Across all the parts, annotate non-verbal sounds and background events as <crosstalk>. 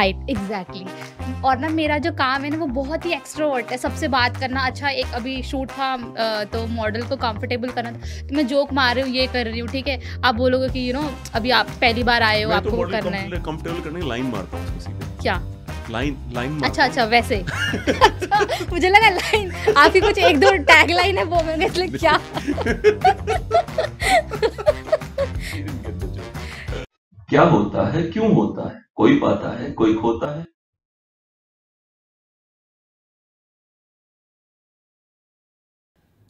Right exactly और ना मेरा जो काम है ना वो बहुत ही एक्स्ट्रोवर्ट है सबसे बात करना अच्छा एक अभी शूट था तो मॉडल को कंफर्टेबल करना था तो मैं जोक मार रही हूँ ये कर रही हूँ ठीक है आप बोलोगे कि यू नो अभी आप पहली बार आए हो तो आपको तो करना है कंफर्टेबल करने लाइन मारता हूँ क्या लाइन लाइन अच्छा अच्छा वैसे <laughs> अच्छा, मुझे लगा लाइन आप ही कुछ एक दो टैग लाइन है वो मैंने इसलिए क्या <laughs> <laughs> क्या होता है क्यों होता है कोई पाता है कोई खोता है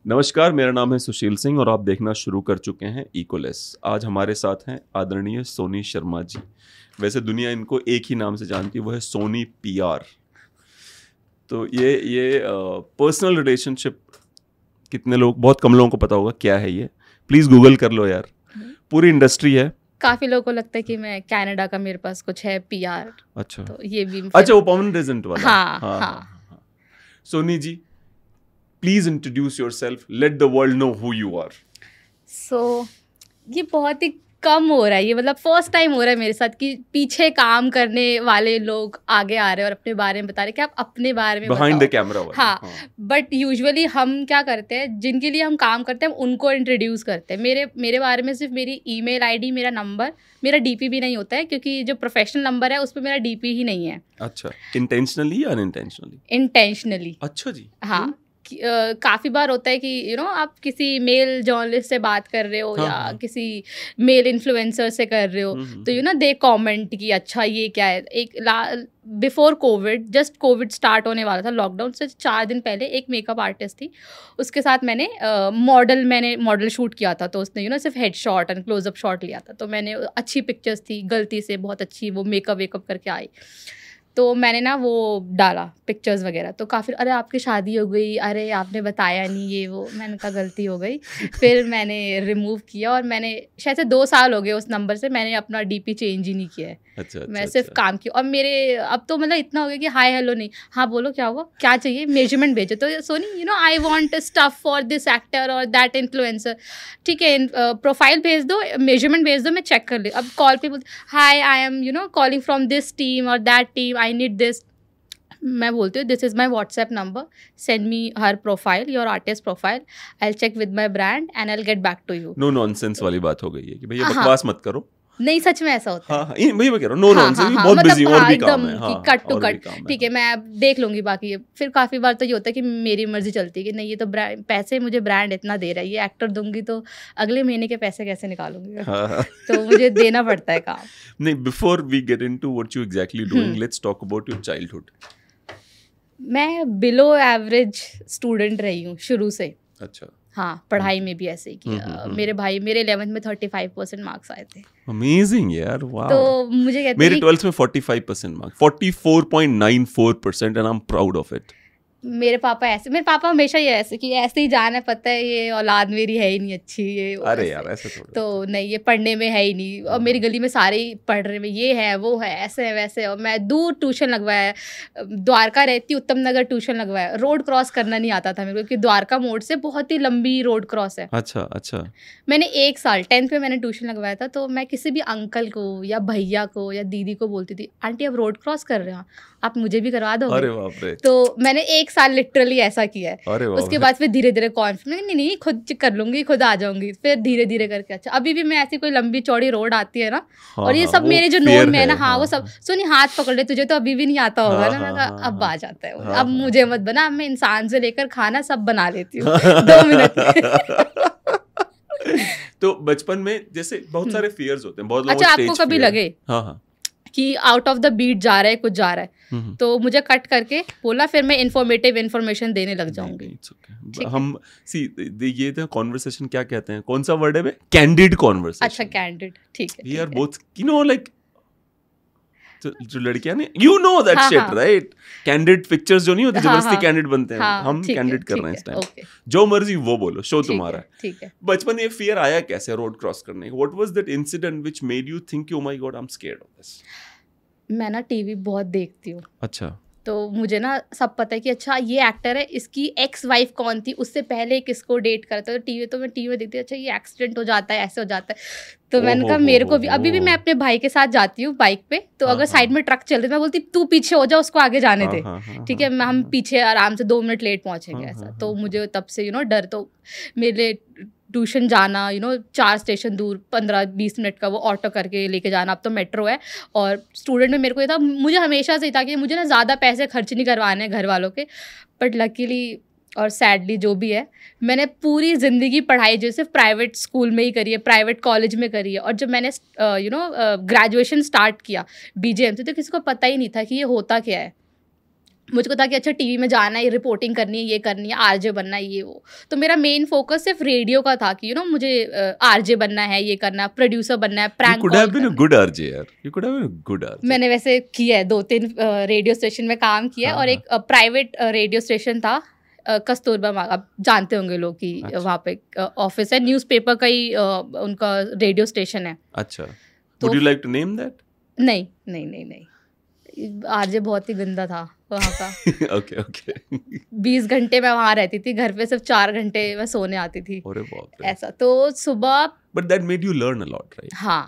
नमस्कार मेरा नाम है सुशील सिंह और आप देखना शुरू कर चुके हैं इकोलेस आज हमारे साथ हैं आदरणीय सोनी शर्मा जी वैसे दुनिया इनको एक ही नाम से जानती है वो है सोनी पीआर तो ये ये पर्सनल रिलेशनशिप कितने लोग बहुत कम लोगों को पता होगा क्या है ये प्लीज़ गूगल कर लो यार हम्म। पूरी इंडस्ट्री है काफी लोगों को लगता है कि मैं कनाडा का मेरे पास कुछ है पीआर अच्छा तो ये भी अच्छा वो परमानेंट रेजिडेंट वाला हाँ हाँ, हाँ, हाँ Soni ji please introduce yourself let the world know who you are so ये बहुत ही कम हो रहा है ये मतलब फर्स्ट टाइम हो रहा है मेरे साथ कि पीछे काम करने वाले लोग आगे आ रहे हैं और अपने बारे में बता रहे हैं कि आप अपने बारे में बिहाइंड द कैमरा हाँ बट हाँ। यूजुअली हम क्या करते हैं जिनके लिए हम काम करते हैं उनको इंट्रोड्यूस करते हैं मेरे मेरे बारे में सिर्फ मेरी ई मेल मेरा नंबर मेरा डीपी भी नहीं होता है क्योंकि जो प्रोफेशनल नंबर है उस पर मेरा डीपी ही नहीं है अच्छा इंटेंशनली या अनइंटेंशनली इंटेंशनली अच्छा जी हाँ hmm? काफ़ी बार होता है कि यू you नो know, आप किसी मेल जर्नलिस्ट से बात कर रहे हो हाँ, या हाँ। किसी मेल इन्फ्लुएंसर से कर रहे हो हम्म, हम्म, तो यू नो दे कमेंट कि अच्छा ये क्या है एक ला before Covid just Covid start होने वाला था लॉकडाउन से चार दिन पहले एक मेकअप आर्टिस्ट थी उसके साथ मैंने मॉडल uh, मैंने मॉडल शूट किया था तो उसने यू you नो know, सिर्फ head shot and closeup shot लिया था तो मैंने अच्छी पिक्चर्स थी गलती से बहुत अच्छी वो मेकअप वेकअप करके आई तो मैंने ना वो डाला पिक्चर्स वगैरह तो काफ़ी अरे आपकी शादी हो गई अरे आपने बताया नहीं ये वो मैंने कहा गलती हो गई फिर मैंने रिमूव किया और मैंने शायद से दो साल हो गए उस नंबर से मैंने अपना डीपी चेंज ही नहीं किया है अच्छा, अच्छा, मैं अच्छा, सिर्फ अच्छा। काम की और मेरे अब तो मतलब इतना हो गया कि हाय हेलो नहीं हाँ बोलो क्या हुआ क्या चाहिए मेजरमेंट भेजो तो Soni you know I want stuff for this actor और दैट इन्फ्लुएंसर ठीक है प्रोफाइल भेज दो मेजरमेंट भेज दो मैं चेक कर ले अब कॉल पे बोलते hi I am you know calling from this team और that team I need this मैं बोलती हूँ this is my WhatsApp number send me her profile your artist profile I check with my brand and I get back to you no non वाली बात हो गई है कि भैया हाँ। बकवास मत करो नहीं सच में ऐसा होता है हाँ, हाँ कह नो हाँ, हाँ, हाँ, बहुत बिजी मतलब और भी काम है हाँ, कट टू कट ठीक है मैं देख लूंगी बाकी फिर काफी बार तो ये होता है कि मेरी मर्जी चलती है कि नहीं ये तो पैसे मुझे ब्रांड इतना दे रहा है ये एक्टर दूंगी तो अगले महीने के पैसे कैसे निकालूंगी हाँ। <laughs> तो मुझे देना पड़ता है काम नहीं before we get into what you exactly doing let's talk about your childhood मैं बिलो एवरेज स्टूडेंट रही हूँ शुरू से अच्छा हाँ हम्म। पढ़ाई में भी ऐसे कि uh, हम्म, हम्म, मेरे भाई मेरे इलेवंथ में थर्टी फाइव परसेंट मार्क्स आए थे अमेजिंग यार वाह तो मुझे कहते मेरे ट्वेल्थ में forty five percent marks forty four point nine four percent and I am proud of it मेरे पापा ऐसे मेरे पापा हमेशा ये ऐसे कि ऐसे ही जाना है पता है ये औलाद मेरी है ही नहीं अच्छी ये अरे यार ऐसे तो नहीं ये पढ़ने में है ही नहीं और मेरी हाँ। गली में सारे ही पढ़ रहे में ये है वो है ऐसे है वैसे है और मैं दूर ट्यूशन लगवाया द्वारका रहती उत्तम नगर ट्यूशन लगवाया रोड क्रॉस करना नहीं आता था मेरे को क्योंकि द्वारका मोड़ से बहुत ही लंबी रोड क्रॉस है अच्छा अच्छा मैंने एक साल टेंथ में मैंने ट्यूशन लगवाया था तो मैं किसी भी अंकल को या भैया को या दीदी को बोलती थी आंटी अब रोड क्रॉस कर रहे हैं आप मुझे भी करवा दो अरे बाप रे तो मैंने एक साल लिटरली ऐसा किया है अरे उसके बाद फिर धीरे धीरे कॉन्फिडेंस नहीं नहीं खुद कर लूंगी खुद आ जाऊंगी फिर धीरे धीरे करके अच्छा अभी भी मैं ऐसी कोई लंबी चौड़ी रोड आती है ना हाँ, और ये हाँ, सब मेरे जो नोट में है ना हाँ वो हाँ। सब सुनी हाथ पकड़ ले तुझे तो अभी भी नहीं आता होगा ना मैं अब आ जाता है अब मुझे मत बना मैं इंसान से लेकर खाना सब बना लेती हूँ <laughs> दो मिनट तो बचपन में जैसे बहुत हम्म। सारे फियर्स होते हैं बहुत अच्छा आपको कभी लगे हाँ हाँ कि आउट ऑफ द बीट जा रहा है कुछ जा रहा है हम्म। तो मुझे कट करके बोला फिर मैं इन्फॉर्मेटिव इन्फॉर्मेशन देने लग जाऊंगी हम सी ये तो कॉन्वर्सेशन क्या कहते हैं कौन सा वर्ड है कैंडिड कॉन्वर्सेशन अच्छा कैंडिड ठीक है we are both you know like तो जो लड़कियां ने you know that shit right candidate pictures जो नहीं होती जबरदस्ती तो कैंडिडेट हाँ, हाँ। बनते हैं हाँ, हम कैंडिडेट कर रहे हैं इस टाइम जो मर्जी वो बोलो शो तुम्हारा है बचपन में फियर आया कैसे रोड क्रॉस करने का what was that incident which made you think you my god I am scared of this मैं ना टीवी बहुत देखती हूँ अच्छा तो मुझे ना सब पता है कि अच्छा ये एक्टर है इसकी एक्स वाइफ कौन थी उससे पहले किसको डेट करता है तो टीवी तो मैं टीवी में देखती हूँ अच्छा ये एक्सीडेंट हो जाता है ऐसे हो जाता है तो मैंने कहा मेरे को भी अभी भी मैं अपने भाई के साथ जाती हूँ बाइक पे तो हाँ, अगर साइड हाँ। में ट्रक चल रही मैं बोलती तू पीछे हो जा उसको आगे जाने हाँ, दे ठीक है हम पीछे आराम से दो मिनट लेट पहुँचेंगे ऐसा तो मुझे तब से यू नो डर तो मेरे ट्यूशन जाना यू you नो know, चार स्टेशन दूर पंद्रह बीस मिनट का वो ऑटो करके लेके जाना अब तो मेट्रो है और स्टूडेंट में मेरे को ये था मुझे हमेशा से था कि मुझे ना ज़्यादा पैसे खर्च नहीं करवाने हैं घर वालों के बट लकीली और सैडली जो भी है मैंने पूरी ज़िंदगी पढ़ाई जो सिर्फ प्राइवेट स्कूल में ही करी है प्राइवेट कॉलेज में करी है और जब मैंने यू नो ग्रेजुएशन स्टार्ट किया बी से तो किसी को पता ही नहीं था कि ये होता क्या है मुझको था कि अच्छा टीवी में जाना है रिपोर्टिंग करनी है ये करनी है आरजे बनना है ये वो तो मेरा मेन फोकस सिर्फ रेडियो का था कि यू you नो know, मुझे आरजे बनना है ये करना है प्रोड्यूसर बनना है prank could have been a good RJ यार you could have been a good RJ मैंने वैसे किया है दो तीन रेडियो स्टेशन में काम किया है हाँ, और हाँ। एक प्राइवेट रेडियो स्टेशन था कस्तूरबा आप जानते होंगे लोग कि अच्छा। वहाँ पे ऑफिस है न्यूज़पेपर का ही उनका रेडियो स्टेशन है अच्छा would you like to name that नहीं नहीं नहीं नहीं आरजे बहुत ही गंदा था वहाँ का ओके <laughs> ओके बीस घंटे मैं वहाँ रहती थी घर पे सिर्फ चार घंटे मैं सोने आती थी ऐसा तो सुबह but that made you learn a lot right हाँ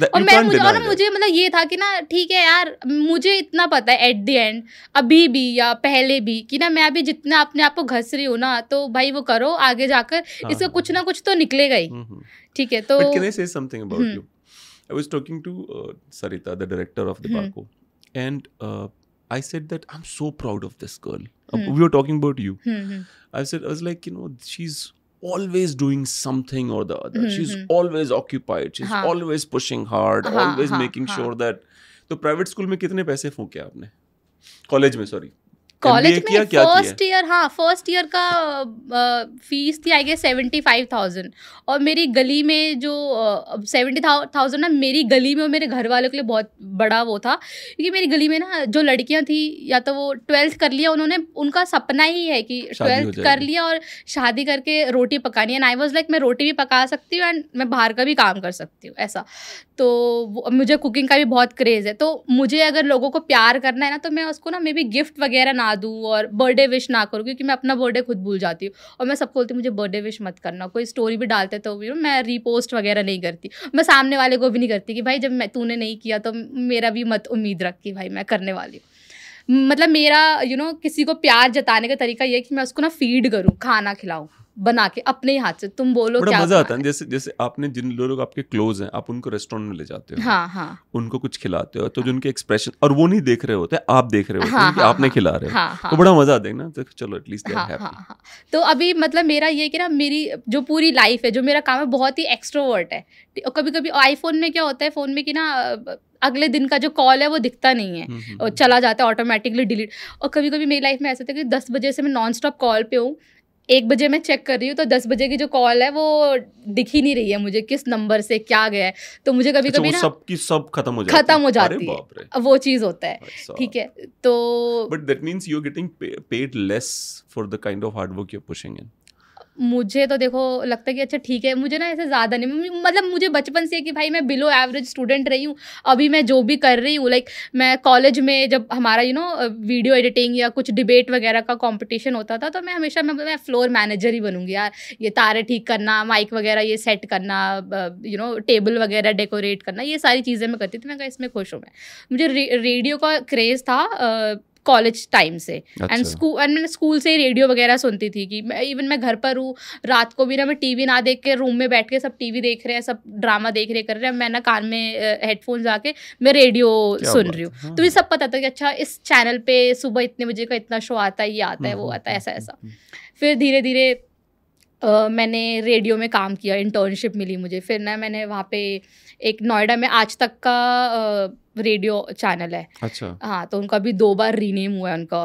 That, और मैं मुझे और मुझे मतलब ये था कि ना ठीक है यार मुझे इतना पता है एट द एंड अभी भी या पहले भी कि ना मैं अभी जितना अपने आप को घस रही हूँ ना तो भाई वो करो आगे जाकर हाँ, इसका हाँ, कुछ ना हाँ। कुछ तो निकलेगा ही हम्म, हम्म। ठीक है तो can I say something about you I was talking to Sarita the director of the पार्को And uh, I said that I'm so proud of this girl. Hmm. We were talking about you. Hmm, hmm. I said, I was like, you know, she's always doing something or the other. Hmm. She's hmm. always occupied. She's हाँ. always pushing hard, हाँ, always हाँ, making हाँ. sure that. तो private school में कितने पैसे फूके आपने कॉलेज में सॉरी कॉलेज में फर्स्ट ईयर हाँ फर्स्ट ईयर का फीस थी I guess seventy five thousand और मेरी गली में जो सेवेंटी थाउजेंड ना मेरी गली में और मेरे घर वालों के लिए बहुत बड़ा वो था क्योंकि मेरी गली में ना जो लड़कियां थी या तो वो ट्वेल्थ कर लिया उन्होंने उनका सपना ही है कि ट्वेल्थ कर लिया और शादी करके रोटी पकानी एंड आई वॉज लाइक मैं रोटी भी पका सकती हूँ एंड मैं बाहर का भी काम कर सकती हूँ ऐसा तो मुझे कुकिंग का भी बहुत क्रेज़ है तो मुझे अगर लोगों को प्यार करना है ना तो मैं उसको ना मे बी गिफ्ट वगैरह ना ना दूँ और बर्थडे विश ना करूँ क्योंकि मैं अपना बर्थडे खुद भूल जाती हूँ और मैं सबको बोलती हूँ मुझे बर्थडे विश मत करना कोई स्टोरी भी डालते तो भी मैं रीपोस्ट वगैरह नहीं करती मैं सामने वाले को भी नहीं करती कि भाई जब मैं तूने नहीं किया तो मेरा भी मत उम्मीद रख कि भाई मैं करने वाली हूँ मतलब मेरा यू you नो know, किसी को प्यार जताने का तरीका यह है कि मैं उसको ना फीड करूँ खाना खिलाऊँ बना के अपने हाथ से तुम बोलो बड़ा क्या मजा आता है जैसे जैसे आपने जिन लोग आपके क्लोज हैं आप उनको रेस्टोरेंट में ले जाते हो हाँ हाँ उनको कुछ खिलाते हो तो हाँ, जो उनके एक्सप्रेशन और वो नहीं देख रहे होते आप देख रहे होते हाँ, हाँ, आपने हाँ, खिला रहे हो हाँ, हाँ, तो बड़ा मजा आता है ना तो चलो एटलीस्ट हाँ, हाँ, हाँ, तो अभी मतलब मेरा ये कि ना मेरी जो पूरी लाइफ है जो मेरा काम है बहुत ही एक्स्ट्रोवर्ट है कभी कभी आईफोन में क्या होता है फोन में कि ना अगले दिन का जो कॉल है वो दिखता नहीं है हम्म, हम्म, और हम्म। चला जाता है ऑटोमेटिकली डिलीट और कभी कभी मेरी लाइफ में ऐसा था कि दस बजे से मैं नॉन स्टॉप कॉल पे हूँ एक बजे मैं चेक कर रही हूँ तो दस बजे की जो कॉल है वो दिख ही नहीं रही है मुझे किस नंबर से क्या गया है तो मुझे कभी कभी अच्छा, ना सबकी सब खत्म हो खत्म हो जाती है वो चीज होता है ठीक है तो but that means you are getting paid less for the kind of hard work pushing in मुझे तो देखो लगता है कि अच्छा ठीक है मुझे ना ऐसे ज़्यादा नहीं मतलब मुझे बचपन से कि भाई मैं बिलो एवरेज स्टूडेंट रही हूँ अभी मैं जो भी कर रही हूँ लाइक मैं कॉलेज में जब हमारा यू नो वीडियो एडिटिंग या कुछ डिबेट वगैरह का कंपटीशन होता था तो मैं हमेशा मैं, मैं फ्लोर मैनेजर ही बनूँगी यार ये तारे ठीक करना माइक वगैरह ये सेट करना यू नो टेबल वगैरह डेकोरेट करना ये सारी चीज़ें मैं करती थी मैं इसमें खुश हूँ मैं मुझे रेडियो का क्रेज़ था कॉलेज टाइम से एंड स्कूल एंड मैंने स्कूल से ही रेडियो वगैरह सुनती थी कि मैं इवन मैं घर पर हूँ रात को भी ना मैं टीवी ना देख के रूम में बैठ के सब टीवी देख रहे हैं सब ड्रामा देख रहे कर रहे हैं मैं ना कान में हेडफोन जाके मैं रेडियो सुन रही हूँ हाँ। तो मुझे सब पता था कि अच्छा इस चैनल पे सुबह इतने बजे का इतना शो आता है ये आता है वो हम्म, आता है ऐसा हम्म, ऐसा हम्म, फिर धीरे धीरे मैंने रेडियो में काम किया इंटर्नशिप मिली मुझे फिर ना मैंने वहाँ पे एक नोएडा में आज तक का रेडियो चैनल है अच्छा हाँ तो उनका भी दो बार रीनेम हुआ है उनका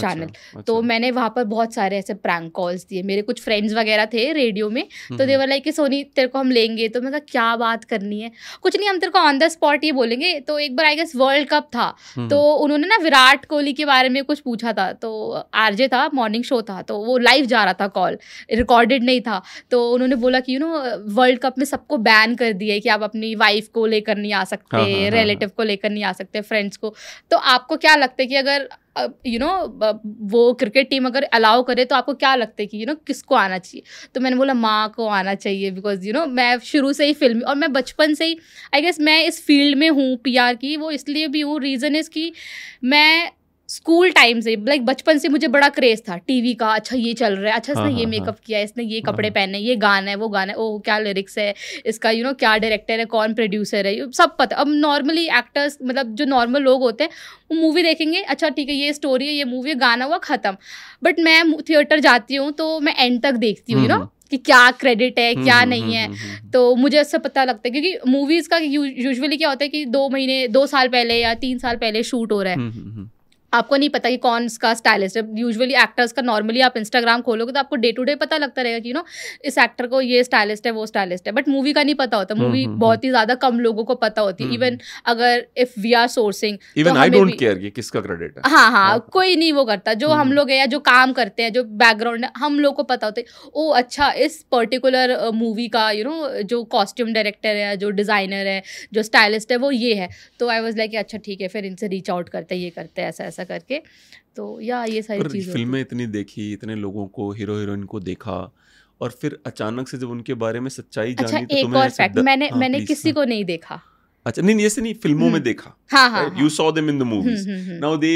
चैनल अच्छा, अच्छा, तो मैंने वहाँ पर बहुत सारे ऐसे प्रैंक कॉल्स दिए मेरे कुछ फ्रेंड्स वगैरह थे रेडियो में तो देवर लाइक कि सोनी तेरे को हम लेंगे तो मैं कहा क्या बात करनी है कुछ नहीं हम तेरे को ऑन द स्पॉट ये बोलेंगे तो एक बार आई गेस वर्ल्ड कप था हम्म। तो उन्होंने ना विराट कोहली के बारे में कुछ पूछा था तो आर था मॉर्निंग शो था तो वो लाइव जा रहा था कॉल रिकॉर्डेड नहीं था तो उन्होंने बोला कि यू नो वर्ल्ड कप में सबको बैन कर दिया है कि आप अपनी वाइफ को लेकर नहीं आ सकते रिलेटिव हाँ, हाँ, हाँ, को लेकर नहीं आ सकते फ्रेंड्स को तो आपको क्या लगता है कि अगर यू नो वो क्रिकेट टीम अगर अलाउ करे तो आपको क्या लगता है कि यू नो किसको आना चाहिए तो मैंने बोला माँ को आना चाहिए बिकॉज यू नो मैं शुरू से ही फिल्म और मैं बचपन से ही आई गेस मैं इस फील्ड में हूँ पी की वो इसलिए भी हूँ रीज़न इज़ कि मैं स्कूल टाइम से लाइक बचपन से मुझे बड़ा क्रेज था टीवी का अच्छा ये चल रहा है अच्छा इसने हाँ, ये मेकअप हाँ, हाँ। किया किया इसने ये कपड़े पहने ये गाना है वो गाना है ओह क्या लिरिक्स है इसका यू you नो know, क्या डायरेक्टर है कौन प्रोड्यूसर है सब पता अब नॉर्मली एक्टर्स मतलब जो नॉर्मल लोग होते हैं वो मूवी देखेंगे अच्छा ठीक है ये स्टोरी है ये मूवी है गाना हुआ ख़त्म बट मैं थिएटर जाती हूँ तो मैं एंड तक देखती हूँ यू नो हम्म। कि क्या क्रेडिट है हम्म, क्या हम्म, नहीं है तो मुझे इससे पता लगता है क्योंकि मूवीज़ का यूजुअली क्या होता है कि दो महीने दो साल पहले या तीन साल पहले शूट हो रहा है आपको नहीं पता कि कौन का स्टाइलिस्ट है यूजुअली एक्टर्स का नॉर्मली आप इंस्टाग्राम खोलोगे तो आपको डे टू डे पता लगता रहेगा कि यू नो इस एक्टर को ये स्टाइलिस्ट है वो स्टाइलिस्ट है बट मूवी का नहीं पता होता मूवी हम्म, हम्म, हम्म। बहुत ही ज्यादा कम लोगों को पता होती है इवन अगर if we are sourcing even I don't care कि किसका क्रेडिट है हाँ, हाँ हाँ कोई नहीं वो करता जो हम लोग है या जो काम करते हैं जो बैकग्राउंड है हम लोग को पता होता है ओ अच्छा इस पर्टिकुलर मूवी का यू नो जो कॉस्ट्यूम डायरेक्टर है जो डिजाइनर है जो स्टाइलिस्ट है वो ये है तो आई वॉज लाइक अच्छा ठीक है फिर इनसे रीच आउट करते ये करते ऐसा ऐसा ऐसा करके तो या ये सारी चीज़ें फिल्में इतनी देखी इतने लोगों को हीरो हीरोइन को देखा और फिर अचानक से जब उनके बारे में सच्चाई अच्छा, जानी अच्छा, तो एक और फैक्ट मैंने हाँ, मैंने किसी हाँ. को नहीं देखा अच्छा नहीं ऐसे नहीं फिल्मों में हम्म। देखा you saw them in the movies now they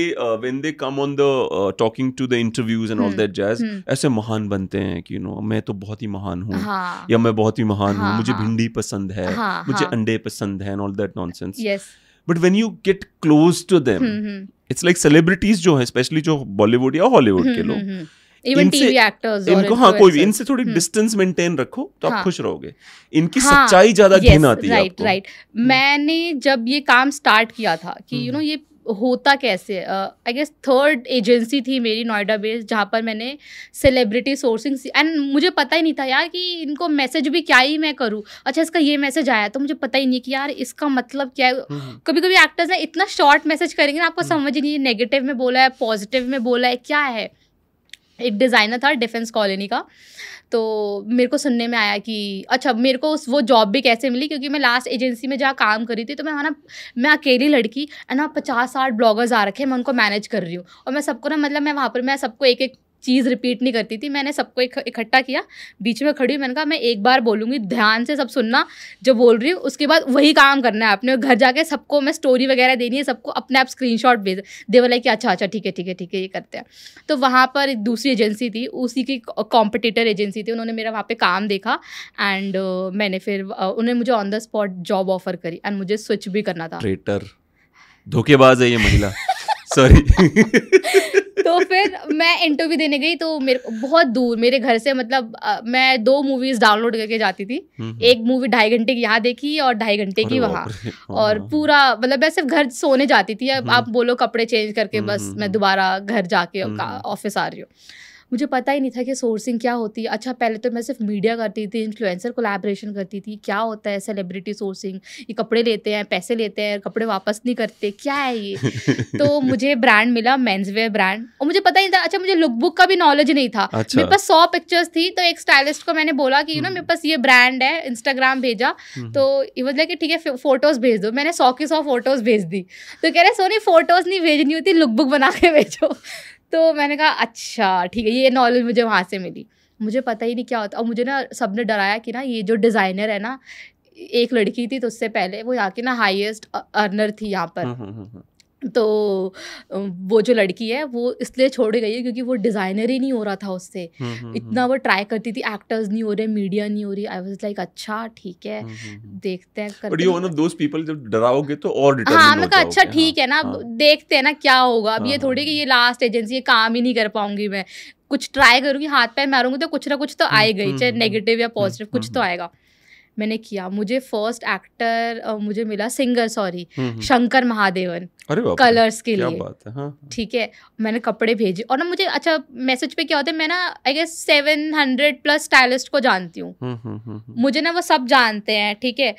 when they come on the talking to the interviews and all that jazz ऐसे महान बनते हैं कि यू नो मैं तो बहुत ही महान हूँ हाँ, या मैं बहुत ही महान हूँ हाँ, मुझे हाँ। भिंडी पसंद है हाँ, मुझे अंडे पसंद है and all that nonsense but when you get close to them it's like celebrities जो है स्पेशली जो बॉलीवुड या हॉलीवुड के हम्म, लोग हम्म, हम्म। इनसे इनको हाँ कोई भी इनसे थोड़ी डिस्टेंस मेंटेन रखो तो आप हाँ। खुश रहोगे इनकी हाँ, सच्चाई ज्यादा घिन आती है राइट राइट मैंने जब ये काम स्टार्ट किया था कि यू नो ये होता कैसे आई गेस थर्ड एजेंसी थी मेरी नोएडा बेस्ड जहाँ पर मैंने सेलिब्रिटी सोर्सिंग एंड मुझे पता ही नहीं था यार कि इनको मैसेज भी क्या ही मैं करूँ अच्छा इसका ये मैसेज आया तो मुझे पता ही नहीं कि यार इसका मतलब क्या है कभी कभी एक्टर्स ना इतना शॉर्ट मैसेज करेंगे ना आपको हम्म। समझ ही नहीं नेगेटिव में बोला है पॉजिटिव में बोला है क्या है एक डिज़ाइनर था डिफेंस कॉलोनी का तो मेरे को सुनने में आया कि अच्छा मेरे को उस वो जॉब भी कैसे मिली क्योंकि मैं लास्ट एजेंसी में जहाँ काम कर रही थी तो मैं ना मैं अकेली लड़की है ना पचास साठ ब्लॉगर्स आ रखे हैं मैं उनको मैनेज कर रही हूँ और मैं सबको ना मतलब मैं वहाँ पर मैं सबको एक एक चीज़ रिपीट नहीं करती थी मैंने सबको इकट्ठा किया बीच में खड़ी मैंने कहा मैं एक बार बोलूँगी ध्यान से सब सुनना जो बोल रही हूँ उसके बाद वही काम करना है अपने घर जाके सबको मैं स्टोरी वगैरह देनी है सबको अपने आप स्क्रीन शॉट भेज देवर कि अच्छा अच्छा ठीक है ठीक है ठीक है ये करते हैं तो वहाँ पर एक दूसरी एजेंसी थी उसी की कॉम्पिटिटर एजेंसी थी उन्होंने मेरा वहाँ पर काम देखा एंड uh, मैंने फिर uh, उन्हें मुझे on the spot job offer करी एंड मुझे स्विच भी करना था धोखेबाज है ये महिला <laughs> सॉरी <laughs> तो फिर मैं इंटरव्यू देने गई तो मेरे बहुत दूर मेरे घर से मतलब मैं दो मूवीज डाउनलोड करके जाती थी हम्म, हम्म। एक मूवी ढाई घंटे की यहाँ देखी और ढाई घंटे की वहाँ हाँ। और पूरा मतलब मैं सिर्फ घर सोने जाती थी अब हम्म। आप बोलो कपड़े चेंज करके बस मैं दोबारा घर जाके ऑफिस आ रही हूँ मुझे पता ही नहीं था कि सोर्सिंग क्या होती है अच्छा पहले तो मैं सिर्फ मीडिया करती थी इन्फ्लुएंसर कोलैबोरेशन करती थी क्या होता है सेलिब्रिटी सोर्सिंग ये कपड़े लेते हैं पैसे लेते हैं कपड़े वापस नहीं करते क्या है ये <laughs> तो मुझे ब्रांड मिला मेन्सवेयर ब्रांड और मुझे पता ही नहीं था अच्छा मुझे लुक बुक का भी नॉलेज नहीं था अच्छा। मेरे पास सौ पिक्चर्स थी तो एक स्टाइलिस्ट को मैंने बोला कि यू ना हम्म। मेरे पास ये ब्रांड है इंस्टाग्राम भेजा हम्म। तो इवज कि ठीक है फोटोज भेज दो मैंने सौ की सौ फोटोज भेज दी तो कह रहे सोनी फोटोज नहीं भेजनी होती लुक बुक बना के भेजो तो मैंने कहा अच्छा ठीक है ये नॉलेज मुझे वहाँ से मिली मुझे पता ही नहीं क्या होता और मुझे ना सब ने डराया कि ना ये जो डिज़ाइनर है ना एक लड़की थी तो उससे पहले वो यहाँ की ना हाईएस्ट अर्नर थी यहाँ पर हम्म, हम्म, हम्म, तो वो जो लड़की है वो इसलिए छोड़ गई है क्योंकि वो डिज़ाइनर ही नहीं हो रहा था उससे हम्म, हम्म, हम्म। इतना वो ट्राई करती थी एक्टर्स नहीं हो रहे मीडिया नहीं हो रही आई वाज लाइक अच्छा ठीक है देखते हैं यू वन ऑफ पीपल जब डराओगे तो और हाँ मैं कहा अच्छा ठीक है हाँ, ना हाँ। देखते हैं ना क्या होगा अब हाँ, ये थोड़ी कि ये लास्ट एजेंसी ये काम ही नहीं कर पाऊंगी मैं कुछ ट्राई करूंगी हाथ पैर मारूंगी तो कुछ ना कुछ तो आएगा ही चाहे नेगेटिव या पॉजिटिव कुछ तो आएगा मैंने किया मुझे फर्स्ट एक्टर मुझे मिला singer sorry Shankar Mahadevan Colors के लिए है हाँ, हाँ। ठीक है मैंने कपड़े भेजे और ना मुझे अच्छा मैसेज पे क्या होता है मैं ना I guess seven hundred plus stylist को जानती हूँ हम्म, हम्म, हम्म, मुझे ना वो सब जानते हैं ठीक है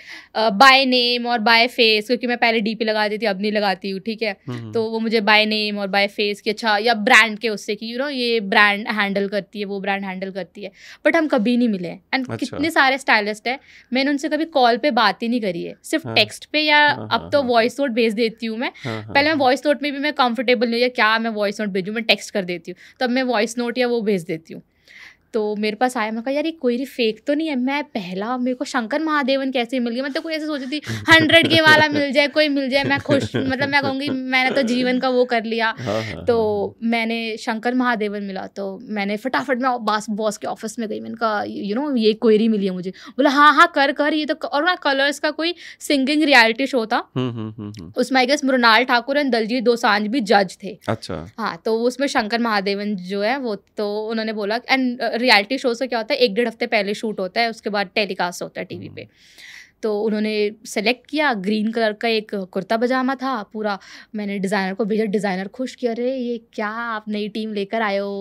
बाय नेम और बाय फेस क्योंकि मैं पहले डीपी लगाती थी अब नहीं लगाती हूँ ठीक है तो वो मुझे बाय नेम और बाय फेस की अच्छा या ब्रांड के उससे कि यू नो ये ब्रांड हैंडल करती है वो ब्रांड हैंडल करती है बट हम कभी नहीं मिले एंड अच्छा। कितने सारे स्टाइलिस्ट है मैंने उनसे कभी कॉल पे बात ही नहीं करी है सिर्फ हाँ, टेक्स्ट पे या हाँ, अब हाँ, तो वॉइस हाँ। नोट भेज देती हूँ मैं हाँ, हाँ। पहले मैं वॉइस नोट में भी मैं कंफर्टेबल नहीं या क्या मैं वॉइस नोट भेजूँ मैं टेक्स्ट कर देती हूँ तब मैं वॉइस नोट या वो भेज देती हूँ तो मेरे पास आया मैं कहा यार ये कोई फेक तो नहीं है मैं पहला मेरे को शंकर महादेवन कैसे मिल गया मतलब तो कोई ऐसे सोचती थी हंड्रेड के वाला मिल जाए कोई मिल जाए मैं खुश मतलब मैं कहूँगी मैंने तो जीवन का वो कर लिया हाँ, हाँ, तो हाँ। मैंने शंकर महादेवन मिला तो मैंने फटाफट मैं बॉस बॉस के ऑफिस में गई मैंने कहा यू नो ये क्वेरी मिली है मुझे बोला हाँ हाँ कर कर ये तो और ना कलर्स का कोई सिंगिंग रियलिटी शो था हम्म, हम्म, हम्म, उसमें I guess Mrinal Thakur and Diljit Dosanjh भी जज थे अच्छा हाँ तो उसमें शंकर महादेवन जो है वो तो उन्होंने बोला एंड रियलिटी शोज का क्या होता है एक डेढ़ हफ्ते पहले शूट होता है उसके बाद टेलीकास्ट होता है टीवी हम्म। पे तो उन्होंने सेलेक्ट किया ग्रीन कलर का एक कुर्ता पजामा था पूरा मैंने डिज़ाइनर को भेजा डिज़ाइनर खुश किया अरे ये क्या आप नई टीम लेकर आए हो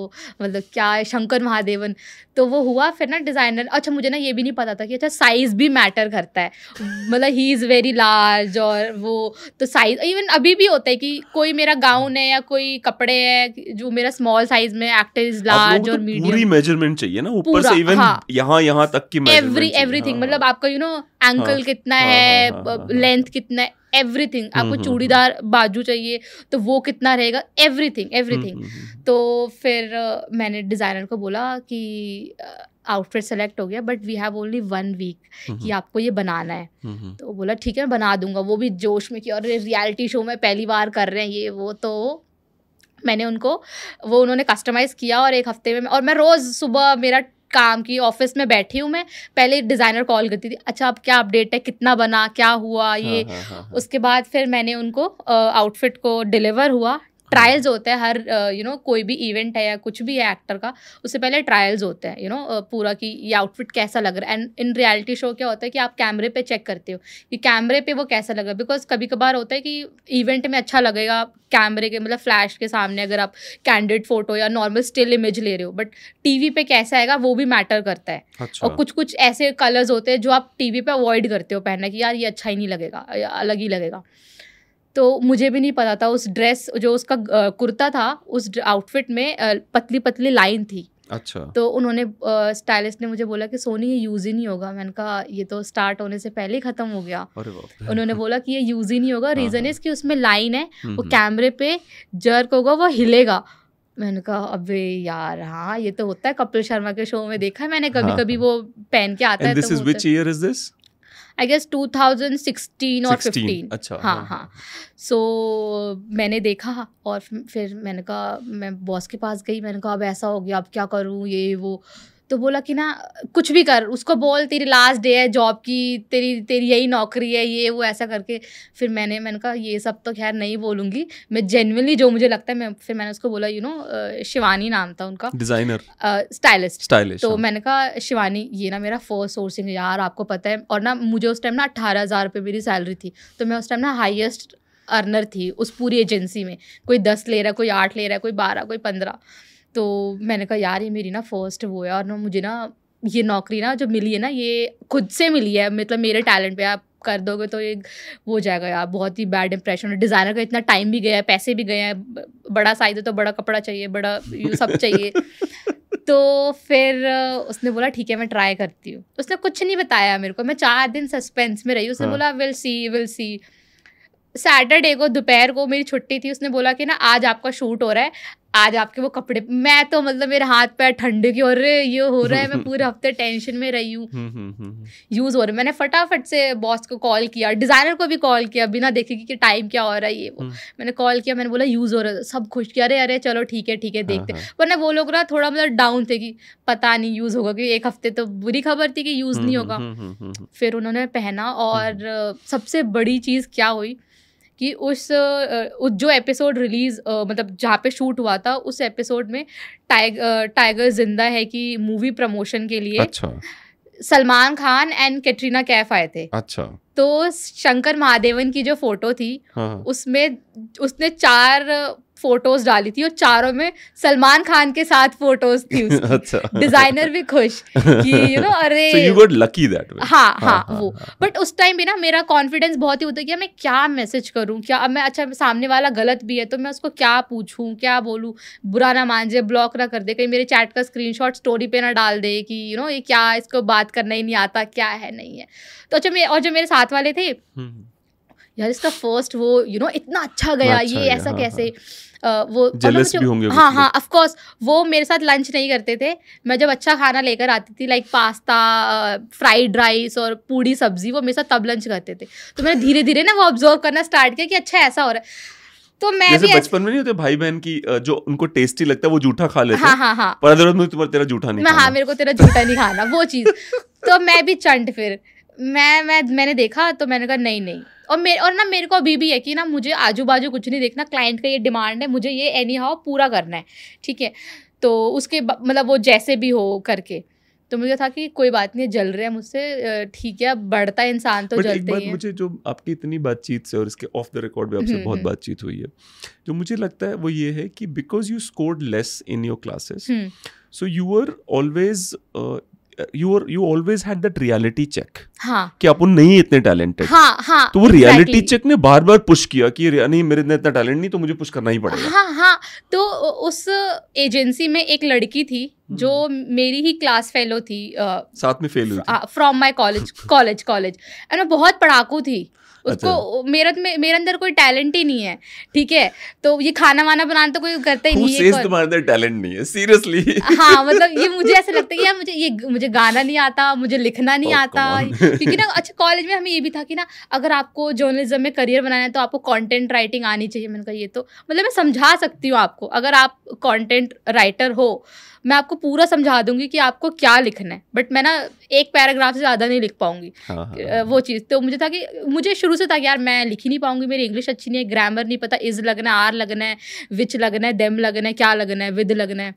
मतलब क्या है शंकर महादेवन तो वो हुआ फिर ना डिज़ाइनर अच्छा मुझे ना ये भी नहीं पता था कि अच्छा साइज़ भी मैटर करता है मतलब ही इज़ वेरी लार्ज और वो तो साइज़ इवन अभी भी होता है कि कोई मेरा गाउन है या कोई कपड़े है जो मेरा स्मॉल साइज में एक्टर इज लार्ज और मीडियम मेजरमेंट चाहिए ना ऊपर से इवन हाँ, यहाँ यहाँ तक की एवरी एवरी हाँ। मतलब आपका यू नो एंकल कितना है लेंथ कितना है एवरीथिंग आपको हम्म, हम्म, हम्म। चूड़ीदार बाजू चाहिए तो वो कितना रहेगा एवरीथिंग एवरीथिंग तो फिर मैंने डिज़ाइनर को बोला कि आउटफिट सेलेक्ट हो गया but we have only one week कि आपको ये बनाना है तो बोला ठीक है मैं बना दूंगा वो भी जोश में कि और रियलिटी शो में पहली बार कर रहे हैं ये वो तो मैंने उनको वो उन्होंने कस्टमाइज़ किया और एक हफ्ते में और मैं रोज़ सुबह मेरा काम की ऑफिस में बैठी हूँ मैं पहले डिज़ाइनर कॉल करती थी अच्छा अब क्या अपडेट है कितना बना क्या हुआ ये हाँ, हाँ, हाँ, हाँ। उसके बाद फिर मैंने उनको आउटफिट को डिलीवर हुआ ट्रायल्स होते हैं हर यू नो कोई भी इवेंट है या कुछ भी है एक्टर का उससे पहले ट्रायल्स होते हैं यू नो पूरा कि ये आउटफिट कैसा लग रहा है एंड इन रियलिटी शो क्या होता है कि आप कैमरे पे चेक करते हो कि कैमरे पे वो कैसा लग रहा है बिकॉज कभी कभार होता है कि इवेंट में अच्छा लगेगा कैमरे के मतलब फ्लैश के सामने अगर आप कैंडिड फोटो या नॉर्मल स्टिल इमेज ले रहे हो बट टीवी पे कैसा आएगा वो भी मैटर करता है अच्छा। और कुछ कुछ ऐसे कलर्स होते हैं जो आप टीवी पे अवॉइड करते हो पहनना कि यार ये अच्छा ही नहीं लगेगा अलग ही लगेगा तो मुझे भी नहीं पता था उस ड्रेस जो उसका कुर्ता था उस आउटफिट में पतली पतली लाइन थी अच्छा तो उन्होंने स्टाइलिस्ट ने मुझे बोला कि सोनी ये यूज़ ही नहीं होगा मैंने कहा ये तो स्टार्ट होने से पहले ही ख़त्म हो गया उन्होंने बोला कि ये यूज़ ही नहीं होगा रीज़न हाँ, इज़ हाँ। कि उसमें लाइन है हम्म, वो कैमरे हम्म। पे जर्क होगा वो हिलेगा मैंने कहा अबे यार हाँ ये तो होता है कपिल शर्मा के शो में देखा है मैंने कभी कभी हाँ। वो पहन के आता है this is year this I guess sixteen और फिफ्टीन अच्छा हाँ हाँ, हाँ. सो so, मैंने देखा और फिर मैंने कहा मैं बॉस के पास गई मैंने कहा अब ऐसा हो गया अब क्या करूँ ये वो तो बोला कि ना कुछ भी कर उसको बोल तेरी लास्ट डे है जॉब की तेरी तेरी यही नौकरी है ये वो ऐसा करके फिर मैंने मैंने कहा ये सब तो खैर नहीं बोलूँगी मैं जेनवनली जो मुझे लगता है मैं फिर मैंने उसको बोला यू नो शिवानी नाम था उनका डिज़ाइनर स्टाइलिस्ट स्टाइलिस्ट तो हाँ। मैंने कहा शिवानी ये ना मेरा फर्स्ट सोर्सिंग यार आपको पता है और ना मुझे उस टाइम ना अट्ठारह हज़ार रुपये मेरी सैलरी थी तो मैं उस टाइम ना हाइएस्ट अर्नर थी उस पूरी एजेंसी में कोई दस ले रहा है कोई आठ ले रहा है कोई बारह कोई पंद्रह तो मैंने कहा यार ये मेरी ना फर्स्ट वो है और ना मुझे ना ये नौकरी ना जो मिली है ना ये खुद से मिली है मतलब मेरे टैलेंट पे आप कर दोगे तो ये वो जाएगा यार बहुत ही बैड इंप्रेशन डिज़ाइनर का इतना टाइम भी गया है पैसे भी गए हैं बड़ा साइज है तो बड़ा कपड़ा चाहिए बड़ा यू सब चाहिए <laughs> तो फिर उसने बोला ठीक है मैं ट्राई करती हूँ उसने कुछ नहीं बताया मेरे को मैं चार दिन सस्पेंस में रही उसने हाँ। बोला will see will see Saturday को दोपहर को मेरी छुट्टी थी उसने बोला कि ना आज आपका शूट हो रहा है आज आपके वो कपड़े मैं तो मतलब मेरे हाथ पैर ठंडे की और ये हो रहा है मैं पूरे <laughs> हफ्ते टेंशन में रही हूँ यूज़ हम्म, हम्म, हम्म, हो रहा है मैंने फटाफट से बॉस को कॉल किया डिज़ाइनर को भी कॉल किया बिना देखे कि, टाइम क्या हो रहा है ये वो मैंने कॉल किया मैंने बोला यूज़ हो रहा है सब खुश किया अरे अरे चलो ठीक है ठीक है हाँ, देखते हाँ। वरना वो लोग ना थोड़ा मतलब डाउन थे कि पता नहीं यूज़ होगा क्योंकि एक हफ्ते तो बुरी खबर थी कि यूज़ नहीं होगा फिर उन्होंने पहना और सबसे बड़ी चीज़ क्या हुई कि उस जो एपिसोड रिलीज मतलब जहाँ पे शूट हुआ था उस एपिसोड में टाइग टाइगर जिंदा है कि मूवी प्रमोशन के लिए अच्छा सलमान खान एंड कैटरीना कैफ आए थे अच्छा तो शंकर महादेवन की जो फोटो थी हाँ, हाँ। उसमें उसने चार फोटोज डाली थी और चारों में सलमान खान के साथ फोटोज थी <laughs> अच्छा डिजाइनर भी खुश <laughs> कि यू नो अरे यू गॉट लकी दैट हाँ हाँ वो बट हाँ, हाँ। उस टाइम भी ना मेरा कॉन्फिडेंस बहुत ही होता है कि मैं क्या मैसेज करूँ क्या अब मैं अच्छा सामने वाला गलत भी है तो मैं उसको क्या पूछूँ क्या बोलूँ बुरा ना मान जे ब्लॉक ना कर दे कहीं मेरे चैट का स्क्रीनशॉट स्टोरी पे ना डाल दे कि यू नो ये क्या इसको बात करना ही नहीं आता क्या है नहीं है तो अच्छा और जो मेरे साथ वाले थे हम्म। यार इसका फर्स्ट वो यू you नो know, इतना अच्छा गया अच्छा ये ऐसा हाँ, कैसे हाँ. वो जेलस भी होंगे हाँ हाँ ऑफकोर्स वो मेरे साथ लंच नहीं करते थे मैं जब अच्छा खाना लेकर आती थी लाइक पास्ता फ्राइड राइस और पूड़ी सब्जी वो मेरे साथ तब लंच करते थे तो मैंने धीरे धीरे ना वो ऑब्जर्व करना स्टार्ट किया कि अच्छा ऐसा हो रहा है तो मैं जैसे बचपन में नहीं होते भाई बहन की जो उनको टेस्टी लगता है वो जूठा खा लेते हाँ, हैं हाँ, हाँ, हाँ पर अदरवाइज मुझे तो तेरा जूठा नहीं हाँ मेरे को तेरा जूठा नहीं खाना वो चीज़ तो मैं भी चंट फिर मैं मैं मैंने देखा तो मैंने कहा नहीं नहीं और मेरे और ना मेरे को अभी भी है कि ना मुझे आजू बाजू कुछ नहीं देखना क्लाइंट का ये डिमांड है मुझे ये एनी हाउ पूरा करना है ठीक है तो उसके मतलब वो जैसे भी हो करके तो मुझे था कि कोई बात नहीं जल रहे हैं मुझसे ठीक है बढ़ता है इंसान तो जलते ही मुझे जो आपकी इतनी बातचीत से और इसके ऑफ द रिकॉर्ड भी आपसे हम्म, बहुत हम्म। बातचीत हुई है जो मुझे लगता है वो ये है कि because you scored less in your classes so you are always you are you always had that reality check कि अपन नहीं इतने टैलेंटेड हाँ, हाँ, तो वो रियलिटी exactly. चेक ने बार बार पुश किया कि नहीं मेरे इतना टैलेंट नहीं तो मुझे पुश करना ही पड़ेगा हाँ हाँ तो उस एजेंसी में एक लड़की थी हम्म। जो मेरी ही क्लास फेलो थी आ, साथ में फेल हुई from my college college college and वो बहुत पढ़ाकू थी उसको अच्छा। मेरा मेरे अंदर कोई टैलेंट ही नहीं है ठीक है तो ये खाना वाना बनाना तो कोई करता ही नहीं है तुम्हारे अंदर टैलेंट नहीं है सीरियसली <laughs> हाँ मतलब ये मुझे ऐसा लगता है कि यार मुझे ये मुझे गाना नहीं आता मुझे लिखना नहीं oh, आता क्योंकि ना <laughs> अच्छा कॉलेज में हमें ये भी था कि ना अगर आपको जर्नलिज्म में करियर बनाना है तो आपको कॉन्टेंट राइटिंग आनी चाहिए मैंने कहा ये तो मतलब मैं समझा सकती हूँ आपको अगर आप कॉन्टेंट राइटर हो मैं आपको पूरा समझा दूंगी कि आपको क्या लिखना है बट मैं ना एक पैराग्राफ से ज़्यादा नहीं लिख पाऊंगी हाँ, हाँ, वो चीज़ तो मुझे था कि मुझे शुरू से था कि यार मैं लिख ही नहीं पाऊंगी मेरी इंग्लिश अच्छी नहीं है ग्रामर नहीं पता इज़ लगना है आर लगना है विच लगना है देम लगना है क्या लगना है विद लगना है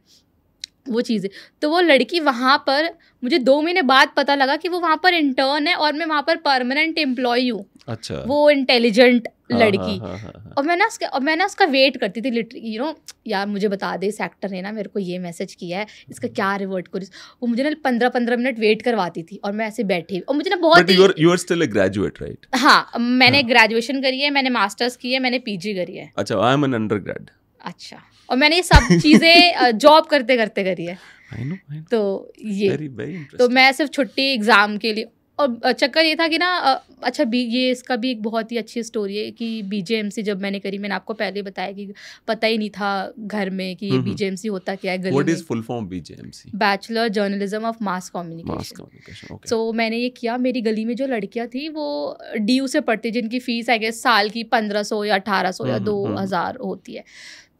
वो चीज़ें तो वो लड़की वहाँ पर मुझे दो महीने बाद पता लगा कि वो वहाँ पर इंटर्न है और मैं वहाँ पर परमानेंट एम्प्लॉय हूँ अच्छा वो इंटेलिजेंट हाँ, लड़की हा, हा, हा, हा। और मैं ना उसके और मैं ना उसका वेट करती थी लिटरी यू नो यार मुझे बता दे इस एक्टर ने ना मेरे को ये मैसेज किया है इसका क्या रिवर्ट करूँ वो मुझे ना पंद्रह पंद्रह मिनट वेट करवाती थी और मैं ऐसे बैठी और मुझे ना बहुत you are still graduate right हाँ मैंने ग्रेजुएशन हाँ। करी है मैंने मास्टर्स की है मैंने पीजी करी है अच्छा आई एम एन अंडर अच्छा और मैंने ये सब चीज़ें जॉब <laughs> करते करते करी है I know, I know. तो ये तो मैं सिर्फ छुट्टी एग्जाम के लिए और चक्कर ये था कि ना अच्छा बी ये इसका भी एक बहुत ही अच्छी स्टोरी है कि बीजेएमसी जब मैंने करी मैंने आपको पहले बताया कि पता ही नहीं था घर में कि ये बीजेएमसी हम्म, हम्म। होता क्या है गली what is full form BJMC bachelor journalism of mass communication so मैंने ये किया मेरी गली में जो लड़कियां थी वो डी से पढ़ती जिनकी फीस आई गेस साल की पंद्रह सौ या अठारह सौ या हम्म, दो हज़ार होती है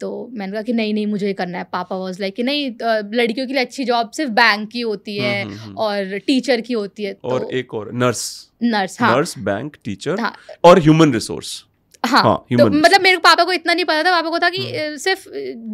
तो मैंने कहा कि नहीं नहीं मुझे करना है पापा वॉज लाइक कि नहीं लड़कियों के लिए अच्छी जॉब सिर्फ बैंक की होती हम्म, है हम्म, हम्म। और टीचर की होती है और तो, एक और नर्स नर्स हाँ नर्स बैंक टीचर हाँ, और ह्यूमन रिसोर्स हाँ, हाँ, तो मतलब मेरे पापा को इतना नहीं पता था पापा को था कि हाँ। सिर्फ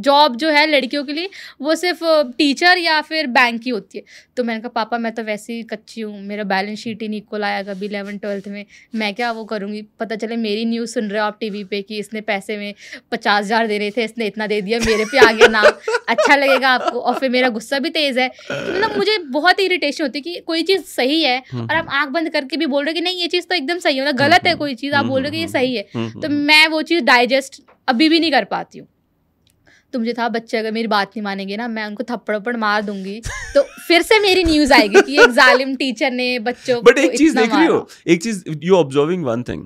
जॉब जो है लड़कियों के लिए वो सिर्फ टीचर या फिर बैंक की होती है तो मैंने कहा पापा मैं तो वैसे ही कच्ची हूँ मेरा बैलेंस शीट ही नहीं इक्वल आया कभी इलेवन ट्वेल्थ में मैं क्या वो करूँगी पता चले मेरी न्यूज़ सुन रहे हो आप टी पे कि इसने पैसे में पचास हज़ार दे रहे थे इसने इतना दे दिया मेरे पे आ गया नाम अच्छा लगेगा आपको और फिर मेरा गुस्सा भी तेज़ है तो मतलब मुझे बहुत इरीटेशन होती है कि कोई चीज़ सही है हम्म, और आप हम्म। आँख बंद करके भी बोल रहे हो कि नहीं ये चीज़ तो एकदम सही है मतलब गलत है हम्म, कोई चीज़ आप बोल रहे हो कि ये सही है तो मैं वो चीज़ डाइजेस्ट अभी भी नहीं कर पाती हूँ तो मुझे था बच्चे अगर मेरी बात नहीं मानेंगे ना मैं उनको थप्पड़ पर मार दूंगी तो फिर से मेरी न्यूज आएगी कि एक जालिम टीचर ने बच्चों बट एक चीज देख रही हो एक चीज you observing one thing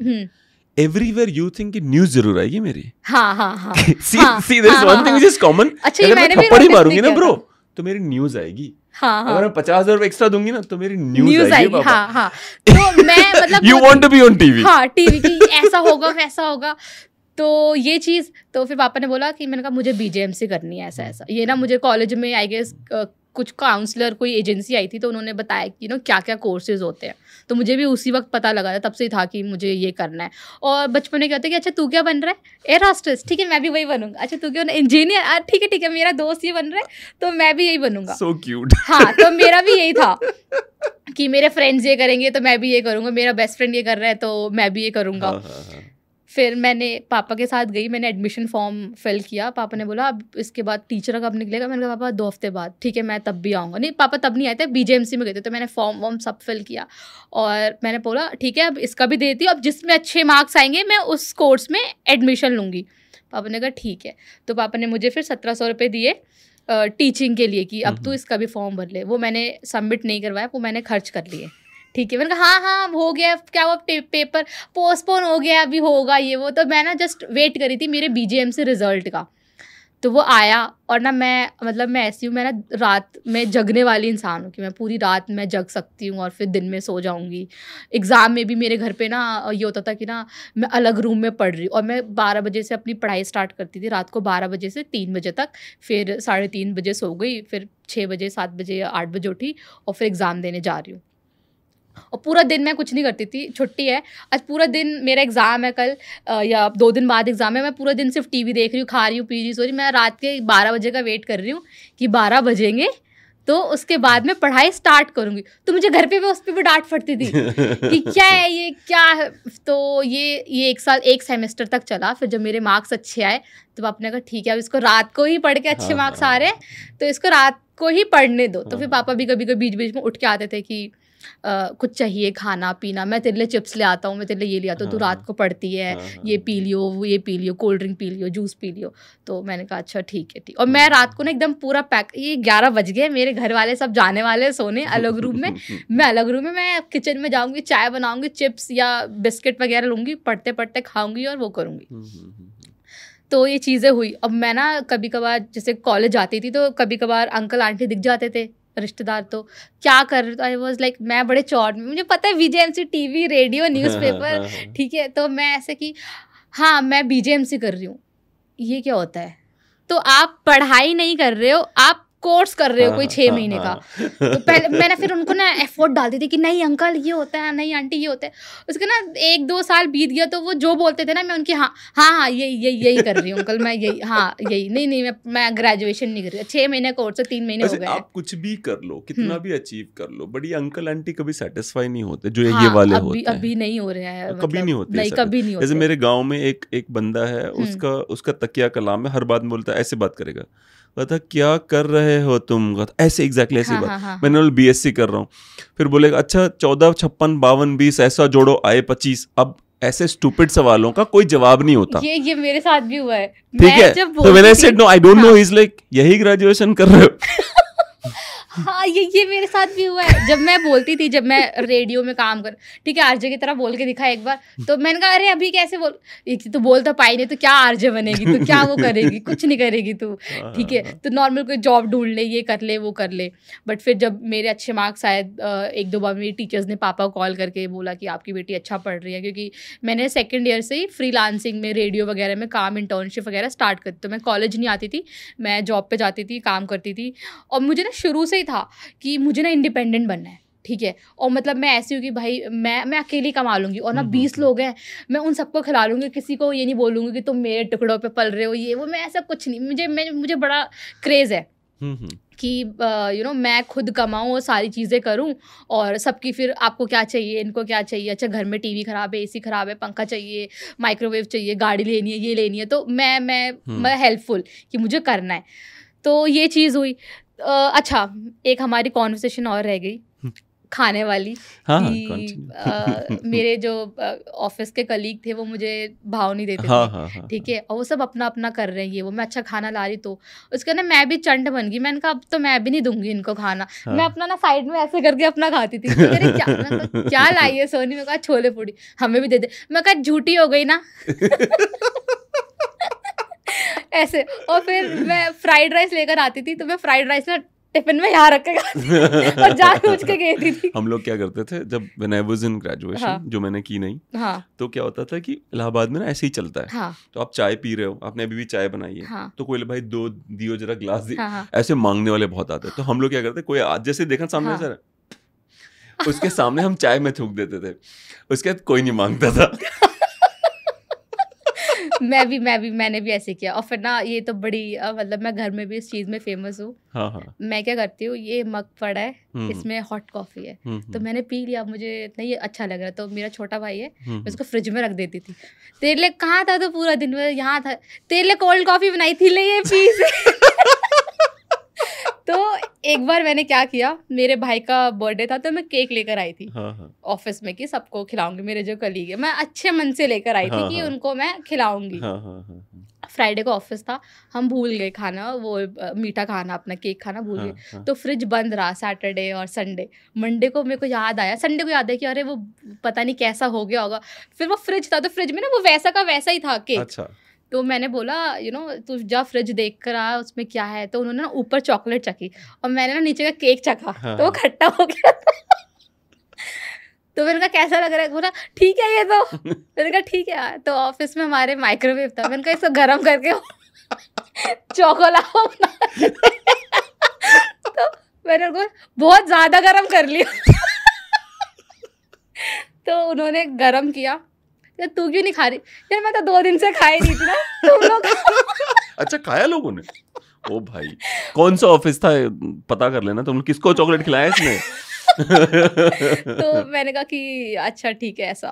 everywhere you think कि न्यूज जरूर आएगी मेरी हां हाँ हां see see there is one thing which is common अच्छा ये मैंने भी थप्पड़ ही मारूंगी ना ब्रो तो मेरी न्यूज आएगी हाँ, हाँ. अगर पचास हजार एक्स्ट्रा दूंगी ना तो मेरी न्यूज, न्यूज आएगी हाँ हाँ तो मैं <laughs> मतलब you want to be on TV हाँ टीवी की ऐसा होगा वैसा होगा तो ये चीज़ तो फिर पापा ने बोला कि मैंने कहा मुझे बीजेएमसी करनी है ऐसा ऐसा ये ना मुझे कॉलेज में आई गेस कुछ काउंसलर कोई एजेंसी आई थी तो उन्होंने बताया कि यू नो क्या क्या कोर्सेज होते हैं तो मुझे भी उसी वक्त पता लगा था तब से ही था कि मुझे ये करना है और बचपन में कहते कि अच्छा तू क्या बन रहा है एयर हॉस्टेस ठीक है मैं भी वही बनूंगा अच्छा तू क्यों इंजीनियर हाँ, ठीक है ठीक है मेरा दोस्त ये बन रहा है तो मैं भी यही बनूंगा सो क्यूट <laughs> हाँ तो मेरा भी यही था कि मेरे फ्रेंड्स ये करेंगे तो मैं भी ये करूँगा मेरा बेस्ट फ्रेंड ये कर रहा है तो मैं भी ये करूँगा हाँ, हाँ, फिर मैंने पापा के साथ गई मैंने एडमिशन फॉर्म फिल किया पापा ने बोला अब इसके बाद टीचर कब निकलेगा मैंने कहा पापा दो हफ्ते बाद ठीक है मैं तब भी आऊँगा नहीं पापा तब नहीं आए थे बीजेएमसी में गए थे तो मैंने फॉर्म वॉर्म सब फिल किया और मैंने बोला ठीक है अब इसका भी देती हूँ अब जिसमें अच्छे मार्क्स आएंगे मैं उस कोर्स में एडमिशन लूँगी पापा ने कहा ठीक है तो पापा ने मुझे फिर सत्रह सौ रुपये दिए टीचिंग के लिए कि अब तू हम्म। इसका भी फॉर्म भर ले वो मैंने सबमिट नहीं करवाया वो मैंने खर्च कर लिए ठीक है मैंने कहा हाँ हाँ हो गया क्या हुआ पेपर पोस्टपोन हो गया अभी होगा ये वो तो मैं ना जस्ट वेट करी थी मेरे बी से रिज़ल्ट का तो वो आया और ना मैं मतलब मैं ऐसी हूँ मैं ना रात में जगने वाली इंसान हूँ कि मैं पूरी रात मैं जग सकती हूँ और फिर दिन में सो जाऊँगी एग्ज़ाम में भी मेरे घर पे ना ये होता था कि ना मैं अलग रूम में पढ़ रही और मैं बारह बजे से अपनी पढ़ाई स्टार्ट करती थी रात को बारह बजे से तीन बजे तक फिर साढ़े तीन बजे सो गई फिर छः बजे सात बजे आठ बजे उठी और फिर एग्ज़ाम देने जा रही हूँ और पूरा दिन मैं कुछ नहीं करती थी छुट्टी है आज पूरा दिन मेरा एग्ज़ाम है कल या दो दिन बाद एग्ज़ाम है मैं पूरा दिन सिर्फ टीवी देख रही हूँ खा रही हूँ पी रही सॉरी मैं रात के बारह बजे का वेट कर रही हूँ कि बारह बजेंगे तो उसके बाद मैं पढ़ाई स्टार्ट करूँगी तो मुझे घर पे भी उस पर भी डांट फटती थी कि <laughs> क्या है ये क्या है तो ये ये एक साल एक सेमेस्टर तक चला फिर जब मेरे मार्क्स अच्छे आए तो पापा ने कहा ठीक है अब इसको रात को ही पढ़ के अच्छे हाँ, मार्क्स हाँ। आ रहे हैं तो इसको रात को ही पढ़ने दो तो हाँ। फिर पापा भी कभी कभी बीच बीच में उठ के आते थे कि आ, कुछ चाहिए खाना पीना मैं तेरे लिए चिप्स ले आता हूँ मैं तेरे लिए ये ले आता हूँ तू हाँ, हाँ। रात को पढ़ती है हाँ, ये पी लियो वो ये पी लियो कोल्ड ड्रिंक पी लियो जूस पी लियो तो मैंने कहा अच्छा ठीक है ठीक और मैं रात को ना एकदम पूरा पैक ये ग्यारह बज गए मेरे घर वाले सब जाने वाले सोने अलग रूम में <laughs> मैं अलग रूम में मैं किचन में जाऊँगी चाय बनाऊँगी चिप्स या बिस्किट वगैरह लूँगी पढ़ते पढ़ते खाऊँगी और वो करूँगी हम्म, हम्म, हम्म, तो ये चीज़ें हुई अब मैं ना कभी कभार जैसे कॉलेज जाती थी तो कभी कभार अंकल आंटी दिख जाते थे रिश्तेदार तो क्या कर रहे आई वॉज लाइक मैं बड़े चौट में मुझे पता है BJMC we radio newspaper ठीक है तो मैं ऐसे कि हाँ मैं बीजेएमसी कर रही हूँ ये क्या होता है तो आप पढ़ाई नहीं कर रहे हो आप कोर्स कर रहे हो कोई हाँ, छह हाँ, महीने का हाँ। तो पहले मैंने फिर उनको ना एफोर्ट डाल दी थी कि नहीं अंकल ये होता है नहीं आंटी ये होता है उसके ना एक दो साल बीत गया तो वो जो बोलते थे ना मैं उनकी हाँ हाँ हाँ यही यही यही कर रही हूँ अंकल मैं यही हाँ यही नहीं नहीं मैं मैं ग्रेजुएशन नहीं कर रही छह महीने कोर्स है तीन महीने हो अच्छा, गए आप कुछ भी कर लो कितना हम्म। भी अचीव कर लो बड़ी अंकल आंटी कभी सेटिस्फाई नहीं होते जो ये वाले होते अभी नहीं हो रहे हैं कभी नहीं होते मतलब, नहीं कभी नहीं जैसे मेरे गाँव में एक एक बंदा है हम्म। उसका उसका तकिया कलाम है हर बात बोलता है ऐसे बात करेगा कहता मतलब, क्या कर रहे हो तुम ऐसे एग्जैक्टली ऐसी हाँ, बात हाँ, हाँ, मैंने एस हाँ। सी कर रहा हूँ फिर बोलेगा अच्छा चौदह छप्पन बावन बीस ऐसा जोड़ो आए पच्चीस अब ऐसे स्टूपिड सवालों का कोई जवाब नहीं होता ये ये मेरे साथ भी हुआ है ठीक है तो मैंने said no I don't know is like यही ग्रेजुएशन कर रहे हो <laughs> हाँ ये ये मेरे साथ भी हुआ है जब मैं बोलती थी जब मैं रेडियो में काम कर ठीक है आरजे की तरह बोल के दिखा एक बार तो मैंने कहा अरे अभी कैसे बोल एक तो बोल तो पाई नहीं तो क्या आरजे बनेगी तो क्या वो करेगी कुछ नहीं करेगी तू ठीक है तो नॉर्मल कोई जॉब ढूंढ ले ये कर ले वो कर ले बट फिर जब मेरे अच्छे मार्क्स आए एक दो बार मेरी टीचर्स ने पापा को कॉल करके बोला कि आपकी बेटी अच्छा पढ़ रही है क्योंकि मैंने सेकेंड ईयर से ही फ्री में रेडियो वगैरह में काम इंटर्नशिप वगैरह स्टार्ट करती तो मैं कॉलेज नहीं आती थी मैं जॉब पर जाती थी काम करती थी और मुझे ना शुरू से था कि मुझे ना इंडिपेंडेंट बनना है ठीक है और मतलब मैं ऐसी हूँ कि भाई मैं मैं अकेली कमा लूँगी और ना हम्म, बीस हम्म, लोग हैं मैं उन सबको खिला लूँगी किसी को ये नहीं बोलूँगी कि तुम मेरे टुकड़ों पे पल रहे हो ये वो मैं ऐसा कुछ नहीं मुझे मैं मुझे बड़ा क्रेज़ है हम्म, कि यू नो मैं खुद कमाऊँ और सारी चीज़ें करूँ और सबकी फिर आपको क्या चाहिए इनको क्या चाहिए अच्छा घर में टीवी ख़राब है एसी ख़राब है पंखा चाहिए माइक्रोवेव चाहिए गाड़ी लेनी है ये लेनी है तो मैं मैं मैं हेल्पफुल कि मुझे करना है तो ये चीज़ हुई आ, अच्छा एक हमारी कॉन्वर्सेशन और रह गई हम्म। खाने वाली हाँ, कि आ, हाँ, <laughs> मेरे जो ऑफिस के कलीग थे वो मुझे भाव नहीं देते हाँ, थे हाँ, हाँ ठीक हाँ। है और वो सब अपना अपना कर रही है वो मैं अच्छा खाना ला रही तो उसके ना मैं भी चंड बन गई मैंने कहा अब तो मैं भी नहीं दूंगी इनको खाना मैं अपना ना साइड में ऐसे करके अपना खाती थी अरे क्या क्या लाई है सोनी मैं कहा छोले पूड़ी हमें भी दे दे मैं कहा झूठी हो गई ना <laughs> <laughs> ऐसे और फिर मैं फ्राइड राइस लेकर आती थी तो मैं फ्राइड राइस ना टिफिन में यहाँ रखेगा और जानबूझ के गई थी, हम लोग क्या करते थे जब when I was in graduation जो मैंने की नहीं हाँ. तो क्या होता था कि इलाहाबाद में ना ऐसे ही चलता है हाँ. तो आप चाय पी रहे हो आपने अभी भी चाय बनाई है हाँ. तो कोई भाई दो दियो जरा ग्लास दी हाँ, हाँ. ऐसे मांगने वाले बहुत आते तो हम लोग क्या करते कोई जैसे देखा सामने हाँ। सर उसके सामने हम चाय में थूक देते थे उसके बाद कोई नहीं मांगता था <laughs> मैं भी मैं भी मैंने भी ऐसे किया और फिर ना ये तो बड़ी मतलब मैं घर में भी इस चीज़ में फेमस हूँ हाँ, हाँ। मैं क्या करती हूँ ये मग पड़ा है हम्म। इसमें हॉट कॉफ़ी है हम्म, तो हम्म। मैंने पी लिया मुझे इतना ये अच्छा लग रहा तो मेरा छोटा भाई है मैं उसको फ्रिज में रख देती थी तेरे लिए कहाँ था तो पूरा दिन में यहाँ था तेरे लिए कोल्ड कॉफ़ी बनाई थी ले ये पी से <laughs> तो एक बार मैंने क्या किया मेरे भाई का बर्थडे था तो मैं केक लेकर आई थी ऑफिस हाँ, हाँ। में कि सबको खिलाऊंगी मेरे जो कलीग है मैं अच्छे मन से लेकर आई थी हाँ, कि उनको मैं खिलाऊंगी फ्राइडे को ऑफिस था हम भूल गए खाना वो मीठा खाना अपना केक खाना भूल गए तो फ्रिज बंद रहा सैटरडे और संडे मंडे को मेरे को याद आया संडे को याद आया कि अरे वो पता नहीं कैसा हो गया होगा फिर वो फ्रिज था तो फ्रिज में ना वो वैसा का वैसा ही था केक अच्छा तो मैंने बोला यू नो तू जा फ्रिज देख कर आ उसमें क्या है तो उन्होंने ना ऊपर चॉकलेट चखी और मैंने ना नीचे का केक चखा हाँ। तो वो हाँ। खट्टा हो गया तो मैंने कहा कैसा लग रहा है बोला ठीक है ये तो मैंने कहा ठीक है तो ऑफिस में हमारे माइक्रोवेव था मैंने कहा इसको गर्म करके चौकोलाओ <laughs> तो मैंने उनको बहुत ज़्यादा गर्म कर लिया तो उन्होंने गर्म किया यार तू क्यों नहीं खा रही यार मैं तो दो दिन से खाई नहीं थी ना तुम लोग <laughs> <laughs> अच्छा खाया लोगों ने ओ भाई कौन सा ऑफिस था पता कर लेना तुम किसको चॉकलेट खिलाया इसने <laughs> तो मैंने कहा कि अच्छा ठीक है ऐसा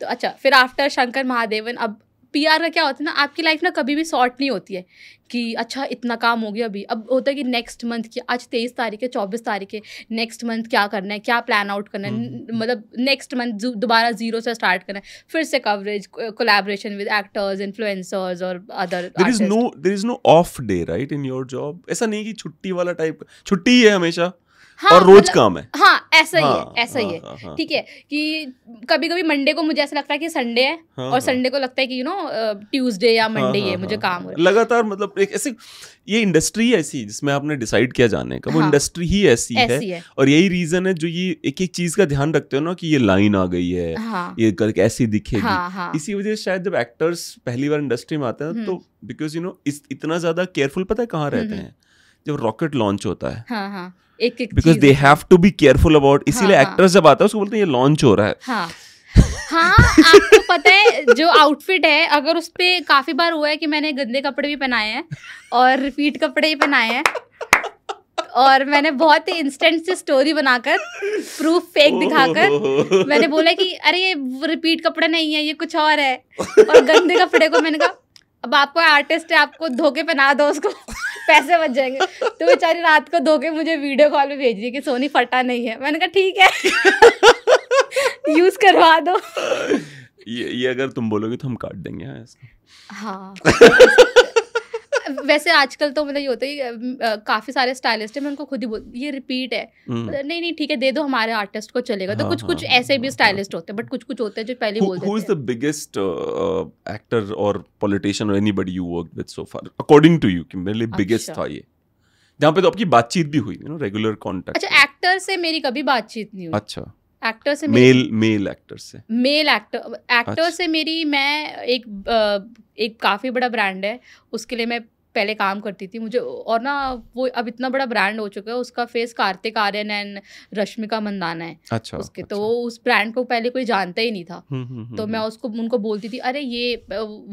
तो अच्छा फिर आफ्टर शंकर महादेवन अब पी का क्या होता है ना आपकी लाइफ ना कभी भी शॉर्ट नहीं होती है कि अच्छा इतना काम हो गया अभी अब होता है कि नेक्स्ट मंथ की आज तेईस तारीख है चौबीस तारीख है नेक्स्ट मंथ क्या करना है क्या प्लान आउट करना है हम्म। मतलब नेक्स्ट मंथ दोबारा जीरो से स्टार्ट करना है फिर से coverage collaboration with actors influencers और other there is no there is no off day right in your job ऐसा नहीं कि छुट्टी वाला टाइप छुट्टी है हमेशा हाँ, और रोज मतलब, काम है हाँ ऐसा ही है हाँ, ऐसा ही हाँ, है हाँ, ठीक है कि कभी कभी मंडे को मुझे ऐसा लगता है कि संडे है और संडे को लगता है कि यू नो ट्यूजडे या मंडे ही है मुझे काम हो रहा है लगातार मतलब एक ऐसे ये इंडस्ट्री ऐसी जिसमें आपने डिसाइड किया जाने का वो इंडस्ट्री ही ऐसी है और यही रीजन है जो ये एक एक चीज का ध्यान रखते हो ना कि ये लाइन आ गई है ये करके ऐसी दिखेगी इसी वजह से शायद जब एक्टर्स पहली बार इंडस्ट्री में आते हैं हम्म। तो बिकॉज यू नो इतना ज्यादा केयरफुल पता है कहाँ हम्म, रहते हम्म। हैं जब रॉकेट लॉन्च होता है एक एक because they have to be careful about इसीलिए एक्ट्रेस हाँ। जब आता है उसको बोलते हैं ये लॉन्च हो रहा है हाँ।, हाँ आपको पता है जो आउटफिट है अगर उस पर काफी बार हुआ है कि मैंने गंदे कपड़े भी पहनाए हैं और रिपीट कपड़े ही पहनाए हैं और मैंने बहुत ही इंस्टेंट से स्टोरी बनाकर प्रूफ फेक दिखाकर मैंने बोला कि अरे ये रिपीट कपड़े नहीं है ये कुछ और है और गंदे कपड़े को मैंने कहा अब आपको आर्टिस्ट है आपको धोखे पहना दो उसको <laughs> पैसे बच जाएंगे तो बेचारी रात को धोखे मुझे वीडियो कॉल में भेज रही कि सोनी फटा नहीं है मैंने कहा ठीक है यूज <laughs> करवा दो <laughs> ये ये अगर तुम बोलोगे तो हम काट देंगे हाँ वैसे आजकल तो मतलब ये होता है काफी सारे स्टाइलिस्ट है मैं उनको खुद ही बोल ये रिपीट है हम्म। मतलब नहीं नहीं ठीक है दे दो हमारे आर्टिस्ट को चलेगा तो हाँ, कुछ कुछ हाँ, ऐसे भी स्टाइलिस्ट हाँ, होते हैं बट कुछ कुछ होते हैं जो पहले बोलते हैं द बिगेस्ट एक्टर और पॉलिटिशियन और anybody you work with so far according to you कि मेरे लिए बिगेस्ट अच्छा। था ये जहाँ पे तो आपकी बातचीत भी हुई नो रेगुलर कांटेक्ट अच्छा एक्टर से मेरी कभी बातचीत नहीं हुई अच्छा एक्टर से मेल मेल एक्टर से मेल एक्टर एक्टर से मेरी मैं एक एक काफ़ी बड़ा ब्रांड है उसके लिए मैं पहले काम करती थी मुझे और ना वो अब इतना बड़ा ब्रांड हो चुका है उसका फेस कार्तिक आर्यन एंड रश्मिका मंदाना है अच्छा उसके तो अच्छा। तो वो उस ब्रांड को पहले कोई जानता ही नहीं था हुँ, हम्म, हुँ, हम्म, हम्म, तो मैं उसको उनको बोलती थी अरे ये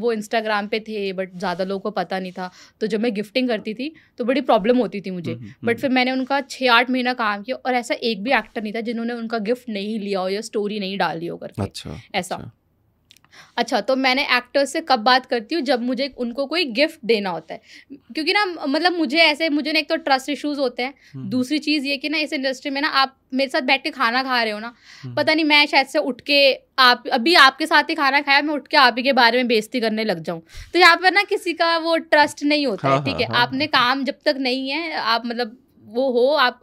वो इंस्टाग्राम पे थे बट ज़्यादा लोगों को पता नहीं था तो जब मैं गिफ्टिंग करती थी तो बड़ी प्रॉब्लम होती थी मुझे बट फिर मैंने उनका छः आठ महीना काम किया और ऐसा एक भी एक्टर नहीं था जिन्होंने उनका गिफ्ट नहीं लिया हो या स्टोरी नहीं डाली हो करके अच्छा, ऐसा अच्छा। अच्छा तो मैंने एक्टर्स से कब बात करती हूँ जब मुझे उनको कोई गिफ्ट देना होता है क्योंकि ना मतलब मुझे ऐसे मुझे ना एक तो ट्रस्ट इशूज़ होते हैं हम्म। दूसरी चीज़ ये कि ना इस इंडस्ट्री में ना आप मेरे साथ बैठ के खाना खा रहे हो ना हम्म। पता नहीं मैं शायद से उठ के आप अभी आपके साथ ही खाना खाया मैं उठ के आप ही के बारे में बेइज्जती करने लग जाऊँ तो यहाँ पर ना किसी का वो ट्रस्ट नहीं होता है हाँ, ठीक हाँ, है हाँ, आपने काम जब तक नहीं है आप मतलब वो हो आप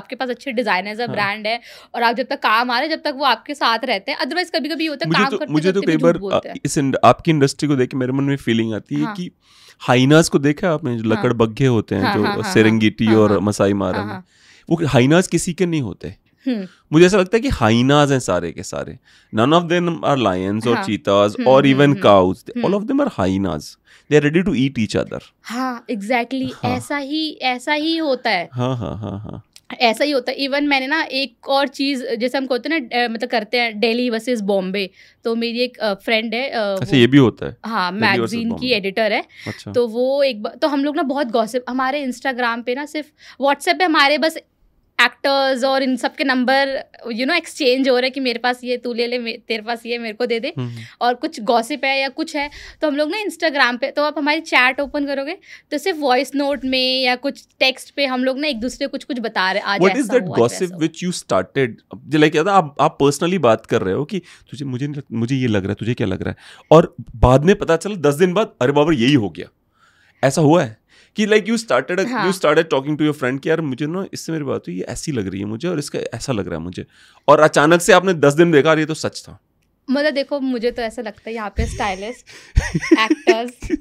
आपके पास अच्छे डिजाइनर्स है ब्रांड है और आप जब तक काम आ रहे हैं जब तक वो आपके साथ रहते हैं अदरवाइज कभी कभी होता है मुझे तो, तो कई बार इस आपकी इंडस्ट्री को देख के मेरे मन में फीलिंग आती है हाँ। कि हाइनास को देखा आपने जो हाँ। लकड़ बग्घे होते हैं हाँ, जो सेरंगिटी और मसाई मारा में वो हाइनास किसी के नहीं होते हम्म। मुझे ऐसा लगता है कि हाइनाज हैं सारे के सारे none of them are lions और चीताज और even cows all of them are hyenas they are ready to eat each other हाँ एग्जैक्टली exactly, हाँ. ऐसा ही ऐसा ही होता है हाँ हाँ हाँ हाँ ऐसा ही होता है इवन मैंने ना एक और चीज़ जैसे हम कहते हैं ना मतलब करते हैं दिल्ली वर्सेस बॉम्बे तो मेरी एक फ्रेंड है अच्छा ये भी होता है हाँ मैगजीन की एडिटर है अच्छा। तो वो एक तो हम लोग ना बहुत गॉसिप हमारे इंस्टाग्राम पे ना सिर्फ व्हाट्सएप पे हमारे बस एक्टर्स और इन सब के नंबर यू नो एक्सचेंज हो रहे हैं कि मेरे पास ये तू ले ले तेरे पास ये मेरे को दे दे हम्म। और कुछ गॉसिप है या कुछ है तो हम लोग ना इंस्टाग्राम पे तो आप हमारी चैट ओपन करोगे तो सिर्फ वॉइस नोट में या कुछ टेक्स्ट पे हम लोग ना एक दूसरे कुछ कुछ बता रहे आज what is that gossip which you started like आप आप पर्सनली बात कर रहे हो कि तुझे मुझे मुझे ये लग रहा है तुझे क्या लग रहा है और बाद में पता चला दस दिन बाद अरे बाबा यही हो गया ऐसा हुआ है कि like you started you started talking to your friend कि यार मुझे ना इससे मेरी बात हुई ये ऐसी लग रही है मुझे और इसका ऐसा लग रहा है मुझे और अचानक से आपने दस दिन देखा ये तो सच था मतलब देखो मुझे तो ऐसा लगता है यहाँ पे स्टाइलिस्ट एक्टर्स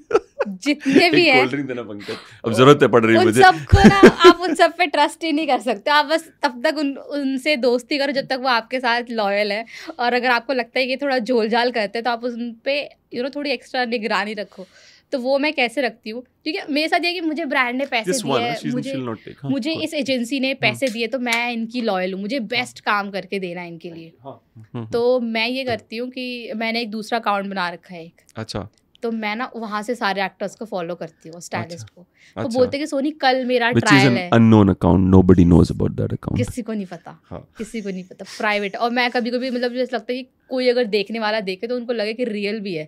जितने <laughs> भी हैं अब जरूरत पड़ रही मुझे सबको ना <laughs> आप उन सब पे ट्रस्ट ही नहीं कर सकते आप बस तब तक उन उनसे दोस्ती करो जब तक वो आपके साथ लॉयल है और अगर आपको लगता है कि थोड़ा झोलझाल करते हैं तो आप उन पे यू नो थोड़ी एक्स्ट्रा निगरानी रखो तो वो मैं कैसे रखती हूँ ठीक है मेरे साथ ये कि मुझे ब्रांड ने पैसे दिए मुझे हाँ, मुझे इस एजेंसी ने पैसे हाँ। दिए तो मैं इनकी लॉयल हूँ मुझे बेस्ट हाँ। काम करके देना है इनके लिए हम्म, हम्म। तो मैं ये करती हूँ कि मैंने एक दूसरा अकाउंट बना रखा है एक अच्छा तो मैं ना वहाँ से सारे एक्टर्स को फॉलो करती हूँ स्टाइलिस्ट अच्छा, को तो अच्छा। बोलते कि सोनी कल मेरा ट्रायल है unknown account nobody knows about that account किसी को नहीं पता हाँ। किसी को नहीं पता प्राइवेट और मैं कभी कभी मतलब जैसे लगता है कि कोई अगर देखने वाला देखे तो उनको लगे कि रियल भी है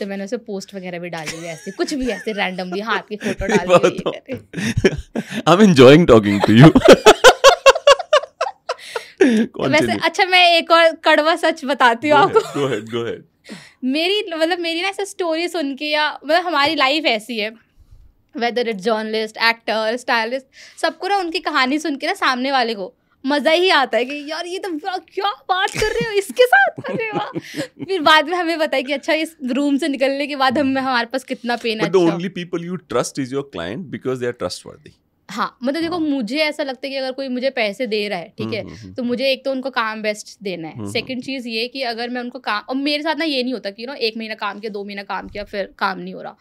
तो मैंने उसे पोस्ट वगैरह भी डाल है ऐसे कुछ भी ऐसे रैंडमली हाथ की फोटो डाल दी I am enjoying talking to you वैसे अच्छा मैं एक और कड़वा सच बताती हूँ आपको मेरी मतलब मेरी ना ऐसा स्टोरी सुन के या मतलब हमारी लाइफ ऐसी है whether it journalist actor stylist सबको ना उनकी कहानी सुन के ना सामने वाले को मज़ा ही आता है कि यार ये तो क्या बात कर रहे हो इसके साथ अरे हो <laughs> फिर बाद में हमें बताया कि अच्छा इस रूम से निकलने के बाद हमें हमारे पास कितना पेन है only people you trust is your client because they are worthy हाँ मतलब देखो हाँ। मुझे ऐसा लगता है कि अगर कोई मुझे पैसे दे रहा है ठीक हम्म, है हम्म, हम्म। तो मुझे एक तो उनको काम बेस्ट देना है सेकंड चीज ये कि अगर मैं उनको काम और मेरे साथ ना ये नहीं होता कि ना एक महीना काम किया दो महीना काम किया फिर काम नहीं हो रहा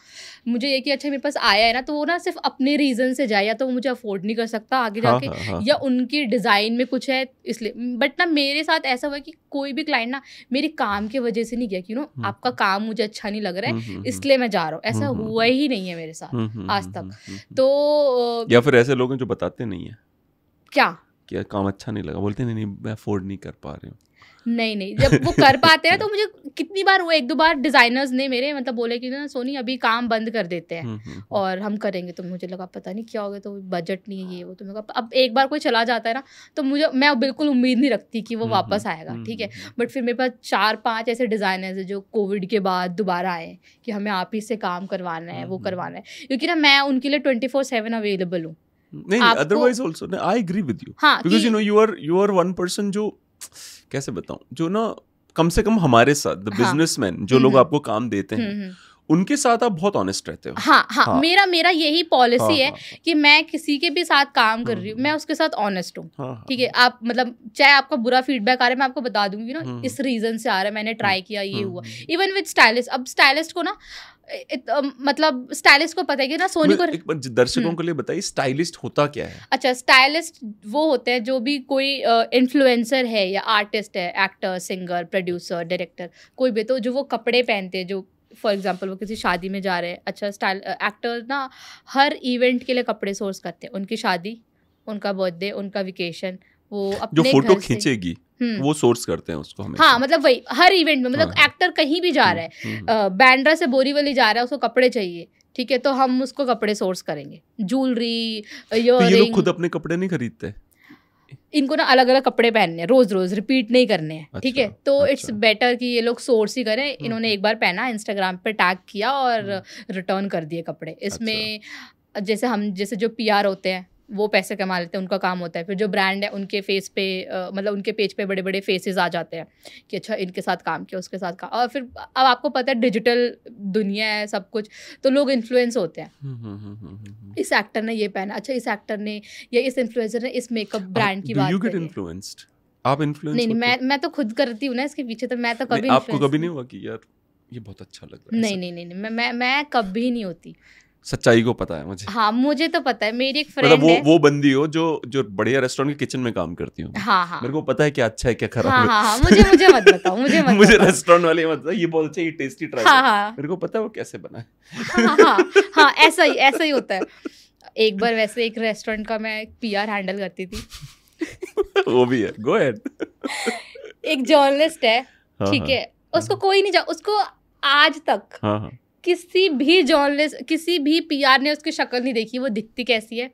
मुझे ये कि अच्छा मेरे पास आया है ना तो वो ना सिर्फ अपने रीजन से जाए या तो वो मुझे अफोर्ड नहीं कर सकता आगे हाँ, जाके हाँ, हाँ, या उनकी डिजाइन में कुछ है इसलिए बट ना मेरे साथ ऐसा हुआ कि कोई भी क्लाइंट ना मेरे काम की वजह से नहीं गया कि नो आपका काम मुझे अच्छा नहीं लग रहा है इसलिए मैं जा रहा हूँ ऐसा हुआ ही नहीं है मेरे साथ आज तक तो या फिर ऐसे लोग हैं जो बताते नहीं है क्या क्या काम अच्छा नहीं लगा बोलते नहीं नहीं मैं अफोर्ड नहीं कर पा रही हूँ नहीं नहीं जब वो कर पाते हैं तो मुझे कितनी बार वो एक दो बार डिजाइनर्स ने मेरे मतलब बोले कि ना सोनी अभी काम बंद कर देते हैं हम्म, हम्म, हम्म। और हम करेंगे तो मुझे लगा पता नहीं क्या होगा तो बजट नहीं है ये वो तो मेरे अब एक बार कोई चला जाता है ना तो मुझे मैं बिल्कुल उम्मीद नहीं रखती कि वो वापस आएगा ठीक है बट फिर मेरे पास चार पाँच ऐसे डिजाइनर्स है जो कोविड के बाद दोबारा आए कि हमें आप ही से काम करवाना है वो करवाना है क्योंकि ना मैं उनके लिए ट्वेंटी फोर सेवन अवेलेबल हूँ नहीं otherwise also I agree with you because you know you are you are one person जो कैसे बताऊं जो ना कम से कम हमारे साथ द बिजनेसमैन हाँ। जो हम्म, लोग हम्म। आपको काम देते हैं हम्म, उनके साथ आप बहुत ऑनेस्ट रहते हो हाँ हाँ, हाँ मेरा मेरा यही पॉलिसी हाँ, है हाँ, कि मैं किसी के भी साथ काम कर हम्म। रही हूँ मैं उसके साथ ऑनेस्ट हूँ हाँ, हाँ। ठीक है आप मतलब चाहे आपका बुरा फीडबैक आ रहा है मैं आपको बता दूंगी ना हम्म। इस रीजन से आ रहा है मैंने ट्राई हम्म। किया ये हुआ इवन विद स्टाइलिस्ट अब स्टाइलिस्ट को ना इत, uh, मतलब स्टाइलिस्ट को पता है कि ना सोनी को एक दर्शकों के लिए बताइए स्टाइलिस्ट होता क्या है अच्छा स्टाइलिस्ट वो होते हैं जो भी कोई इन्फ्लुएंसर uh, है या आर्टिस्ट है एक्टर सिंगर प्रोड्यूसर डायरेक्टर कोई भी तो जो वो कपड़े पहनते हैं जो फॉर एग्जाम्पल वो किसी शादी में जा रहे हैं अच्छा स्टाइल एक्टर uh, ना हर इवेंट के लिए कपड़े सोर्स करते हैं उनकी शादी उनका बर्थडे उनका वेकेशन वो अपने जो फोटो खींचेगी हम्म। वो सोर्स करते हैं उसको हमेशा हाँ मतलब वही हर इवेंट में मतलब हाँ, एक्टर हाँ। कहीं भी जा हम्म, रहा है बैंड्रा हम्म, uh, से बोरीवली जा रहा है उसको कपड़े चाहिए ठीक है तो हम उसको कपड़े सोर्स करेंगे ज्वेलरी तो ये लोग खुद अपने कपड़े नहीं खरीदते इनको ना अलग अलग कपड़े पहनने हैं रोज रोज रिपीट नहीं करने हैं ठीक है अच्छा, तो इट्स अच्छा. बेटर कि ये लोग सोर्स ही करें हम्म, इन्होंने हम्म। एक बार पहना इंस्टाग्राम पे टैग किया और रिटर्न हम्म। कर दिए कपड़े इसमें अच्छा. जैसे हम जैसे जो पीआर होते हैं वो पैसे कमा लेते हैं उनका काम होता है फिर जो ब्रांड है उनके फेस पे आ, मतलब उनके पेज पे बड़े बड़े फेसेस आ जाते हैं कि अच्छा इनके साथ काम किया उसके साथ काम और फिर अब आपको पता है डिजिटल दुनिया है सब कुछ तो लोग इन्फ्लुएंस होते हैं हम्म, हम्म, हम्म, इस एक्टर ने ये पहना अच्छा इस एक्टर ने या इस इन्फ्लुएंसर ने इस मेकअप ब्रांड की बात आप इन्फ्लुएंस नहीं, नहीं मैं मैं तो खुद करती हूँ ना इसके पीछे तो मैं तो कभी आपको कभी नहीं हुआ कि यार ये बहुत अच्छा लग रहा है नहीं नहीं नहीं मैं मैं कभी नहीं होती सच्चाई को पता है मुझे हाँ मुझे तो पता है मेरी एक फ्रेंड मतलब वो है। वो बंदी हो जो जो बढ़िया रेस्टोरेंट के किचन में काम करती हूँ हाँ हाँ मेरे को पता है क्या अच्छा है क्या खराब हाँ, हाँ, हाँ, मुझे मुझे मत बताओ मुझे मत <laughs> मुझे रेस्टोरेंट वाले मत बताओ ये बहुत अच्छा ये टेस्टी ट्राई हाँ, हाँ, मेरे को पता है वो कैसे बना है हाँ, हाँ, हाँ, हाँ, ऐसा ही ऐसा ही होता है एक बार वैसे एक रेस्टोरेंट का मैं पीआर हैंडल करती थी <laughs> वो भी है गो अहेड एक जर्नलिस्ट है ठीक है उसको कोई नहीं जा उसको आज तक किसी भी जर्नलिस्ट किसी भी पीआर ने उसकी शक्ल नहीं देखी वो दिखती कैसी है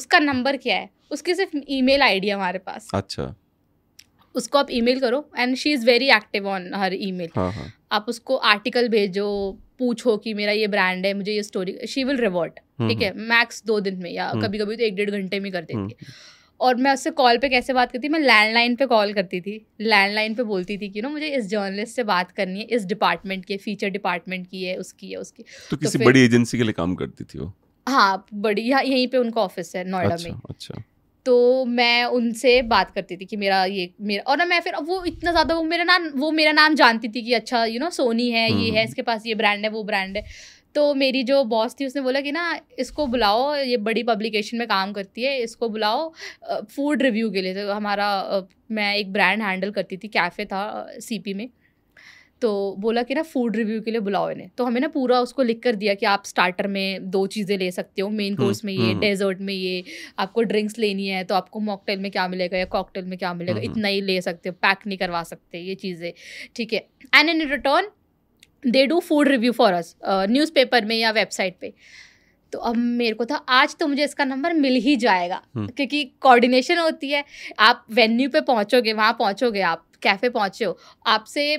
उसका नंबर क्या है उसकी सिर्फ ईमेल आईडी है हमारे पास अच्छा उसको आप ईमेल करो and she is very active on her email mail आप उसको आर्टिकल भेजो पूछो कि मेरा ये ब्रांड है मुझे ये स्टोरी शी विल रिवर्ट ठीक है मैक्स हम्म। दो दिन में या हम्म। कभी कभी तो एक डेढ़ घंटे में कर देती हम्म, है और मैं उससे कॉल पे कैसे बात करती मैं लैंडलाइन पे कॉल करती थी लैंडलाइन पे बोलती थी कि ना मुझे इस जर्नलिस्ट से बात करनी है इस डिपार्टमेंट के फीचर डिपार्टमेंट की है उसकी है उसकी तो, तो किसी तो बड़ी एजेंसी के लिए काम करती थी वो हाँ बड़ी यहाँ यहीं पे उनका ऑफिस है नोएडा अच्छा, में अच्छा तो मैं उनसे बात करती थी कि मेरा ये मेरा और ना मैं फिर वो इतना ज़्यादा वो मेरा नाम वो मेरा नाम जानती थी कि अच्छा यू नो सोनी है ये है हम्म। इसके पास ये ब्रांड है वो ब्रांड है तो मेरी जो बॉस थी उसने बोला कि ना इसको बुलाओ ये बड़ी पब्लिकेशन में काम करती है इसको बुलाओ फूड रिव्यू के लिए तो हमारा मैं एक ब्रांड हैंडल करती थी कैफ़े था सीपी में तो बोला कि ना फूड रिव्यू के लिए बुलाओ इन्हें तो हमें ना पूरा उसको लिख कर दिया कि आप स्टार्टर में दो चीज़ें ले सकते हो मेन कोर्स में ये डेजर्ट हम्म, हम्म। में ये आपको ड्रिंक्स लेनी है तो आपको मॉकटेल में क्या मिलेगा या कॉकटेल में क्या मिलेगा हम्म, इतना ही ले सकते हो पैक नहीं करवा सकते ये चीज़ें ठीक है and in return they do food review for us newspaper में या वेबसाइट पे तो अब मेरे को था आज तो मुझे इसका नंबर मिल ही जाएगा हम्म। क्योंकि कोऑर्डिनेशन होती है आप वेन्यू पे पहुंचोगे वहाँ पहुंचोगे आप कैफ़े पहुंचे हो आपसे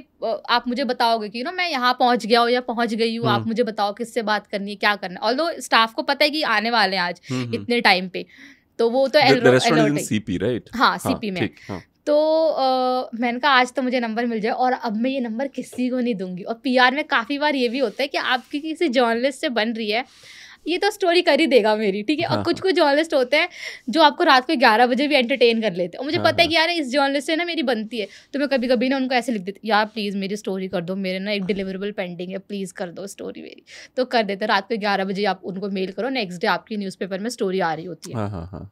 आप मुझे बताओगे कि यू नो मैं यहाँ पहुँच गया हूँ या पहुँच गई हूँ आप हम्म। मुझे बताओ किससे बात करनी है क्या करना है ऑल स्टाफ को पता है कि आने वाले हैं आज हम्म, इतने टाइम पे तो वो तो राइट हाँ सीपी हाँ, में तो आ, मैंने कहा आज तो मुझे नंबर मिल जाए और अब मैं ये नंबर किसी को नहीं दूंगी और पीआर में काफ़ी बार ये भी होता है कि आपकी किसी जर्नलिस्ट से बन रही है ये तो स्टोरी कर ही देगा मेरी ठीक है हाँ। और कुछ कुछ जर्नलिस्ट होते हैं जो आपको रात को ग्यारह बजे भी एंटरटेन कर लेते हैं और मुझे हाँ। पता है हाँ। कि यार इस जर्नलिस्ट से ना मेरी बनती है तो मैं कभी कभी ना उनको ऐसे लिख देती यार प्लीज़ मेरी स्टोरी कर दो मेरे ना एक डिलीवरेबल पेंडिंग है प्लीज़ कर दो स्टोरी मेरी तो कर देते रात को ग्यारह बजे आप उनको मेल करो नेक्स्ट डे आपकी न्यूज़पेपर में स्टोरी आ रही होती है हाँ, हाँ,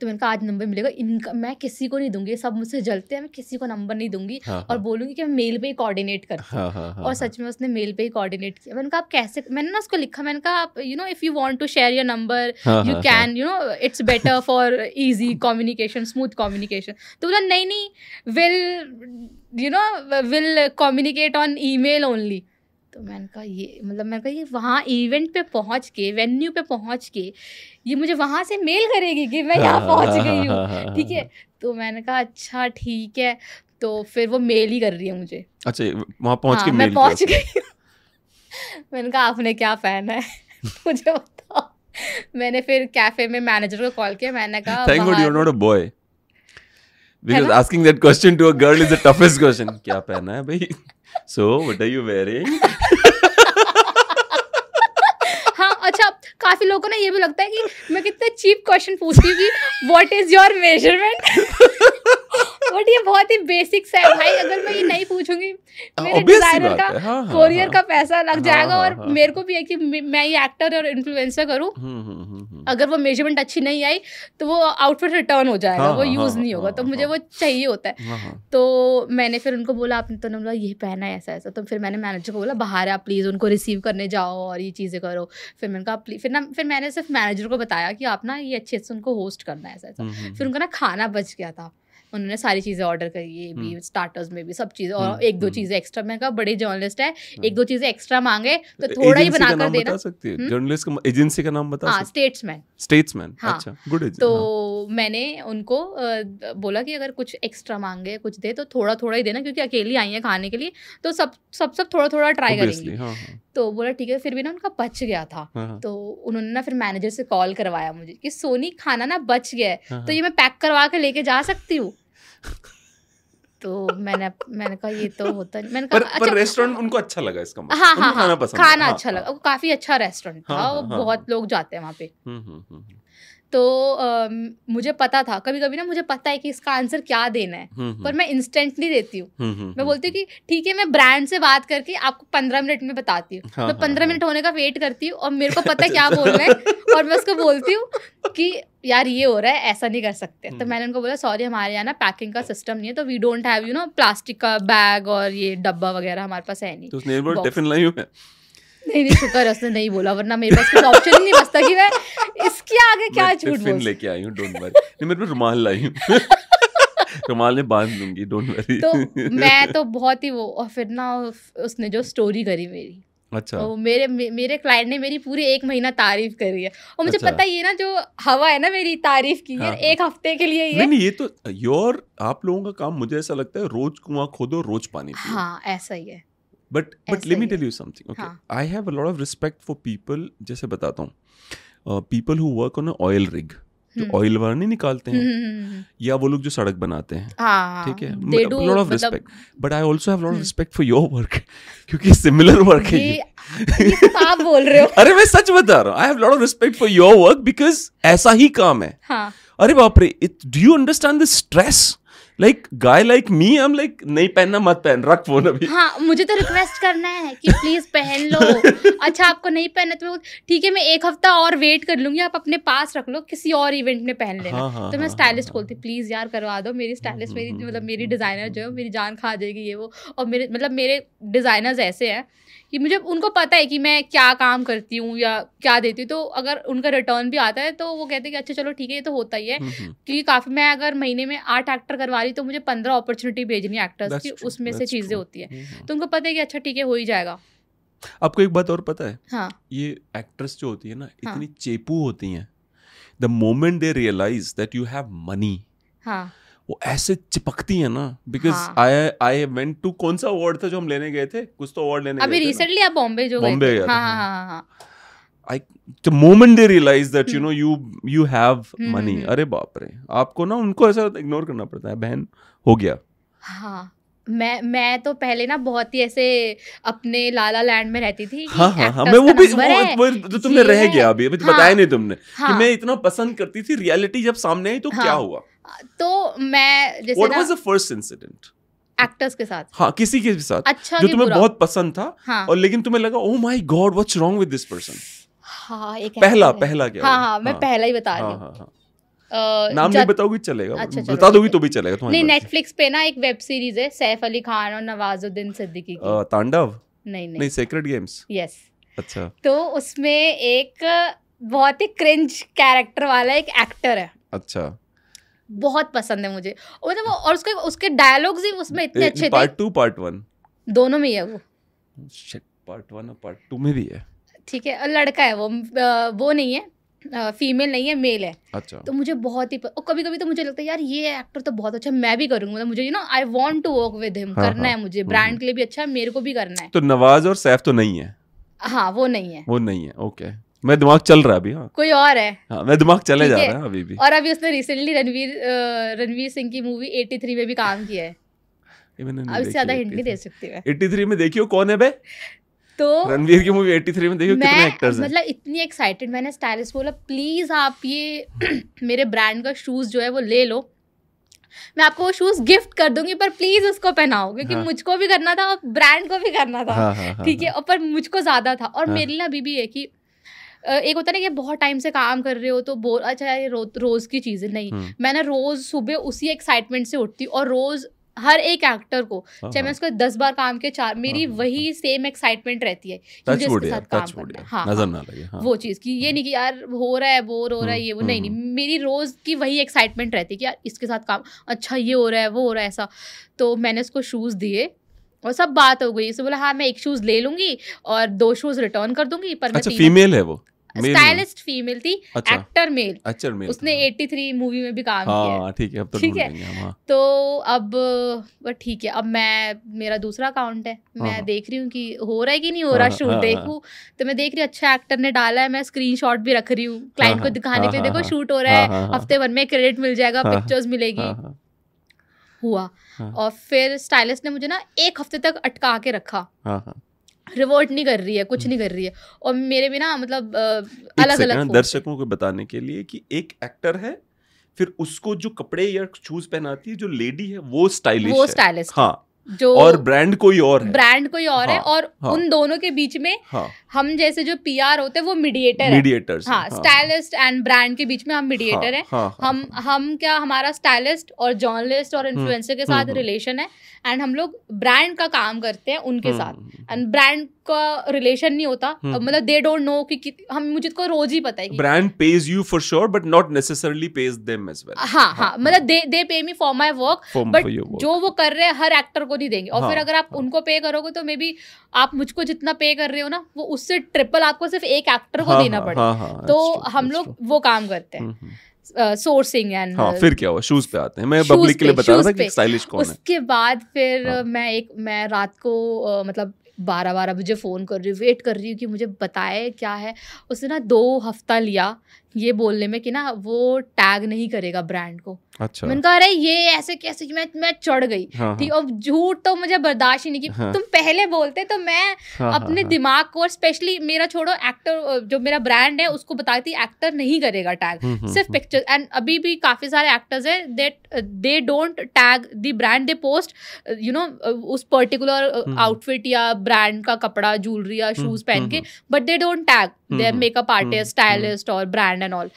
तो मैंने कहा आज नंबर मिलेगा इनका मैं किसी को नहीं दूंगी सब मुझसे जलते हैं मैं किसी को नंबर नहीं दूंगी हाँ, हाँ। और बोलूँगी कि मैं मेल पे ही कोऑर्डिनेट हूँ हाँ, हाँ, हाँ और हाँ। सच में उसने मेल पे ही कोऑर्डिनेट किया मैंने कहा आप कैसे मैंने ना उसको लिखा मैंने कहा आप you know if you want to share your number you can you know it's better for easy communication smooth communication तो बोला नहीं नहीं will you know will communicate on email only तो मैंने कहा ये मतलब मैंने कहा ये वहाँ इवेंट पे पहुँच के वेन्यू पे पहुँच के ये मुझे वहाँ से मेल करेगी कि मैं यहाँ पहुँच गई हूँ ठीक है तो मैंने कहा अच्छा ठीक है तो फिर वो मेल ही कर रही है मुझे अच्छा वहाँ पहुँच हाँ, के मैं पहुँच गई मैंने कहा आपने क्या फैन है <laughs> मुझे बताओ मैंने फिर कैफे में मैनेजर को कॉल किया मैंने कहा thank God you are not a boy because asking that question to a girl is the toughest question kya pehna hai bhai so what are you wearing काफी लोगों को ना ये भी लगता है कि मैं कितने चीप क्वेश्चन पूछती हूँ कि what is your measurement but ये बहुत ही बेसिक है भाई अगर मैं ये नहीं पूछूंगी हाँ, मेरे डिजाइनर का कोरियर हाँ, हाँ, का पैसा लग जाएगा और मेरे को भी है कि मैं ये एक्टर और इन्फ्लुएंसर करूँ हम्म, हम्म, हम्म, अगर वो मेजरमेंट अच्छी नहीं आई तो वो आउटफिट रिटर्न हो जाएगा वो यूज नहीं होगा तो मुझे वो चाहिए होता है तो मैंने फिर उनको बोला आपने तो बोला ये पहना है ऐसा ऐसा तो फिर मैंने मैनेजर को बोला बाहर आप प्लीज उनको रिसीव करने जाओ और ये चीजें करो फिर मैंने कहा फिर ना फिर मैंने सिर्फ मैनेजर को बताया कि आप ना ये अच्छे से उनको होस्ट करना है ऐसा ऐसा फिर उनका ना खाना बच गया था उन्होंने सारी चीज़ें ऑर्डर करी ये भी स्टार्टर्स हम्म। में भी सब चीज़ें और हम्म, हम्म। एक दो चीज़ें एक्स्ट्रा मैंने कहा बड़े जर्नलिस्ट है एक दो चीज़ें एक्स्ट्रा मांगे तो, तो थोड़ा ही बना कर देना सकती है जर्नलिस्ट का एजेंसी का नाम बता हाँ स्टेट्समैन स्टेट्समैन हाँ। अच्छा गुड तो हाँ। मैंने उनको बोला कि अगर कुछ एक्स्ट्रा मांगे कुछ दे तो थोड़ा थोड़ा ही देना क्योंकि अकेली आई है खाने के लिए तो सब सब सब थोड़ा थोड़ा ट्राई करेंगे हाँ, तो बोला ठीक है फिर भी ना उनका बच गया था तो उन्होंने ना फिर मैनेजर से कॉल करवाया मुझे कि सोनी खाना ना बच गया है तो ये मैं पैक करवा के लेके जा सकती हूँ <laughs> तो मैंने मैंने कहा ये तो होता नहीं मैंने कहा पर, अच्छा, पर रेस्टोरेंट उनको अच्छा लगा इसका मतलब हाँ हाँ खाना हाँ, पसंद खाना हाँ, अच्छा हाँ, लगा वो काफी अच्छा रेस्टोरेंट था हाँ, हाँ, हाँ, बहुत हाँ। लोग जाते हैं वहाँ पे हम्म, हम्म, हम्म, तो आ, मुझे पता था कभी कभी ना मुझे पता है कि इसका आंसर क्या देना है हम्म, हम्म। पर मैं इंस्टेंटली देती हूँ हम्म, मैं बोलती हूँ कि ठीक है मैं ब्रांड से बात करके आपको पंद्रह मिनट में बताती हूँ हाँ, मैं हाँ, पंद्रह हाँ, मिनट होने का वेट करती हूँ और मेरे को पता है क्या बोल रहे हैं और मैं उसको बोलती हूँ कि यार ये हो रहा है ऐसा नहीं कर सकते तो मैंने उनको बोला सॉरी हमारे यहाँ ना पैकिंग का सिस्टम नहीं है तो we don't have you know plastic का बैग और ये डब्बा वगैरह हमारे पास है नहीं तो नहीं नहीं शुक्र उसने नहीं बोला वरना मेरे पास कुछ ऑप्शन ही नहीं बचता कि मैं इसके आगे क्या झूठ बोलूं लेके आई हूं डोंट वरी नहीं मेरे पास रुमाल लाई हूं रुमाल में बांध दूंगी डोंट वरी तो मैं तो बहुत ही वो और फिर ना उसने जो स्टोरी करी मेरी अच्छा तो मेरे मेरे क्लाइंट ने मेरी पूरी एक महीना तारीफ करी है और मुझे अच्छा। पता ही है ना जो हवा है ना मेरी तारीफ की हाँ, हाँ, एक हफ्ते के लिए ही ये नहीं ये तो योर आप लोगों का काम मुझे ऐसा लगता है रोज कुआं खोदो रोज पानी हाँ ऐसा ही है but but let me tell you something okay I have a lot of respect for people जैसे बताता हूँ people who work on oil rig जो ऑयल वाला नहीं निकालते हैं हम्म। या वो लोग जो सड़क बनाते हैं हाँ, ठीक है lot of respect but I also have lot of respect for your work क्योंकि सिमिलर वर्क है ये तो आप बोल रहे हो <laughs> अरे मैं सच बता रहा हूँ I have lot of respect for your work because ऐसा ही काम है हाँ। अरे बाप रे do you understand the stress like guy like me I am like नहीं पहनना मत पहन रख फोन अभी हाँ मुझे तो रिक्वेस्ट करना है कि प्लीज पहन लो <laughs> अच्छा आपको नहीं पहनना तो ठीक है मैं एक हफ्ता और वेट कर लूंगी आप अपने पास रख लो किसी और इवेंट में पहन लेना हाँ, हाँ, तो मैं स्टाइलिस्ट हाँ, हाँ, बोलती हाँ, प्लीज यार करवा दो मेरी स्टाइलिस्ट हम्म, मेरी हम्म, मतलब मेरी डिजाइनर हम्म, जो है मेरी जान खा जाएगी ये वो और मेरे मतलब मेरे डिजाइनर ऐसे हैं कि मुझे उनको पता है कि मैं क्या काम करती हूँ या क्या देती हूँ तो अगर उनका रिटर्न भी आता है तो वो कहते हैं कि अच्छा चलो ठीक है ये तो होता ही है हम्म, हम्म। क्योंकि काफ़ी मैं अगर महीने में आठ एक्टर करवा रही तो मुझे पंद्रह अपॉर्चुनिटी भेजनी एक्टर्स की उसमें से चीज़ें होती है हम्म, तो उनको पता है कि अच्छा ठीक है हो ही जाएगा आपको एक बात और पता है हाँ ये एक्ट्रेस जो होती है ना हाँ। इतनी चेपू होती हैं the moment they realize that you have money हाँ वो ऐसे चिपकती है ना because I I went to कौन सा अवार्ड था जो हम लेने गए थे कुछ तो अवार्ड लेने अभी रिसेंटली आप बॉम्बे जो बॉम्बे गए I the moment they realize that you know you you have money अरे बाप रे आपको ना उनको ऐसा इग्नोर करना पड़ता है बहन हो गया हाँ मैं मैं तो पहले ना बहुत ही ऐसे अपने लाला लैंड में रहती थी हाँ हाँ हाँ मैं वो भी वो, वो तुमने रह गया अभी अभी तो हाँ, बताया नहीं तुमने हाँ, कि मैं इतना पसंद करती थी रियलिटी जब सामने आई तो हाँ, क्या हुआ तो मैं जैसे what was the first incident actors के साथ हाँ किसी के भी साथ अच्छा जो तुम्हें बहुत पसंद था हाँ. और लेकिन तुम्हें लगा oh my God what's wrong with this person हाँ एक पहला पहला क्या हाँ हाँ, मैं हाँ। पहला ही बता रही हाँ, हूँ Uh, नाम नहीं बताओगी चलेगा अच्छा, बता दोगी तो भी चलेगा नहीं नेटफ्लिक्स पे ना एक वेब सीरीज है सैफ अली खान और नवाजुद्दीन सिद्दीकी की uh, तांडव नहीं नहीं नहीं सेक्रेट गेम्स यस अच्छा तो उसमें एक बहुत ही क्रिंज कैरेक्टर वाला एक एक्टर है अच्छा बहुत पसंद है मुझे और मतलब और उसके उसके डायलॉग्स ही उसमें इतने अच्छे थे पार्ट 2 पार्ट 1 दोनों में ही है वो शिट पार्ट 1 और पार्ट 2 में भी है ठीक है और लड़का है वो वो नहीं है फीमेल नहीं है मेल है अच्छा तो मुझे बहुत ही और कभी कभी तो मुझे लगता है यार ये एक्टर तो बहुत अच्छा मैं भी करूंगा मतलब मुझे you know I want to work with him करना हाँ। है मुझे ब्रांड हम्म। के लिए भी अच्छा है मेरे को भी करना है तो नवाज और सैफ तो नहीं है हाँ वो नहीं है वो नहीं है ओके मैं दिमाग चल रहा है अभी हाँ कोई और है हाँ मैं दिमाग चले जा रहा है अभी भी और अभी उसने रिसेंटली रणवीर रणवीर सिंह की मूवी 83 में भी काम किया है अब ज्यादा हिंट नहीं दे सकती मैं 83 में देखियो कौन है बे तो रणवीर की मूवी 83 में देखियो कितने एक्टर्स हैं मतलब इतनी एक्साइटेड मैंने स्टाइलिस्ट बोला प्लीज आप ये <clears throat> मेरे ब्रांड का शूज जो है वो ले लो मैं आपको वो शूज गिफ्ट कर दूंगी पर प्लीज उसको पहनाओ क्योंकि हाँ। मुझको भी करना था और ब्रांड को भी करना था हाँ, हाँ, हाँ, ठीक हाँ, है हाँ, और पर मुझको ज्यादा था और हाँ। मेरे लिए अभी भी है कि एक होता है ना कि बहुत टाइम से काम कर रहे हो तो बोर अच्छा ये रो, रोज की चीज़ है नहीं हम्म। मैं ना रोज सुबह उसी एक्साइटमेंट से उठती और रोज हर एक एक्टर को हाँ, चाहे मैं हाँ। उसको दस बार काम के चार हाँ, मेरी वही सेम एक्साइटमेंट रहती है हाँ, वो चीज़ की ये नहीं कि यार हो रहा है बोर हो रहा है हम्म, ये वो नहीं नहीं हम्म, मेरी रोज़ की वही एक्साइटमेंट रहती है कि यार इसके साथ काम अच्छा ये हो रहा है वो हो रहा है ऐसा तो मैंने उसको शूज़ दिए और सब बात हो गई बोला हाँ मैं एक शूज ले लूंगी और दो शूज रिटर्न कर दूंगी पर अच्छा, फीमेल है वो स्टाइलिस्ट फीमेल थी एक्टर मेल अच्छा मेल उसने 83 हाँ। मूवी में भी काम किया हाँ, ठीक है अब तो ठीक है हाँ। तो अब ठीक है अब मैं मेरा दूसरा अकाउंट है मैं देख रही हूँ कि हो रहा है कि नहीं हो रहा शूट देखू तो मैं देख रही हूँ अच्छा एक्टर ने डाला है मैं स्क्रीन भी रख रही हूँ क्लाइंट को दिखाने के लिए देखो शूट हो रहा है हफ्ते भर में क्रेडिट मिल जाएगा पिक्चर्स मिलेगी हुआ हाँ. और फिर स्टाइलिस्ट ने मुझे ना एक हफ्ते तक अटका के रखा रिवोर्ट हाँ, हाँ। नहीं कर रही है कुछ नहीं हम्म। कर रही है और मेरे भी ना मतलब अलग अलग दर्शकों को बताने के लिए कि एक एक्टर है फिर उसको जो कपड़े या शूज पहनाती है जो लेडी है वो स्टाइलिश वो स्टाइलिश हाँ जो और ब्रांड कोई और है ब्रांड कोई और हाँ, है और हाँ, उन दोनों के बीच में हाँ, हम जैसे जो पीआर होते हैं वो मीडिएटर मीडिएटर हाँ, हाँ स्टाइलिस्ट एंड ब्रांड के बीच में हम मीडिएटर हाँ, हैं हाँ, हाँ, हम हम क्या हमारा स्टाइलिस्ट और जर्नलिस्ट और इन्फ्लुएंसर हम्म, के हम्म, साथ रिलेशन हम्म। है एंड हम लोग ब्रांड का काम करते हैं उनके हम्म, साथ एंड हम्म, ब्रांड का रिलेशन नहीं होता हम्म। मतलब दे डोंट नो कि हम मुझे तो रोज ही पता है brand page you for sure but not necessarily page them as well हां हां मतलब they they pay me for my work but जो वो कर रहे हैं हर एक्टर को नहीं देंगे और हाँ, फिर अगर आप हाँ। उनको पे करोगे तो मे बी आप मुझको जितना पे कर रहे हो ना वो उससे ट्रिपल आपको सिर्फ एक एक्टर को हाँ, देना पड़ेगा तो हम लोग वो काम करते हैं सोर्सिंग एंड हाँ, uh, फिर क्या हुआ शूज पे आते हैं मैं बबली के लिए बता रहा था कि स्टाइलिश कौन उसके है उसके बाद फिर हाँ. मैं एक मैं रात को uh, मतलब बारह बारह बजे फ़ोन कर रही हूँ वेट कर रही हूँ कि मुझे बताए क्या है उसने ना दो हफ्ता लिया ये बोलने में कि ना वो टैग नहीं करेगा ब्रांड को अच्छा मैंने कहा अरे ये ऐसे कैसे मैं मैं चढ़ गई हाँ, हाँ। ठीक हाँ, और झूठ तो मुझे बर्दाश्त ही नहीं की हाँ, तुम पहले बोलते तो मैं हाँ, हाँ अपने हाँ, दिमाग को और स्पेशली मेरा छोड़ो एक्टर जो मेरा ब्रांड है उसको बताती एक्टर नहीं करेगा टैग हम्म, हम्म, सिर्फ पिक्चर हम्म। एंड अभी भी काफी सारे एक्टर्स है that they don't tag the brand they post you know उस पर्टिकुलर आउटफिट या ब्रांड का कपड़ा ज्वेलरी या शूज पहन के but they don't tag their makeup artist stylist और ब्रांड एंड ऑल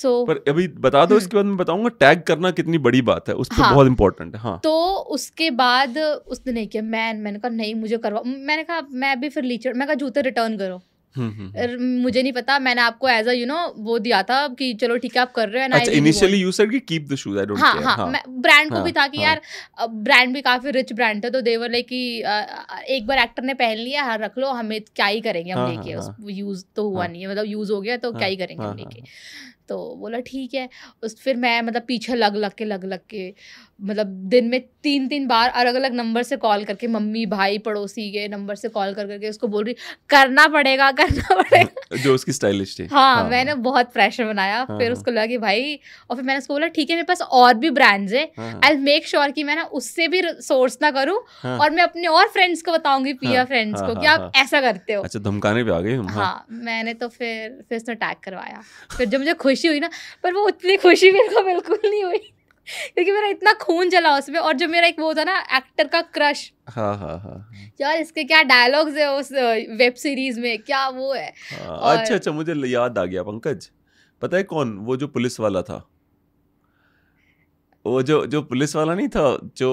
सो पर अभी बता दो hmm. इसके बाद मैं बताऊंगा टैग करना कितनी बड़ी बात है उस पर हाँ, बहुत इंपॉर्टेंट है हाँ तो उसके बाद उसने नहीं किया मैन मैंने कहा नहीं मुझे करवा मैंने कहा मैं भी फिर लीचर मैं कहा जूते रिटर्न करो मुझे नहीं पता मैंने आपको एज अ यू नो वो दिया था कि चलो ठीक है आप कर रहे हो अच्छा इनिशियली यू सेड कि keep the shoes I don't care हां मैं ब्रांड को हाँ, भी था कि हाँ। यार ब्रांड भी काफी रिच ब्रांड था तो देवर लाइक कि एक बार एक्टर ने पहन लिया हां रख लो हमें क्या ही करेंगे हम हाँ, लेके यूज तो हुआ नहीं है मतलब यूज हो गया तो क्या ही करेंगे हम लेके तो बोला ठीक है उस फिर मैं मतलब पीछे लग लग के लग लग के मतलब दिन में तीन तीन बार अलग अलग नंबर से कॉल करके मम्मी भाई पड़ोसी के नंबर से कॉल कर करके उसको बोल रही करना पड़ेगा करना <laughs> पड़ेगा <laughs> जो उसकी स्टाइलिश थी हाँ, हाँ मैंने हाँ। बहुत प्रेशर बनाया हाँ, फिर हाँ। उसको लगा कि भाई और फिर मैंने उसको बोला ठीक है मेरे पास और भी ब्रांड्स है आई मेक श्योर कि मैं ना उससे भी सोर्स ना करूँ हाँ, और मैं अपने और फ्रेंड्स को बताऊंगी पिया हाँ, फ्रेंड्स को कि आप ऐसा करते हो अच्छा धमकाने पे आ गए हाँ मैंने तो फिर फिर उसने अटैक करवाया फिर जब मुझे खुशी हुई ना पर वो उतनी खुशी मेरे को बिल्कुल नहीं हुई <laughs> क्योंकि मेरा इतना खून जला उसमें और जो मेरा एक वो था ना एक्टर का क्रश हाँ हाँ हाँ यार इसके क्या डायलॉग्स है उस वेब सीरीज में क्या वो है हाँ, अच्छा अच्छा मुझे याद आ गया पंकज पता है कौन वो जो पुलिस वाला था वो जो जो पुलिस वाला नहीं था जो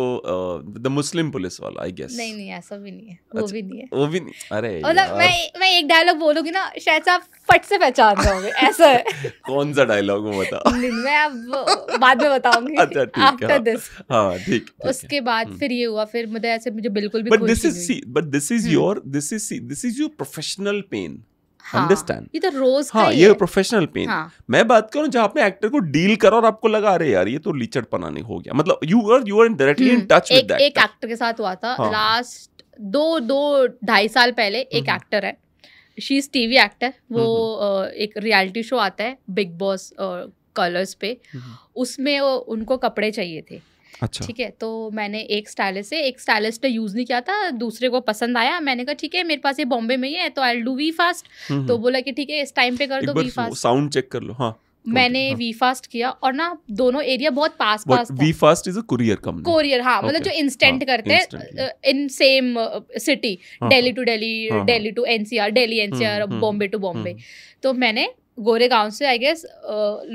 द मुस्लिम पुलिस वाला आई गेस नहीं नहीं ऐसा भी नहीं है वो अच्छा, भी नहीं है वो भी नहीं अरे मतलब मैं मैं एक डायलॉग बोलूंगी ना शायद आप फट से पहचान जाओगे ऐसा है <laughs> कौन सा डायलॉग वो बताओ <laughs> मैं अब बाद में बताऊंगी अच्छा ठीक है दिस हां हाँ, ठीक उसके बाद हम्म। फिर ये हुआ फिर मुझे मतलब ऐसे मुझे बिल्कुल भी but this is but this is your this is this is your professional pain understand हाँ, ये तो रोज हाँ ये प्रोफेशनल पेन हाँ। मैं बात करूँ जहाँ आपने एक्टर को डील करा और आपको लगा अरे यार ये तो लीचड़ पना नहीं हो गया मतलब you are you are directly in touch with that एक एक्टर के साथ हुआ था लास्ट हाँ। दो दो ढाई साल पहले एक एक्टर हम्म। है शी इज टीवी एक्टर वो हम्म, हम्म। एक रियलिटी शो आता है बिग बॉस कलर्स पे उसमें वो उनको कपड़े चाहिए थे अच्छा ठीक है तो मैंने एक स्टाइलिस्ट से एक स्टाइलिस्ट ने यूज़ नहीं किया था दूसरे को पसंद आया मैंने कहा ठीक है मेरे पास ये बॉम्बे में ही है तो आई डू वी फास्ट तो हम्म। बोला कि ठीक है इस टाइम पे कर दो वी फास्ट साउंड चेक कर लो हाँ मैंने हाँ. वी फास्ट किया और ना दोनों एरिया बहुत पास But पास we fast is a courier company courier हाँ मतलब okay. मतलब जो इंस्टेंट हाँ, करते हैं in same city Delhi to Delhi Delhi to NCR Delhi NCR Bombay to Bombay तो मैंने गोरेगांव से आई गेस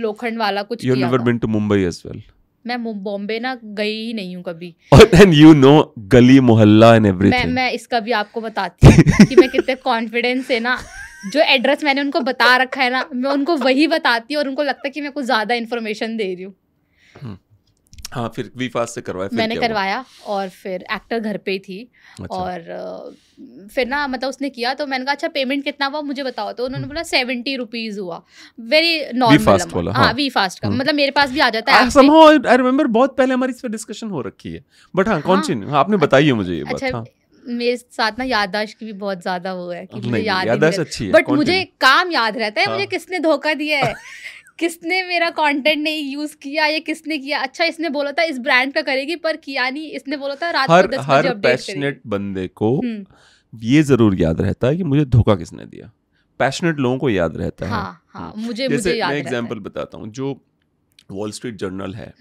लोखंड वाला कुछ you never been to Mumbai as well मैं बॉम्बे ना गई ही नहीं हूँ कभी एंड यू नो गली मोहल्ला एंड एवरीथिंग मैं मैं इसका भी आपको बताती हूँ <laughs> कि मैं कितने कॉन्फिडेंस है ना जो एड्रेस मैंने उनको बता रखा है ना मैं उनको वही बताती हूँ और उनको लगता है कि मैं कुछ ज़्यादा इन्फॉर्मेशन दे रही हूँ hmm. हाँ फिर वी फास्ट से करवाया मैंने करवाया और फिर एक्टर घर पे ही थी अच्छा। और फिर ना मतलब उसने किया तो मैंने कहा अच्छा पेमेंट कितना हुआ मुझे बताओ तो उन्होंने हम्म। बोला सेवेंटी रुपीज हुआ वेरी नॉर्मल फास्ट हाँ वी हाँ। फास्ट का हम्म। मतलब मेरे पास भी आ जाता है somehow I remember बहुत पहले हमारी इस पर डिस्कशन हो रखी है बट हाँ कौन हाँ। सी हाँ, आपने अच्छा, बताई है मुझे ये बात अच्छा, मेरे साथ ना याददाश्त की भी बहुत ज्यादा वो है कि मुझे याद याददाश्त अच्छी है बट मुझे काम याद रहता है मुझे किसने धोखा दिया है <laughs> किसने मेरा कंटेंट नहीं यूज किया या किसने किया अच्छा इसने बोला था इस ब्रांड का करेगी पर किया नहीं इसने बोला था रात हर, को हर पैशनेट बंदे को हम्म। ये जरूर याद रहता है कि मुझे धोखा किसने दिया पैशनेट लोगों को याद रहता है हाँ, हाँ, मुझे मुझे याद मैं एग्जांपल बताता हूँ जो वॉल स्ट्रीट जर्नल है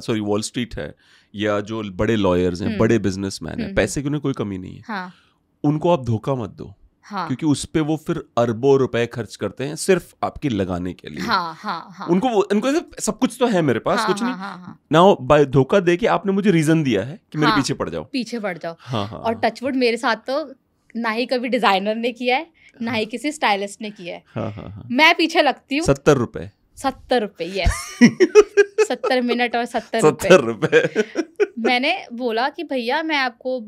सॉरी वॉल स्ट्रीट है या जो बड़े लॉयर्स हैं हम्म। बड़े बिजनेसमैन हैं हम्म। पैसे की उन्हें कोई कमी नहीं है हाँ. उनको आप धोखा मत दो हाँ. क्योंकि उस पर वो फिर अरबों रुपए खर्च करते हैं सिर्फ आपकी लगाने के लिए हाँ, हाँ, हाँ. उनको उनको सब कुछ तो है मेरे पास हाँ, कुछ हाँ, नहीं हाँ, हाँ. ना बाय धोखा दे के आपने मुझे रीजन दिया है कि मेरे हाँ, पीछे पड़ जाओ पीछे पड़ जाओ हाँ, हाँ, और टचवुड हाँ। मेरे साथ तो ना ही कभी डिजाइनर ने किया है ना ही हाँ। किसी स्टाइलिस्ट ने किया है हाँ, हाँ, हाँ. मैं पीछे लगती हूँ सत्तर रुपए सत्तर रुपये ये <laughs> सत्तर मिनट और सत्तर सत्तर रुपये <laughs> मैंने बोला कि भैया मैं आपको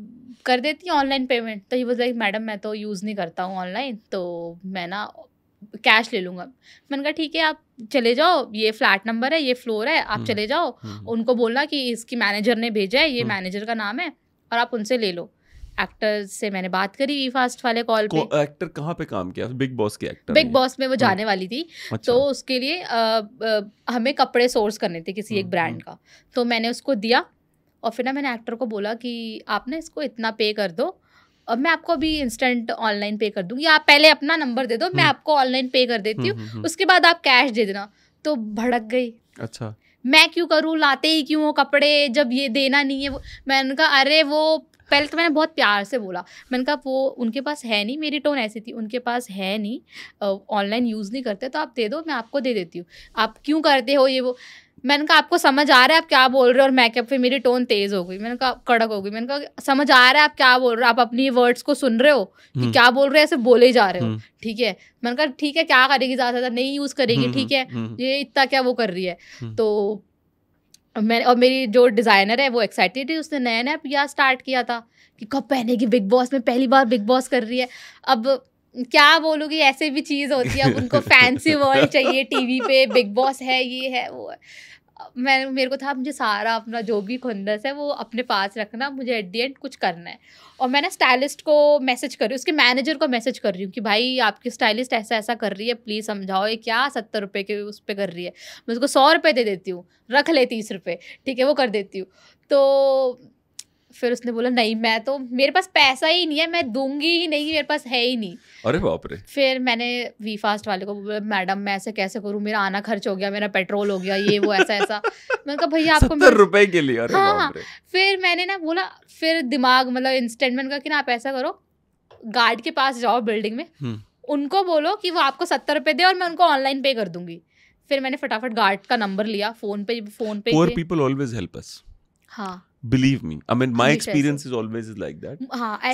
कर देती हूँ ऑनलाइन पेमेंट तो ही वॉज लाइक मैडम मैं तो यूज़ नहीं करता हूँ ऑनलाइन तो मैं ना कैश ले लूँगा मैंने कहा ठीक है आप चले जाओ ये फ्लैट नंबर है ये फ्लोर है आप हम्म, चले जाओ हम्म। उनको बोलना कि इसकी मैनेजर ने भेजा है ये मैनेजर हम्म। का नाम है और आप उनसे ले लो एक्टर से मैंने बात करी वी फास्ट वाले कॉल पे एक्टर कहाँ पे काम किया बिग बॉस के एक्टर बिग बॉस में वो जाने हम्म। वाली थी अच्छा। तो उसके लिए आ, आ, हमें कपड़े सोर्स करने थे किसी एक ब्रांड हम्म, हम्म। का तो मैंने उसको दिया और फिर ना मैंने एक्टर को बोला कि आप ना इसको इतना पे कर दो और मैं आपको अभी इंस्टेंट ऑनलाइन पे कर दूंगी आप पहले अपना नंबर दे दो मैं आपको ऑनलाइन पे कर देती हूँ उसके बाद आप कैश दे देना तो भड़क गई अच्छा मैं क्यों करूँ लाते ही क्यों वो कपड़े जब ये देना नहीं है वो मैंने कहा अरे वो पहले तो मैंने बहुत प्यार से बोला मैंने कहा वो उनके पास है नहीं मेरी टोन ऐसी थी उनके पास है नहीं ऑनलाइन यूज़ नहीं करते तो आप दे दो मैं आपको दे देती हूँ आप क्यों करते हो ये वो मैंने कहा आपको समझ आ रहा है आप क्या बोल रहे हो और मैकअप फिर मेरी टोन तेज हो गई मैंने कहा कड़क हो गई मैंने कहा समझ आ रहा है आप क्या बोल रहे हो आप अपनी वर्ड्स को सुन रहे हो कि हम्म। क्या बोल रहे हो ऐसे बोले जा रहे हो हम्म। ठीक है मैंने कहा ठीक है क्या करेगी ज़्यादा ज़्यादा नहीं यूज़ करेगी हम्म, ठीक है ये इतना क्या वो कर रही है तो मैं और मेरी जो डिज़ाइनर है वो एक्साइटेड है उसने नया नया पिया स्टार्ट किया था कि कब पहनेगी बिग बॉस में पहली बार बिग बॉस कर रही है अब क्या बोलोगी ऐसे भी चीज़ होती है अब उनको फैंसी <laughs> वर्ल्ड चाहिए टीवी पे बिग बॉस है ये है वो है मैं मेरे को था मुझे सारा अपना जो भी खुंदस है वो अपने पास रखना मुझे एट दी एंड कुछ करना है और मैंने स्टाइलिस्ट को मैसेज कर रही हूँ उसके मैनेजर को मैसेज कर रही हूँ कि भाई आपकी स्टाइलिस्ट ऐसा ऐसा कर रही है प्लीज़ समझाओ ये क्या सत्तर रुपये के उस पर कर रही है मैं उसको सौ रुपये दे देती हूँ रख ले तीस रुपये ठीक है वो कर देती हूँ तो फिर उसने बोला नहीं मैं तो मेरे पास पैसा ही नहीं है मैं दूंगी ही नहीं मेरे पास है ही नहीं अरे बाप रे फिर मैंने वी फास्ट वाले को बोला मैडम मैं ऐसे कैसे करूँ मेरा आना खर्च हो गया मेरा पेट्रोल हो गया ये वो ऐसा ऐसा <laughs> मैंने कहा भैया आपको रुपए के लिए अरे हाँ, हाँ। फिर मैंने ना बोला फिर दिमाग मतलब इंस्टेंट मैंने कहा कि ना आप ऐसा करो गार्ड के पास जाओ बिल्डिंग में हम्म। उनको बोलो कि वो आपको सत्तर रुपये दे और मैं उनको ऑनलाइन पे कर दूंगी फिर मैंने फटाफट गार्ड का नंबर लिया फोन पे फोन पे पीपल ऑलवेज हेल्प अस हाँ believe me I mean my experience is always is like that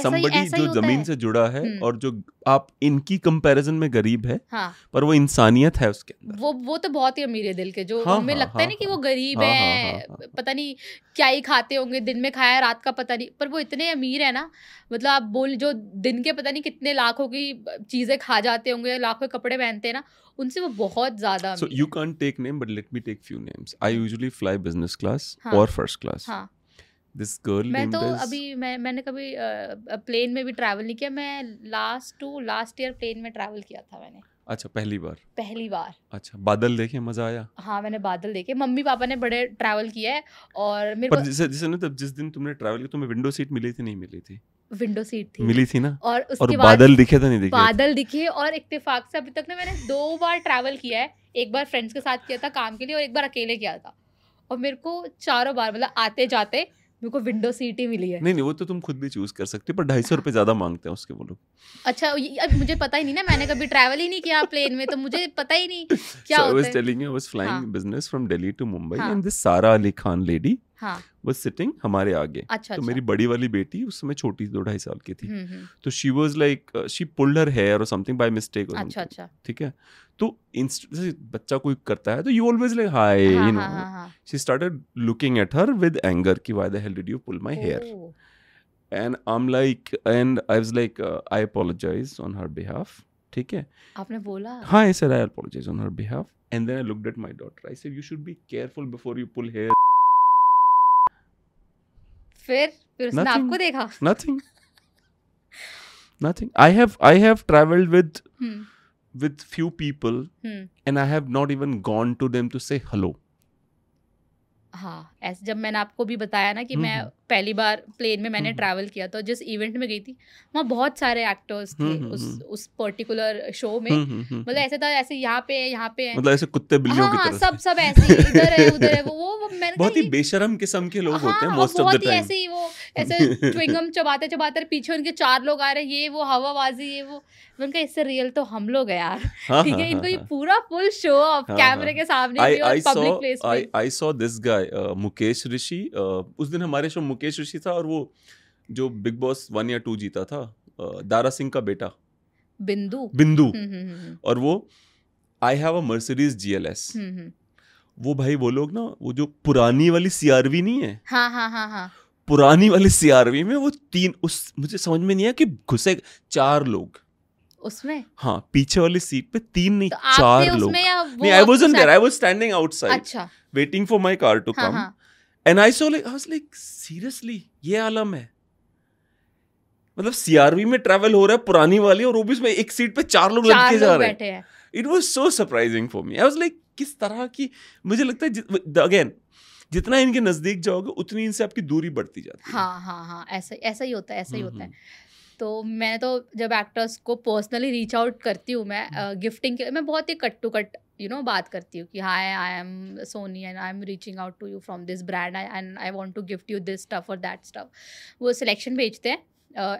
somebody जो जमीन से जुड़ा है हम्म। और जो आप इनकी कंपैरिजन में गरीब है हाँ. पर वो इंसानियत है उसके अंदर वो वो तो बहुत ही अमीर है दिल के जो हाँ, हमें हाँ, लगता हाँ, है ना कि हाँ। वो गरीब हाँ, है हाँ, हाँ, हाँ, पता नहीं क्या ही खाते होंगे दिन में खाया रात का पता नहीं पर वो इतने अमीर है ना मतलब आप बोल जो दिन के पता नहीं कितने लाखों की चीजें खा जाते होंगे लाखों कपड़े पहनते हैं ना उनसे वो बहुत ज्यादा so you can take name but let me take few names I usually fly business class और फर्स्ट क्लास दिस गर्ल मैं तो अभी मैं मैंने कभी प्लेन में भी ट्रैवल नहीं किया मैं last to last year plane में ट्रैवल किया था मैंने अच्छा पहली बार पहली बार अच्छा बादल देखे मजा आया हाँ मैंने बादल देखे मम्मी पापा ने बड़े ट्रैवल किया है और मेरे पर जैसे जिसे, ना तब जिस दिन तुमने ट्रैवल किया तुम्हें विंडो सीट मिली थी नहीं मिली थी विंडो सीट थी मिली थी ना और उसके और बादल दिखे तो नहीं दिखे बादल दिखे और इत्तेफाक से अभी तक ना मैंने दो बार ट्रैवल किया है एक बार फ्रेंड्स के साथ किया था काम के लिए और एक बार अकेले किया था और मेरे को चारों बार मतलब आते जाते मेरे को विंडो सीट ही मिली है नहीं नहीं वो तो तुम खुद भी चूज कर सकते हो पर ढाई सौ रुपये ज़्यादा मांगते हैं उसके वो लोग अच्छा अब मुझे पता ही नहीं ना मैंने कभी ट्रैवल ही नहीं किया प्लेन में तो मुझे पता ही नहीं क्या so होता I was telling you flying business from Delhi to Mumbai and this Sara Ali Khan lady Sara Ali Khan हाँ। हमारे आगे अच्छा, तो अच्छा. मेरी बड़ी वाली बेटी उस समय छोटी दो ढाई साल की थी हम्म, हम्म। तो she was like she pulled her hair और समथिंग बाय मिस्टेक अच्छा अच्छा ठीक है तो बच्चा कोई करता है तो you always like hi you know she started looking at her with anger कि why the hell did you pull my hair and I am like and I was like I apologize on her behalf ठीक है आपने बोला हाँ I said I apologize on her behalf and then I looked at my daughter I said you should be careful before you pull hair फिर फिर उसने आपको देखा nothing nothing I have I have travelled with with few people hmm. and I have not even gone to them to say hello. Huh. ऐसे जब मैंने आपको भी बताया ना कि मैं पहली बार प्लेन में मैंने ट्रैवल किया तो जिस इवेंट में गई थी वहाँ बहुत सारे एक्टर्स थे उस उस पर्टिकुलर शो में मतलब ऐसे था ऐसे यहाँ पे यहाँ पे मतलब ऐसे कुत्ते बिल्लियों की हाँ, तरह सब सब ऐसे इधर है उधर है वो वो मैंने बहुत ही बेशरम किस्म के लोग हाँ, होते हैं मोस्ट ऑफ द टाइम ऐसे ही वो ऐसे च्युइंगम <laughs> चबाते चबाते पीछे उनके चार लोग आ रहे ये वो हवाबाजी ये वो उनका इससे रियल तो हम लोग है यार हाँ, ठीक है इनको ये पूरा फुल शो ऑफ कैमरे के सामने I saw this guy Mukesh Rishi उस दिन हमारे शो मुकेश ऋषि था और वो जो बिग बॉस वन या टू जीता था दारा सिंह का बेटा बिंदु बिंदु हम्म, हम्म, हम्म, और वो I have a Mercedes G L S वो भाई वो लोग ना वो जो पुरानी वाली सीआरवी नहीं है हा, हा, हा, हा. पुरानी वाली सीआरवी में वो तीन उस मुझे समझ में नहीं आया कि घुसे चार लोग उसमें हाँ पीछे वाली सीट पे तीन नहीं तो चार लोग नहीं I was in there I was standing outside waiting for my car to come and I saw like I was like seriously ये आलम है मतलब सीआरवी में ट्रैवल हो रहा है पुरानी वाली और वो भी उसमें एक सीट पे चार लोग लड़के जा रहे हैं it was so surprising for me I was like किस तरह की मुझे लगता है अगेन जितना इनके नजदीक जाओगे उतनी इनसे आपकी दूरी बढ़ती जाती है हाँ हाँ हाँ ऐसा ऐसा ही होता है ऐसा ही होता है हम्म, हम्म। तो मैं तो जब एक्टर्स को पर्सनली रीच आउट करती हूँ मैं गिफ्टिंग हम्म। के मैं बहुत ही cut to cut you know बात करती हूँ कि hi I am Soni and I am reaching out to you from this brand I and I want to gift you this stuff और दैट स्टफ वो सिलेक्शन भेजते हैं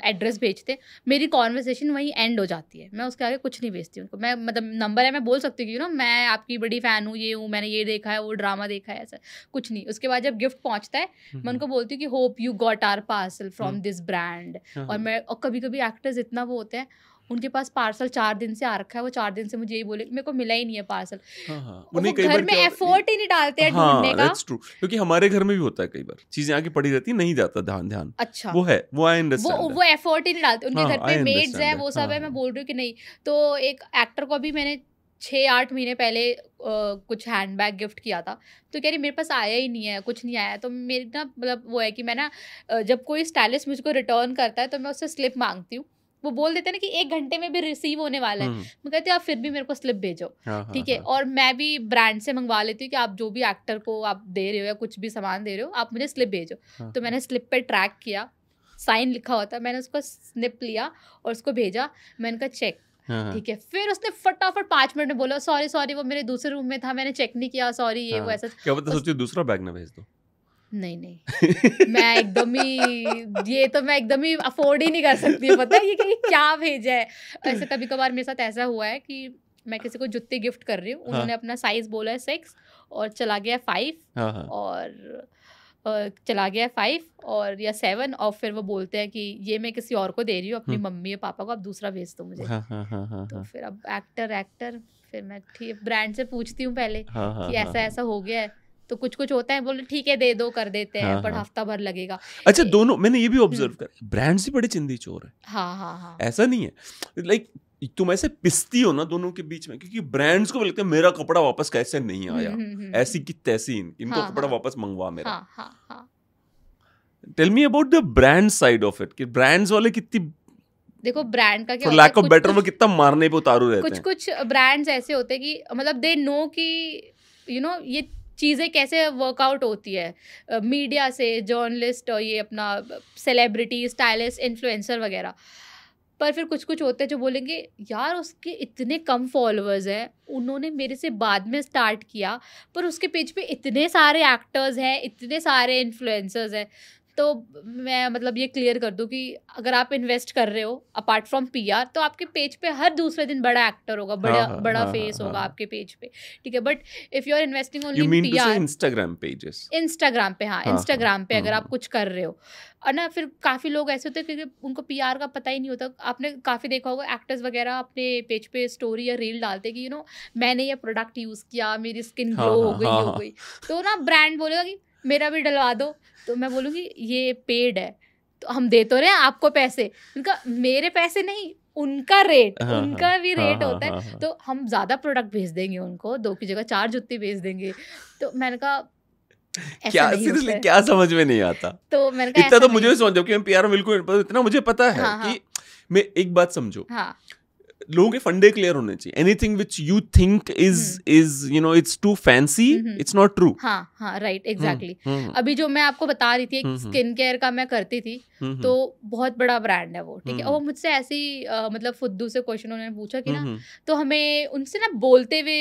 एड्रेस uh, भेजते मेरी कॉन्वर्सेशन वहीं एंड हो जाती है मैं उसके आगे कुछ नहीं भेजती उनको मैं मतलब नंबर है मैं बोल सकती हूँ यू नो मैं आपकी बड़ी फ़ैन हूँ ये हूँ मैंने ये देखा है वो ड्रामा देखा है ऐसा कुछ नहीं उसके बाद जब गिफ्ट पहुँचता है मैं हम्म। उनको बोलती हूँ कि hope you got our parcel from this brand और हाँ। मैं और कभी कभी एक्टर्स इतना वो होते हैं उनके पास पार्सल चार दिन से आ रखा है वो चार दिन से मुझे यही बोले मेरे को मिला ही नहीं है पार्सल हाँ, हाँ। घर में एफोर्ट ही नहीं डालते हाँ, क्योंकि हमारे घर में भी होता है कई बार चीजें आगे पड़ी रहती नहीं जाता ध्यान ध्यान अच्छा वो है वो आई वो वो एफोर्ट ही नहीं डालते उनके घर पे मेड्स है वो सब है मैं बोल रही हूँ कि नहीं तो एक एक्टर को भी मैंने छः आठ महीने पहले आ, कुछ हैंड बैग गिफ्ट किया था तो कह रही मेरे पास आया ही नहीं है कुछ नहीं आया तो मेरी ना मतलब वो है कि मैं ना जब कोई स्टाइलिस्ट मुझको रिटर्न करता है तो मैं उससे स्लिप मांगती हूँ वो बोल देते ना कि एक घंटे में भी रिसीव होने वाला है हम्म। मैं कहती हूँ आप फिर भी मेरे को स्लिप भेजो हाँ, हाँ, ठीक है हाँ। और मैं भी ब्रांड से मंगवा लेती हूँ कि आप जो भी एक्टर को आप दे रहे हो या कुछ भी सामान दे रहे हो आप मुझे स्लिप भेजो तो मैंने स्लिप पर ट्रैक किया साइन लिखा होता मैंने उसको स्निप लिया और उसको भेजा मैंने कहा चेक ठीक है फिर उसने फटाफट पांच मिनट में बोला सॉरी सॉरी वो मेरे दूसरे रूम में था मैंने चेक नहीं किया सॉरी ये वो ऐसा क्या पता सोचिए दूसरा बैग ना भेज दो नहीं नहीं मैं एकदम ही ये तो मैं एकदम ही अफोर्ड ही नहीं कर सकती पता है ये क्या भेजा है ऐसे कभी कभार मेरे साथ ऐसा हुआ है कि मैं किसी को जूते गिफ्ट कर रही हूँ हाँ। उन्होंने अपना साइज बोला है सिक्स और चला गया फाइव हाँ, हाँ। और चला गया फाइव और या सेवन और फिर वो बोलते हैं कि ये मैं किसी और को दे रही हूँ अपनी हम्म। मम्मी या पापा को आप दूसरा भेज दो मुझे हाँ, हाँ, हाँ, तो फिर अब एक्टर एक्टर फिर मैं ठीक ब्रांड से पूछती हूँ पहले कि ऐसा ऐसा हो गया है तो कुछ कुछ होता है बोले ठीक है दे दो कर देते हैं हाँ, पर हाँ. हफ्ता भर लगेगा अच्छा दोनों मैंने ये भी ऑब्जर्व कर ब्रांड्स ही बड़े चिंदी चोर है हाँ हाँ हाँ ऐसा नहीं है लाइक तुम ऐसे पिसती हो ना दोनों के बीच में क्योंकि ब्रांड्स को बोलते हैं मेरा कपड़ा वापस कैसे नहीं हम्म, आया हम्म, हम्म, ऐसी की तैसी इनको हाँ, कपड़ा हाँ, वापस मंगवा मेरा हाँ, हाँ, tell me about the brand side of it कि ब्रांड्स वाले कितनी देखो ब्रांड का क्या लैक ऑफ बेटर वो कितना मारने पे उतारू रहते कुछ कुछ ब्रांड्स ऐसे होते हैं कि मतलब दे नो कि यू नो ये चीज़ें कैसे वर्कआउट होती है मीडिया से जर्नलिस्ट और ये अपना सेलिब्रिटी स्टाइलिस्ट इन्फ्लुएंसर वगैरह पर फिर कुछ कुछ होते हैं जो बोलेंगे यार उसके इतने कम फॉलोअर्स हैं उन्होंने मेरे से बाद में स्टार्ट किया पर उसके पेज पे इतने सारे एक्टर्स हैं इतने सारे इन्फ्लुएंसर्स हैं तो मैं मतलब ये क्लियर कर दूँ कि अगर आप इन्वेस्ट कर रहे हो अपार्ट फ्रॉम पीआर तो आपके पेज पे हर दूसरे दिन बड़ा एक्टर होगा बड़ा हाँ, हाँ बड़ा हाँ, फेस हाँ, होगा हाँ। आपके पेज पे ठीक है but if you are investing only PR Instagram pages Instagram पे हाँ इंस्टाग्राम हाँ, पे अगर आप कुछ कर रहे हो और ना फिर काफ़ी लोग ऐसे होते हैं क्योंकि उनको पी का पता ही नहीं होता आपने काफ़ी देखा होगा एक्टर्स वगैरह अपने पेज पे स्टोरी या रील डालते कि यू नो मैंने ये प्रोडक्ट यूज़ किया मेरी स्किन ग्लो हो गई हो गई तो ना ब्रांड बोलेगा कि मेरा भी डलवा दो तो मैं बोलूँगी ये पेड है तो हम दे तो रहे हैं आपको पैसे उनका मेरे पैसे नहीं उनका रेट हाँ, हाँ, उनका भी रेट हाँ, हाँ, होता हाँ, है हाँ, तो हम ज़्यादा प्रोडक्ट भेज देंगे उनको दो की जगह चार जुत्ती भेज देंगे तो मैंने कहा क्या सीरियसली क्या समझ में नहीं आता तो मैंने कहा इतना तो मुझे भी समझ जबकि मैं प्यार बिल्कुल इतना मुझे पता है हाँ, हाँ। कि मैं एक बात समझो हाँ, लोगों के फंडे क्लियर होने चाहिए anything which you think is is you know it's too fancy it's not true हाँ हाँ राइट right, एग्जैक्टली हम्म, exactly. hmm. अभी जो मैं आपको बता रही थी एक स्किन केयर का मैं करती थी hmm. तो बहुत बड़ा ब्रांड है वो ठीक है hmm. और मुझसे ऐसे ही मतलब फुद्दू से क्वेश्चन उन्होंने पूछा कि hmm. ना तो हमें उनसे ना बोलते हुए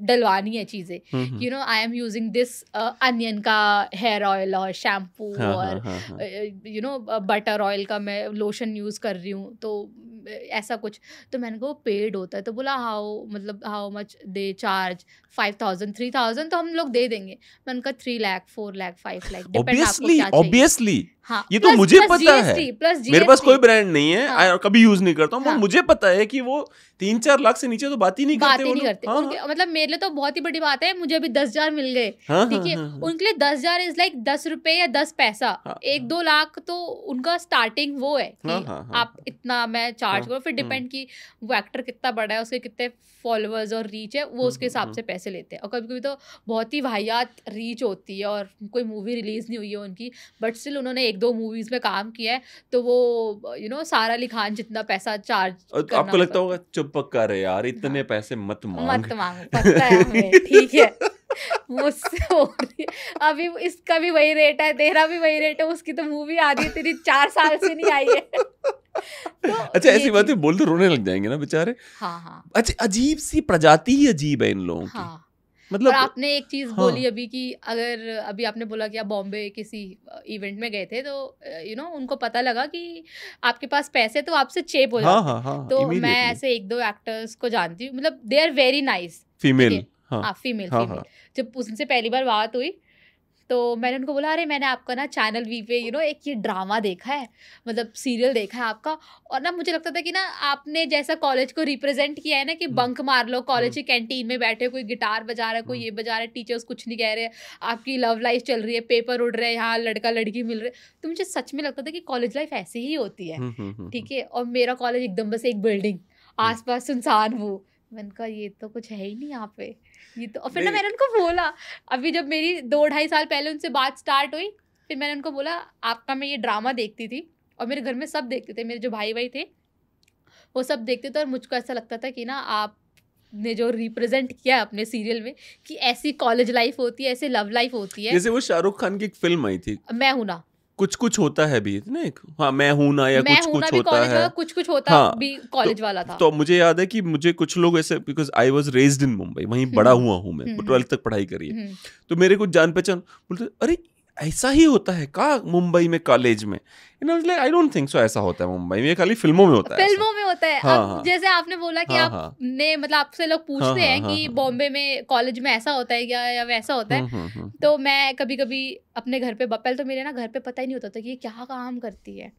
डलवानी है चीज़ें you know I am using this onion का हेयर ऑयल और शैम्पू हाँ, हाँ, और यू नो बटर ऑयल का मैं लोशन यूज़ कर रही हूँ तो uh, ऐसा कुछ तो मैंने कहा वो पेड होता है तो बोला हाउ मतलब how much they charge five thousand three thousand तो हम लोग दे देंगे मैंने कहा three lakh four lakh five lakh depend obviously हाँ, ये तो मुझे plus पता GST, है मेरे पास कोई ब्रांड नहीं है हाँ, आ, कभी यूज नहीं करता हूँ हाँ, मुझे पता है कि वो तीन चार लाख से नीचे तो बात ही नहीं करते, ही नहीं करते। हाँ, उनके, हाँ। मतलब मेरे लिए तो बहुत ही बड़ी बात है मुझे अभी दस हजार मिल गए हाँ, हाँ, ठीक है उनके लिए दस हजार इज लाइक दस रुपए या दस पैसा एक दो लाख तो उनका स्टार्टिंग वो है आप इतना मैं चार्ज करो फिर डिपेंड की वो एक्टर कितना बड़ा है उसके कितने फॉलोअर्स और रीच है वो उसके हिसाब से पैसे लेते हैं और कभी कभी तो बहुत ही वाहियात रीच होती है और कोई मूवी रिलीज नहीं हुई है उनकी बट स्टिल उन्होंने एक दो मूवीज में काम किया है तो वो यू नो सारा अली खान जितना पैसा चार्ज तो आपको लगता होगा चुप कर यार इतने हाँ। पैसे मत मांग मत मांग ठीक है मुझसे हो रही है अभी इसका भी वही रेट है तेरा भी वही रेट है उसकी तो मूवी आ आधी तेरी चार साल से नहीं आई है तो अच्छा ऐसी बात बोल तो रोने लग जाएंगे ना बेचारे हाँ हाँ अच्छा अजीब सी प्रजाति ही अजीब है इन लोगों की हाँ मतलब और आपने एक चीज हाँ. बोली अभी कि अगर अभी आपने बोला कि आप बॉम्बे किसी इवेंट में गए थे तो यू नो उनको पता लगा कि आपके पास पैसे तो आपसे चेप हो हाँ, जाते हाँ, हाँ, तो मैं ऐसे एक दो एक्टर्स को जानती हूँ मतलब they are very nice female हाँ फीमेल हाँ, हाँ, जब उनसे पहली बार बात हुई तो मैंने उनको बोला अरे मैंने आपका ना चैनल वी पे यू नो एक ये ड्रामा देखा है मतलब सीरियल देखा है आपका और ना मुझे लगता था कि ना आपने जैसा कॉलेज को रिप्रेजेंट किया है ना कि बंक हम्म। मार लो कॉलेज हम्म। के कैंटीन में बैठे कोई गिटार बजा रहा है कोई हम्म। ये बजा रहा है टीचर्स कुछ नहीं कह रहे आपकी लव लाइफ चल रही है पेपर उड़ रहे हैं यहाँ लड़का लड़की मिल रहे तो मुझे सच में लगता था कि कॉलेज लाइफ ऐसी ही होती है ठीक है और मेरा कॉलेज एकदम बस एक बिल्डिंग आसपास सुनसान वो मैंने कहा ये तो कुछ है ही नहीं यहाँ पे ये तो और फिर ना मैंने उनको बोला अभी जब मेरी दो ढाई साल पहले उनसे बात स्टार्ट हुई फिर मैंने उनको बोला आपका मैं ये ड्रामा देखती थी और मेरे घर में सब देखते थे मेरे जो भाई भाई थे वो सब देखते थे और मुझको ऐसा लगता था कि ना आप ने जो रिप्रेजेंट किया अपने सीरियल में कि ऐसी कॉलेज लाइफ होती है ऐसे लव लाइफ होती है जैसे वो शाहरुख खान की एक फिल्म आई थी मैं हूं ना कुछ कुछ होता है भी नहीं हाँ मैं हूं ना या कुछ कुछ होता है कुछ कुछ होता हाँ, भी कॉलेज तो, वाला था तो मुझे याद है कि मुझे कुछ लोग ऐसे because I was raised in Mumbai वहीं बड़ा हम्म, हुआ हूँ मैं हम्म, ट्वेल्थ तक पढ़ाई करी है हम्म। तो मेरे कुछ जान पहचान बोलते अरे ऐसा ही होता है का मुंबई में कॉलेज में like I don't think so ऐसा होता है मुंबई में खाली फिल्मों में होता है फिल्मों में होता है हाँ, हाँ, जैसे आपने बोला कि हाँ, आपने हाँ। मतलब आपसे लोग हाँ, पूछते हाँ, हैं हाँ, कि बॉम्बे में कॉलेज में ऐसा होता है क्या या वैसा होता है हम्म, हम्म, हम्म, तो मैं कभी कभी अपने घर पे पहले तो मेरे ना घर पे पता ही नहीं होता था कि ये क्या काम करती है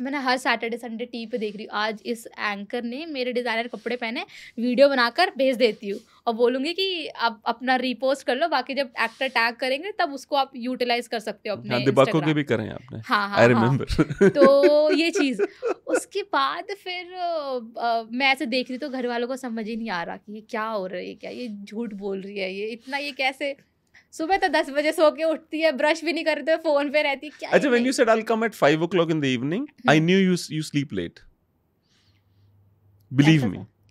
मैं ना हर सैटरडे संडे टी पे देख रही हूँ आज इस एंकर ने मेरे डिज़ाइनर कपड़े पहने वीडियो बनाकर भेज देती हूँ और बोलूँगी कि आप अपना रिपोस्ट कर लो बाकी जब एक्टर टैग करेंगे तब उसको आप यूटिलाइज कर सकते हो अपने हाँ, के भी करें आपने हाँ हाँ, हाँ तो ये चीज़ उसके बाद फिर आ, मैं ऐसे देख रही तो घर वालों को समझ ही नहीं आ रहा कि ये क्या हो रहा है क्या ये झूठ बोल रही है ये इतना ये कैसे सुबह तो दस बजे सो के उठती है ब्रश भी नहीं करते फोन पे रहती क्या अच्छा when you said I will come at 5 clock in the evening I knew you you sleep late believe me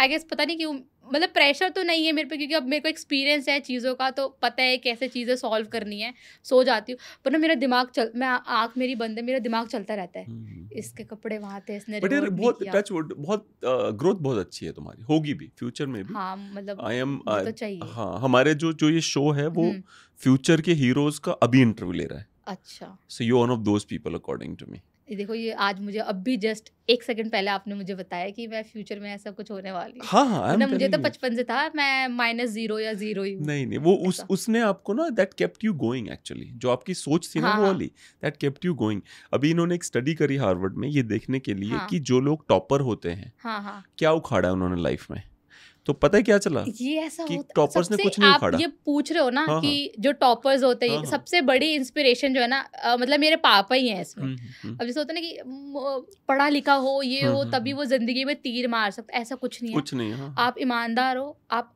I guess पता नहीं क्यों मतलब प्रेशर तो नहीं है मेरे पे क्योंकि अब मेरे को एक्सपीरियंस है चीज़ों का तो पता है कैसे चीज़ें सॉल्व करनी है सो जाती हूँ पर ना मेरा दिमाग चल मैं आँख मेरी बंद है मेरा दिमाग चलता रहता है हम्म। इसके कपड़े वहाँ थे इसने बट यार बहुत टच वुड बहुत ग्रोथ बहुत अच्छी है तुम्हारी होगी भी फ्यूचर में भी हाँ मतलब आई एम तो चाहिए हाँ हमारे जो जो ये शो है वो फ्यूचर हम्म। के हीरोज का अभी इंटरव्यू ले रहा है अच्छा so you one of those people according to me ये देखो ये आज मुझे अब भी जस्ट एक सेकंड पहले आपने मुझे बताया कि मैं फ्यूचर में ऐसा कुछ होने वाली हाँ हाँ ना मतलब मुझे तो बचपन से था मैं माइनस जीरो या जीरो ही नहीं नहीं वो उस उसने आपको ना that kept you going actually जो आपकी सोच थी हाँ, ना वो हाँ। वाली दैट केप्ट यू गोइंग अभी इन्होंने एक स्टडी करी हार्वर्ड में ये देखने के लिए हाँ, कि जो लोग टॉपर होते हैं हाँ, हाँ, क्या उखाड़ा है उन्होंने लाइफ में तो पता है क्या चला ये ऐसा कि टॉपर्स ने कुछ नहीं आप उखाड़ा ये पूछ रहे हो ना हाँ, कि हाँ। जो टॉपर्स होते हैं हाँ, हाँ। सबसे बड़ी इंस्पिरेशन जो है ना आ, मतलब मेरे पापा ही हैं इसमें हम्म, हम्म, हम्म। अब जैसे होता है ना कि पढ़ा लिखा हो ये हाँ, हो तभी वो जिंदगी में तीर मार सकता ऐसा कुछ नहीं कुछ नहीं आप ईमानदार हो आप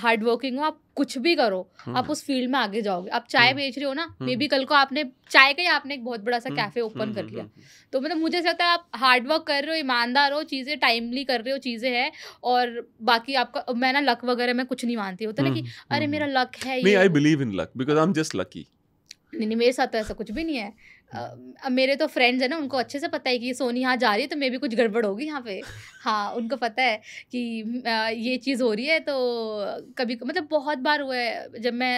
हार्ड वर्किंग हो आप कुछ भी करो हम्म। आप उस फील्ड में आगे जाओगे आप चाय हम्म। बेच रहे हो ना मे हम्म। बी कल को आपने चाय का ही आपने एक बहुत बड़ा सा कैफे ओपन कर लिया तो मतलब मुझे ऐसा लगता है आप हार्ड वर्क कर रहे हो ईमानदार हो चीज़ें टाइमली कर रहे हो चीज़ें हैं और बाकी आपका मैं ना लक वगैरह में कुछ नहीं मानती होता ना कि अरे मेरा लक है I believe in luck because I am just lucky नहीं नहीं मेरे साथ तो ऐसा कुछ भी नहीं है अब मेरे तो फ्रेंड्स हैं ना उनको अच्छे से पता है कि सोनी यहाँ जा रही है तो मे भी कुछ गड़बड़ होगी यहाँ पे हाँ उनको पता है कि ये चीज़ हो रही है तो कभी मतलब बहुत बार हुआ है जब मैं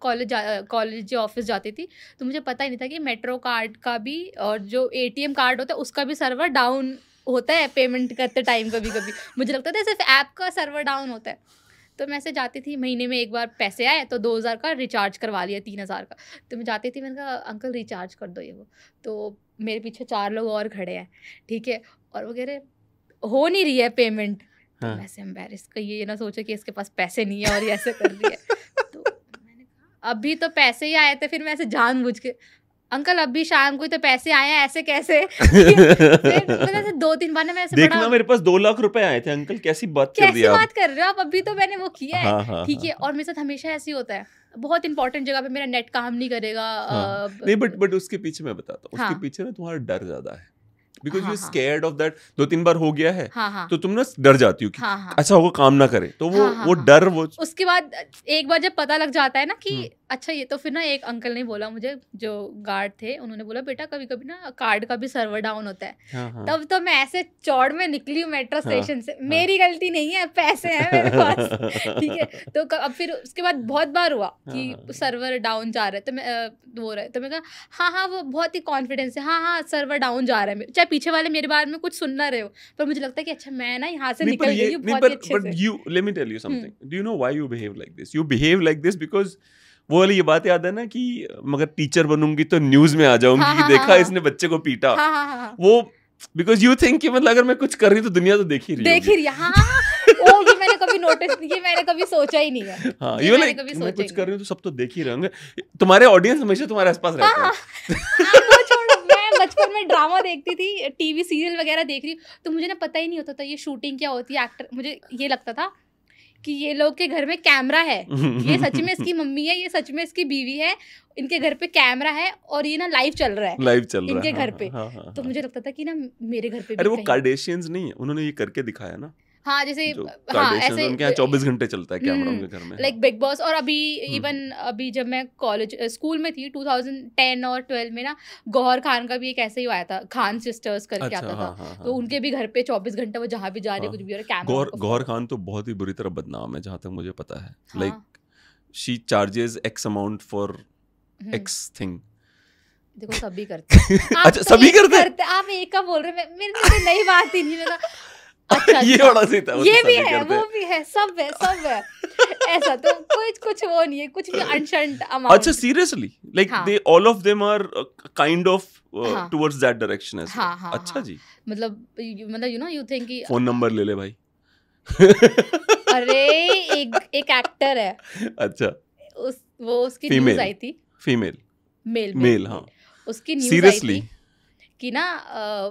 कॉलेज जा कॉलेज ऑफिस जाती थी तो मुझे पता ही नहीं था कि मेट्रो कार्ड का भी और जो ए कार्ड होता है उसका भी सर्वर डाउन होता है पेमेंट करते टाइम कभी कभी मुझे लगता था सिर्फ ऐप का सर्वर डाउन होता है तो मैं ऐसे जाती थी महीने में एक बार पैसे आए तो दो हज़ार का रिचार्ज करवा लिया तीन हज़ार का तो मैं जाती थी मैंने कहा अंकल रिचार्ज कर दो ये वो तो मेरे पीछे चार लोग और खड़े हैं ठीक है और वो कह रहे हो नहीं रही है पेमेंट वैसे एम्बेरस का ये ना सोचे कि इसके पास पैसे नहीं है और ये ऐसे कर रही तो मैंने कहा अभी तो पैसे ही आए थे फिर मैं ऐसे जान के अंकल अभी शाम को तो पैसे आए ऐसे कैसे <laughs> फिर दो तीन बार मैं ऐसे देखना मेरे पास दो लाख रुपए आए थे अंकल कैसी बात कैसी कर रही बात कर रहे हो आप अभी तो मैंने वो किया है हाँ, हाँ, ठीक है हाँ। और मेरे साथ हमेशा ऐसे ही होता है बहुत इंपॉर्टेंट जगह पे मेरा नेट काम नहीं करेगा नहीं बट बट उसके पीछे मैं बताता हूँ उसके पीछे ना तुम्हारा डर ज्यादा है because you scared of that दो तीन बार हो गया है हाँ, हाँ, तो तुम ना डर जाती हो कि हाँ, हाँ, अच्छा होगा काम ना करे तो वो हाँ हाँ. वो डर वो उसके बाद एक बार जब पता लग जाता है ना कि हम्म। अच्छा ये तो फिर ना एक अंकल ने बोला मुझे जो गार्ड थे उन्होंने बोला बेटा कभी कभी ना कार्ड का भी सर्वर डाउन होता है हाँ, हाँ। तब तो मैं ऐसे चौड़ में निकली हूँ मेट्रो स्टेशन हाँ। से हाँ। मेरी गलती नहीं है पैसे हैं मेरे पास <laughs> ठीक है तो अब फिर उसके बाद बहुत बार हुआ हाँ, कि सर्वर हाँ, डाउन जा रहा है तो मैं वो रहा है तो मैं कहा हाँ हाँ वो बहुत ही कॉन्फिडेंस है हाँ हाँ सर्वर डाउन जा रहा है चाहे पीछे वाले मेरे बारे में कुछ सुन ना रहे हो पर मुझे लगता है कि अच्छा मैं ना यहाँ से निकल गई हूँ बहुत अच्छे से you let me tell you something do you know why you behave like this you behave like this because वो वाली ये बात याद है ना कि मगर टीचर बनूंगी तो न्यूज में आ जाऊंगी हाँ, कि हाँ, हाँ, देखा हाँ, इसने बच्चे को पीटा हाँ, हाँ, हाँ, हाँ। वो बिकॉज यू थिंक मतलब अगर मैं कुछ कर रही तो दुनिया तो देख ही रही देख ही रही हाँ ओ ये मैंने कभी नोटिस ये मैंने कभी सोचा ही नहीं है हाँ ये मैंने कभी मैं कुछ कर रही हूँ तो सब तो देख ही रहेंगे तुम्हारे ऑडियंस हमेशा तुम्हारे आसपास रहता है बचपन में ड्रामा देखती थी टीवी सीरियल वगैरह देख रही तो मुझे ना पता ही नहीं होता था ये शूटिंग क्या होती है एक्टर मुझे ये लगता था कि ये लोग के घर में कैमरा है ये सच में इसकी मम्मी है ये सच में इसकी बीवी है इनके घर पे कैमरा है और ये ना लाइव चल रहा है लाइव चल रहा है इनके घर हाँ, पे हाँ, हाँ, तो मुझे लगता था कि ना मेरे घर पे अरे वो कार्डेशियंस नहीं है उन्होंने ये करके दिखाया ना हाँ जैसे हाँ ऐसे चौबीस घंटे चलता है कैमरा हम्म, उनके घर में लाइक बिग बॉस और अभी इवन हम्म। अभी जब मैं कॉलेज स्कूल में थी 2010 और 12 में ना गौहर खान का भी एक ऐसे ही आया था खान सिस्टर्स करके अच्छा, आता हाँ, था हाँ, हाँ तो हाँ। उनके भी घर पे 24 घंटे वो जहाँ भी जा रहे हाँ। कुछ भी और कैमरा गौहर खान तो बहुत ही बुरी तरह बदनाम है जहाँ तक मुझे पता है like she charges X amount for X thing देखो सभी करते हैं <laughs> अच्छा सभी करते हैं आप एक का बोल रहे हैं मेरे नई बात ही नहीं अच्छा ये बड़ा अच्छा। सही था ये भी है वो भी है सब है सब है ऐसा तो कुछ कुछ वो नहीं है कुछ भी अनशंट <laughs> अमाउंट अच्छा seriously like they all of them are kind of towards that direction है अच्छा हाँ। जी मतलब मतलब यू नो यू थिंक कि फोन नंबर ले ले भाई <laughs> अरे एक एक एक्टर है अच्छा उस वो उसकी न्यूज़ आई थी फीमेल मेल मेल हां उसकी न्यूज़ आई थी कि ना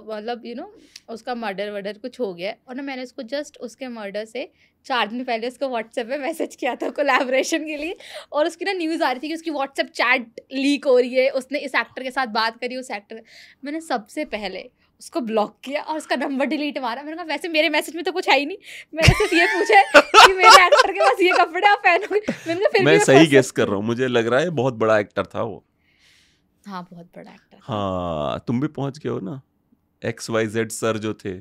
मतलब यू नो उसका मर्डर वर्डर कुछ हो गया और ना मैंने उसको जस्ट उसके मर्डर से चार दिन पहले उसको व्हाट्सएप पे मैसेज किया था कोलैबोरेशन के लिए और उसकी ना न्यूज़ आ रही थी कि उसकी व्हाट्सएप चैट लीक हो रही है उसने इस एक्टर के साथ बात करी उस एक्टर मैंने सबसे पहले उसको ब्लॉक किया और उसका नंबर डिलीट मारा मैंने कहा वैसे मेरे मैसेज में तो कुछ है ही नहीं मैंने सिर्फ ये पूछा कि मेरे एक्टर के पास ये कपड़े आप पहनोगे मैंने कहा फिर मैं सही गेस कर रहा हूँ मुझे लग रहा है बहुत बड़ा एक्टर था वो हाँ बहुत बड़ा एक्टर हाँ तुम भी पहुंच गए हो ना एक्स वाई जेड सर जो थे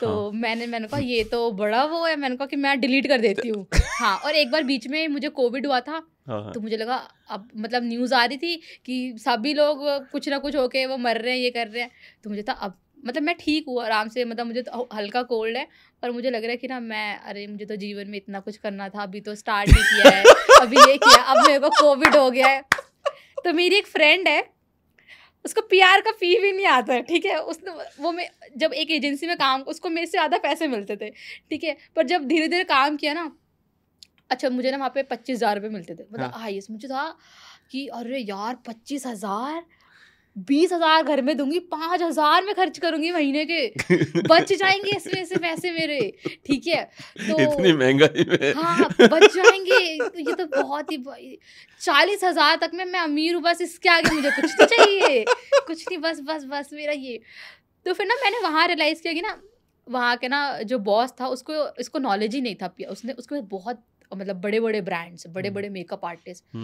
तो हाँ. मैंने मैंने कहा ये तो बड़ा वो है मैंने कहा कि मैं डिलीट कर देती हूँ <laughs> हाँ और एक बार बीच में मुझे कोविड हुआ था हाँ, हाँ. तो मुझे लगा अब मतलब न्यूज़ आ रही थी कि सभी लोग कुछ ना कुछ होके वो मर रहे हैं ये कर रहे हैं तो मुझे था अब मतलब मैं ठीक हूँ आराम से मतलब मुझे तो हल्का कोल्ड है पर मुझे लग रहा है कि ना मैं अरे मुझे तो जीवन में इतना कुछ करना था अभी तो स्टार्ट ही किया है <laughs> अभी ये किया अब मेरे को कोविड हो गया है तो मेरी एक फ्रेंड है उसको पीआर का फी भी नहीं आता है ठीक है उसने वो मैं जब एक एजेंसी में काम उसको मेरे से ज़्यादा पैसे मिलते थे ठीक है पर जब धीरे धीरे काम किया ना अच्छा मुझे ना वहाँ पे पच्चीस हज़ार रुपये मिलते थे मतलब हाईएस्ट मुझे था कि अरे यार पच्चीस हज़ार बीस हजार घर में दूंगी पांच हजार में खर्च करूंगी महीने के बच <laughs> जाएंगे इसमें से पैसे मेरे ठीक है तो इतनी महंगाई में हाँ बच जाएंगे तो ये तो बहुत ही चालीस हजार तक में मैं अमीर हूँ बस इसके आगे मुझे कुछ नहीं चाहिए कुछ नहीं बस बस बस मेरा ये तो फिर ना मैंने वहाँ रियलाइज़ किया कि ना वहाँ के ना जो बॉस था उसको इसको नॉलेज ही नहीं था उसने उसको बहुत मतलब बड़े बड़े ब्रांड्स बड़े बड़े मेकअप आर्टिस्ट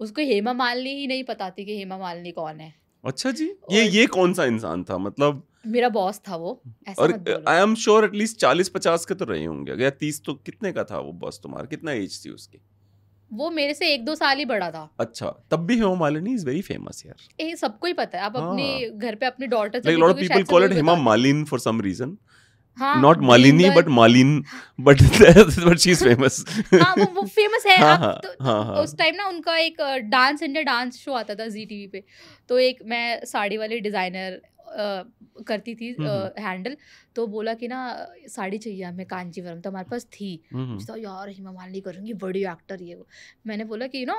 उसको हेमा मालिनी ही नहीं पता थी कि हेमा मालिनी कौन है अच्छा जी ये ये कौन सा इंसान था मतलब मेरा बॉस था वो ऐसा और आई एम श्योर एटलीस्ट चालीस पचास के तो रहे होंगे या तीस तो कितने का था वो बॉस तुम्हारा कितना एज थी उसकी वो मेरे से एक दो साल ही बड़ा था अच्छा तब भी Hema Malini is very famous यार ये सबको ही पता है आप हाँ. अपने घर पे अपने डॉटर से like lot of people call it Hema Malin for some reason not Malini but Malin but but she is famous हाँ वो वो फेमस है हाँ, हाँ, तो, हाँ, तो हाँ. उस टाइम ना उनका एक डांस इंडिया डांस शो आता था जी टीवी पे तो एक मैं साड़ी वाले डिजाइनर करती थी हैंडल तो बोला कि ना साड़ी चाहिए हमें कांजीवरम तो हमारे पास थी तो यार हिमा मालिनी करूँगी बड़ी एक्टर ये वो मैंने बोला कि यू नो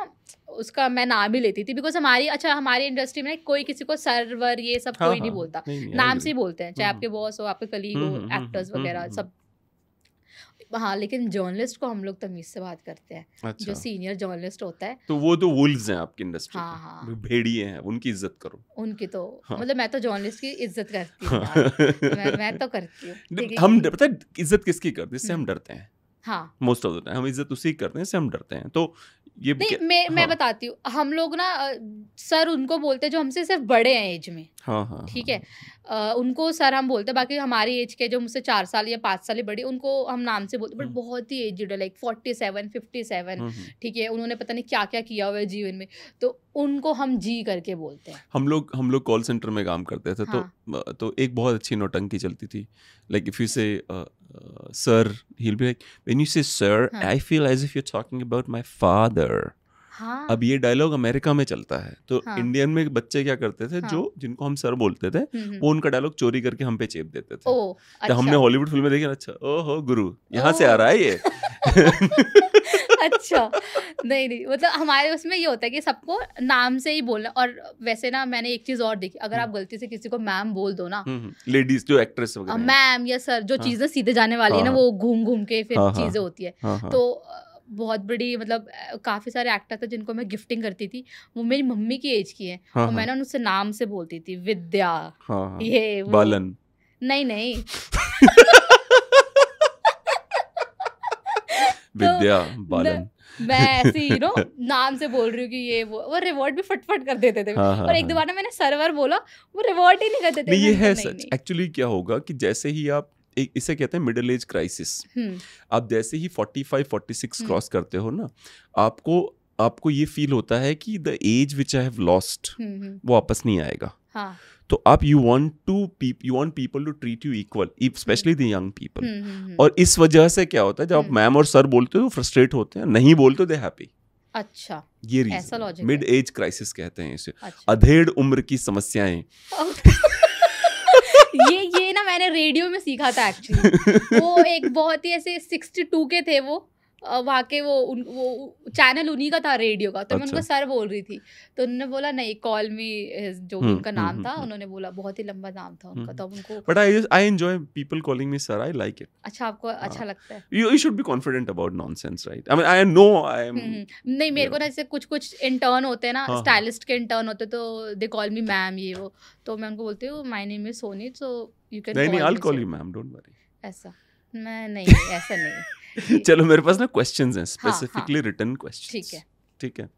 उसका मैं नाम ही लेती थी बिकॉज हमारी अच्छा हमारी इंडस्ट्री में कोई किसी को सर्वर ये सब हाँ, कोई नहीं हाँ। बोलता नाम से ही बोलते हैं चाहे आपके बॉस हो आपके कलीग हो एक्टर्स वगैरह सब हाँ लेकिन जर्नलिस्ट को हम लोग तमीज से बात करते हैं अच्छा। जो सीनियर जर्नलिस्ट होता है तो वो तो वुल्व्स हैं आपकी इंडस्ट्री हाँ हाँ भेड़िए हैं उनकी इज्जत करो उनकी तो हाँ। मतलब मैं तो जर्नलिस्ट की इज्जत करती हूँ <laughs> मैं, मैं तो करती हूँ हम पता है इज्जत किसकी करते इससे हम्म। हम डरते हैं हाँ मोस्ट ऑफ द टाइम हम इज्जत उसी करते हैं इससे हम डरते हैं तो ये नहीं क्या? मैं हाँ. मैं बताती हूँ हम लोग ना सर उनको बोलते हैं जो हमसे सिर्फ बड़े हैं एज में ठीक हाँ हाँ है हाँ. आ, उनको सर हम बोलते हैं बाकी हमारी एज के जो मुझसे चार साल या पाँच साल बड़े उनको हम नाम से बोलते बट हम्म। बहुत ही एजड है like forty seven fifty seven ठीक है उन्होंने पता नहीं क्या क्या किया हुआ है जीवन में तो उनको हम जी करके बोलते हैं हम लोग हम लोग कॉल सेंटर में काम करते थे तो हाँ. तो तो एक बहुत अच्छी नोटंकी चलती थी like if you say uh, sir, he'll be like, when you say sir, हाँ. I feel as if you're talking about my father. हाँ. अब ये डायलॉग अमेरिका में चलता है तो हाँ. इंडियन में बच्चे क्या करते थे हाँ. जो जिनको हम सर बोलते थे हम्म, हम्म। वो उनका डायलॉग चोरी करके हम पे चेप देते थे ओ, अच्छा. तो हमने हॉलीवुड अच्छा। फिल्म में देखा अच्छा ओ हो गुरु यहाँ से आ रहा है ये <laughs> अच्छा नहीं नहीं मतलब हमारे उसमें ये होता है कि सबको नाम से ही बोलना और वैसे ना मैंने एक चीज और देखी अगर हम्म। आप गलती से किसी को मैम बोल दो ना हम्म, हम्म, लेडीज जो एक्ट्रेस मैम या सर जो हाँ। चीजें सीधे जाने वाली है ना हाँ, वो हाँ। घूम घूम के फिर चीजें होती है तो बहुत बड़ी मतलब काफ़ी सारे एक्टर थे जिनको मैं गिफ्टिंग करती थी वो मेरी मम्मी की एज की है हाँ, और मैं ना उनसे नाम से बोलती थी विद्या हाँ, ये वो, बालन नहीं नहीं <laughs> तो विद्या बालन मैं ऐसे ही नो <laughs> नाम से बोल रही हूँ कि ये वो वो रिवॉर्ड भी फटफट कर देते थे हाँ, हाँ और एक दोबारा हाँ। बार मैंने सर्वर बोला वो रिवॉर्ड ही नहीं करते थे ये है सच एक्चुअली क्या होगा कि जैसे ही आप एक इसे कहते हैं मिडिल एज क्राइसिस आप जैसे ही 45 46 क्रॉस करते हो ना आपको आपको ये फील होता है कि the age which I have lost वो वापस नहीं आएगा हाँ. तो आप you want to you want people to treat you equal specially the young people और इस वजह से क्या होता है जब आप मैम hmm. और सर बोलते हो तो फ्रस्ट्रेट होते हैं नहीं बोलते दे हैप्पी अच्छा ये रीजन मिड एज क्राइसिस कहते हैं इसे अच्छा। अधेड़ उम्र की समस्याएं <laughs> ये ये ना मैंने रेडियो में सीखा था एक्चुअली वो एक बहुत ही ऐसे 62 के थे वो वहाँ के वो उन वो चैनल उन्हीं का था रेडियो का तो अच्छा। मैं उनका सर बोल रही थी तो उन्होंने बोला नहीं कॉल मी जो हम्म, उनका हम्म, नाम हम्म, था उन्होंने बोला बहुत ही लंबा नाम था उनका तो उनको but I I enjoy people calling me sir I like it अच्छा आपको आ, हाँ। अच्छा लगता है you should be confident about nonsense right I mean I know I am नहीं मेरे को ना ऐसे कुछ कुछ इंटर्न होते हैं ना स्टाइलिस्ट हाँ, हाँ। के इंटर्न होते तो दे कॉल मी मैम ये वो तो मैं उनको बोलती हूँ my name is Soni so you can नहीं I will call you ma'am don't worry ऐसा मैं नहीं ऐसा नहीं <laughs> चलो मेरे पास ना क्वेश्चंस हैं स्पेसिफिकली रिटर्न क्वेश्चन ठीक है ठीक है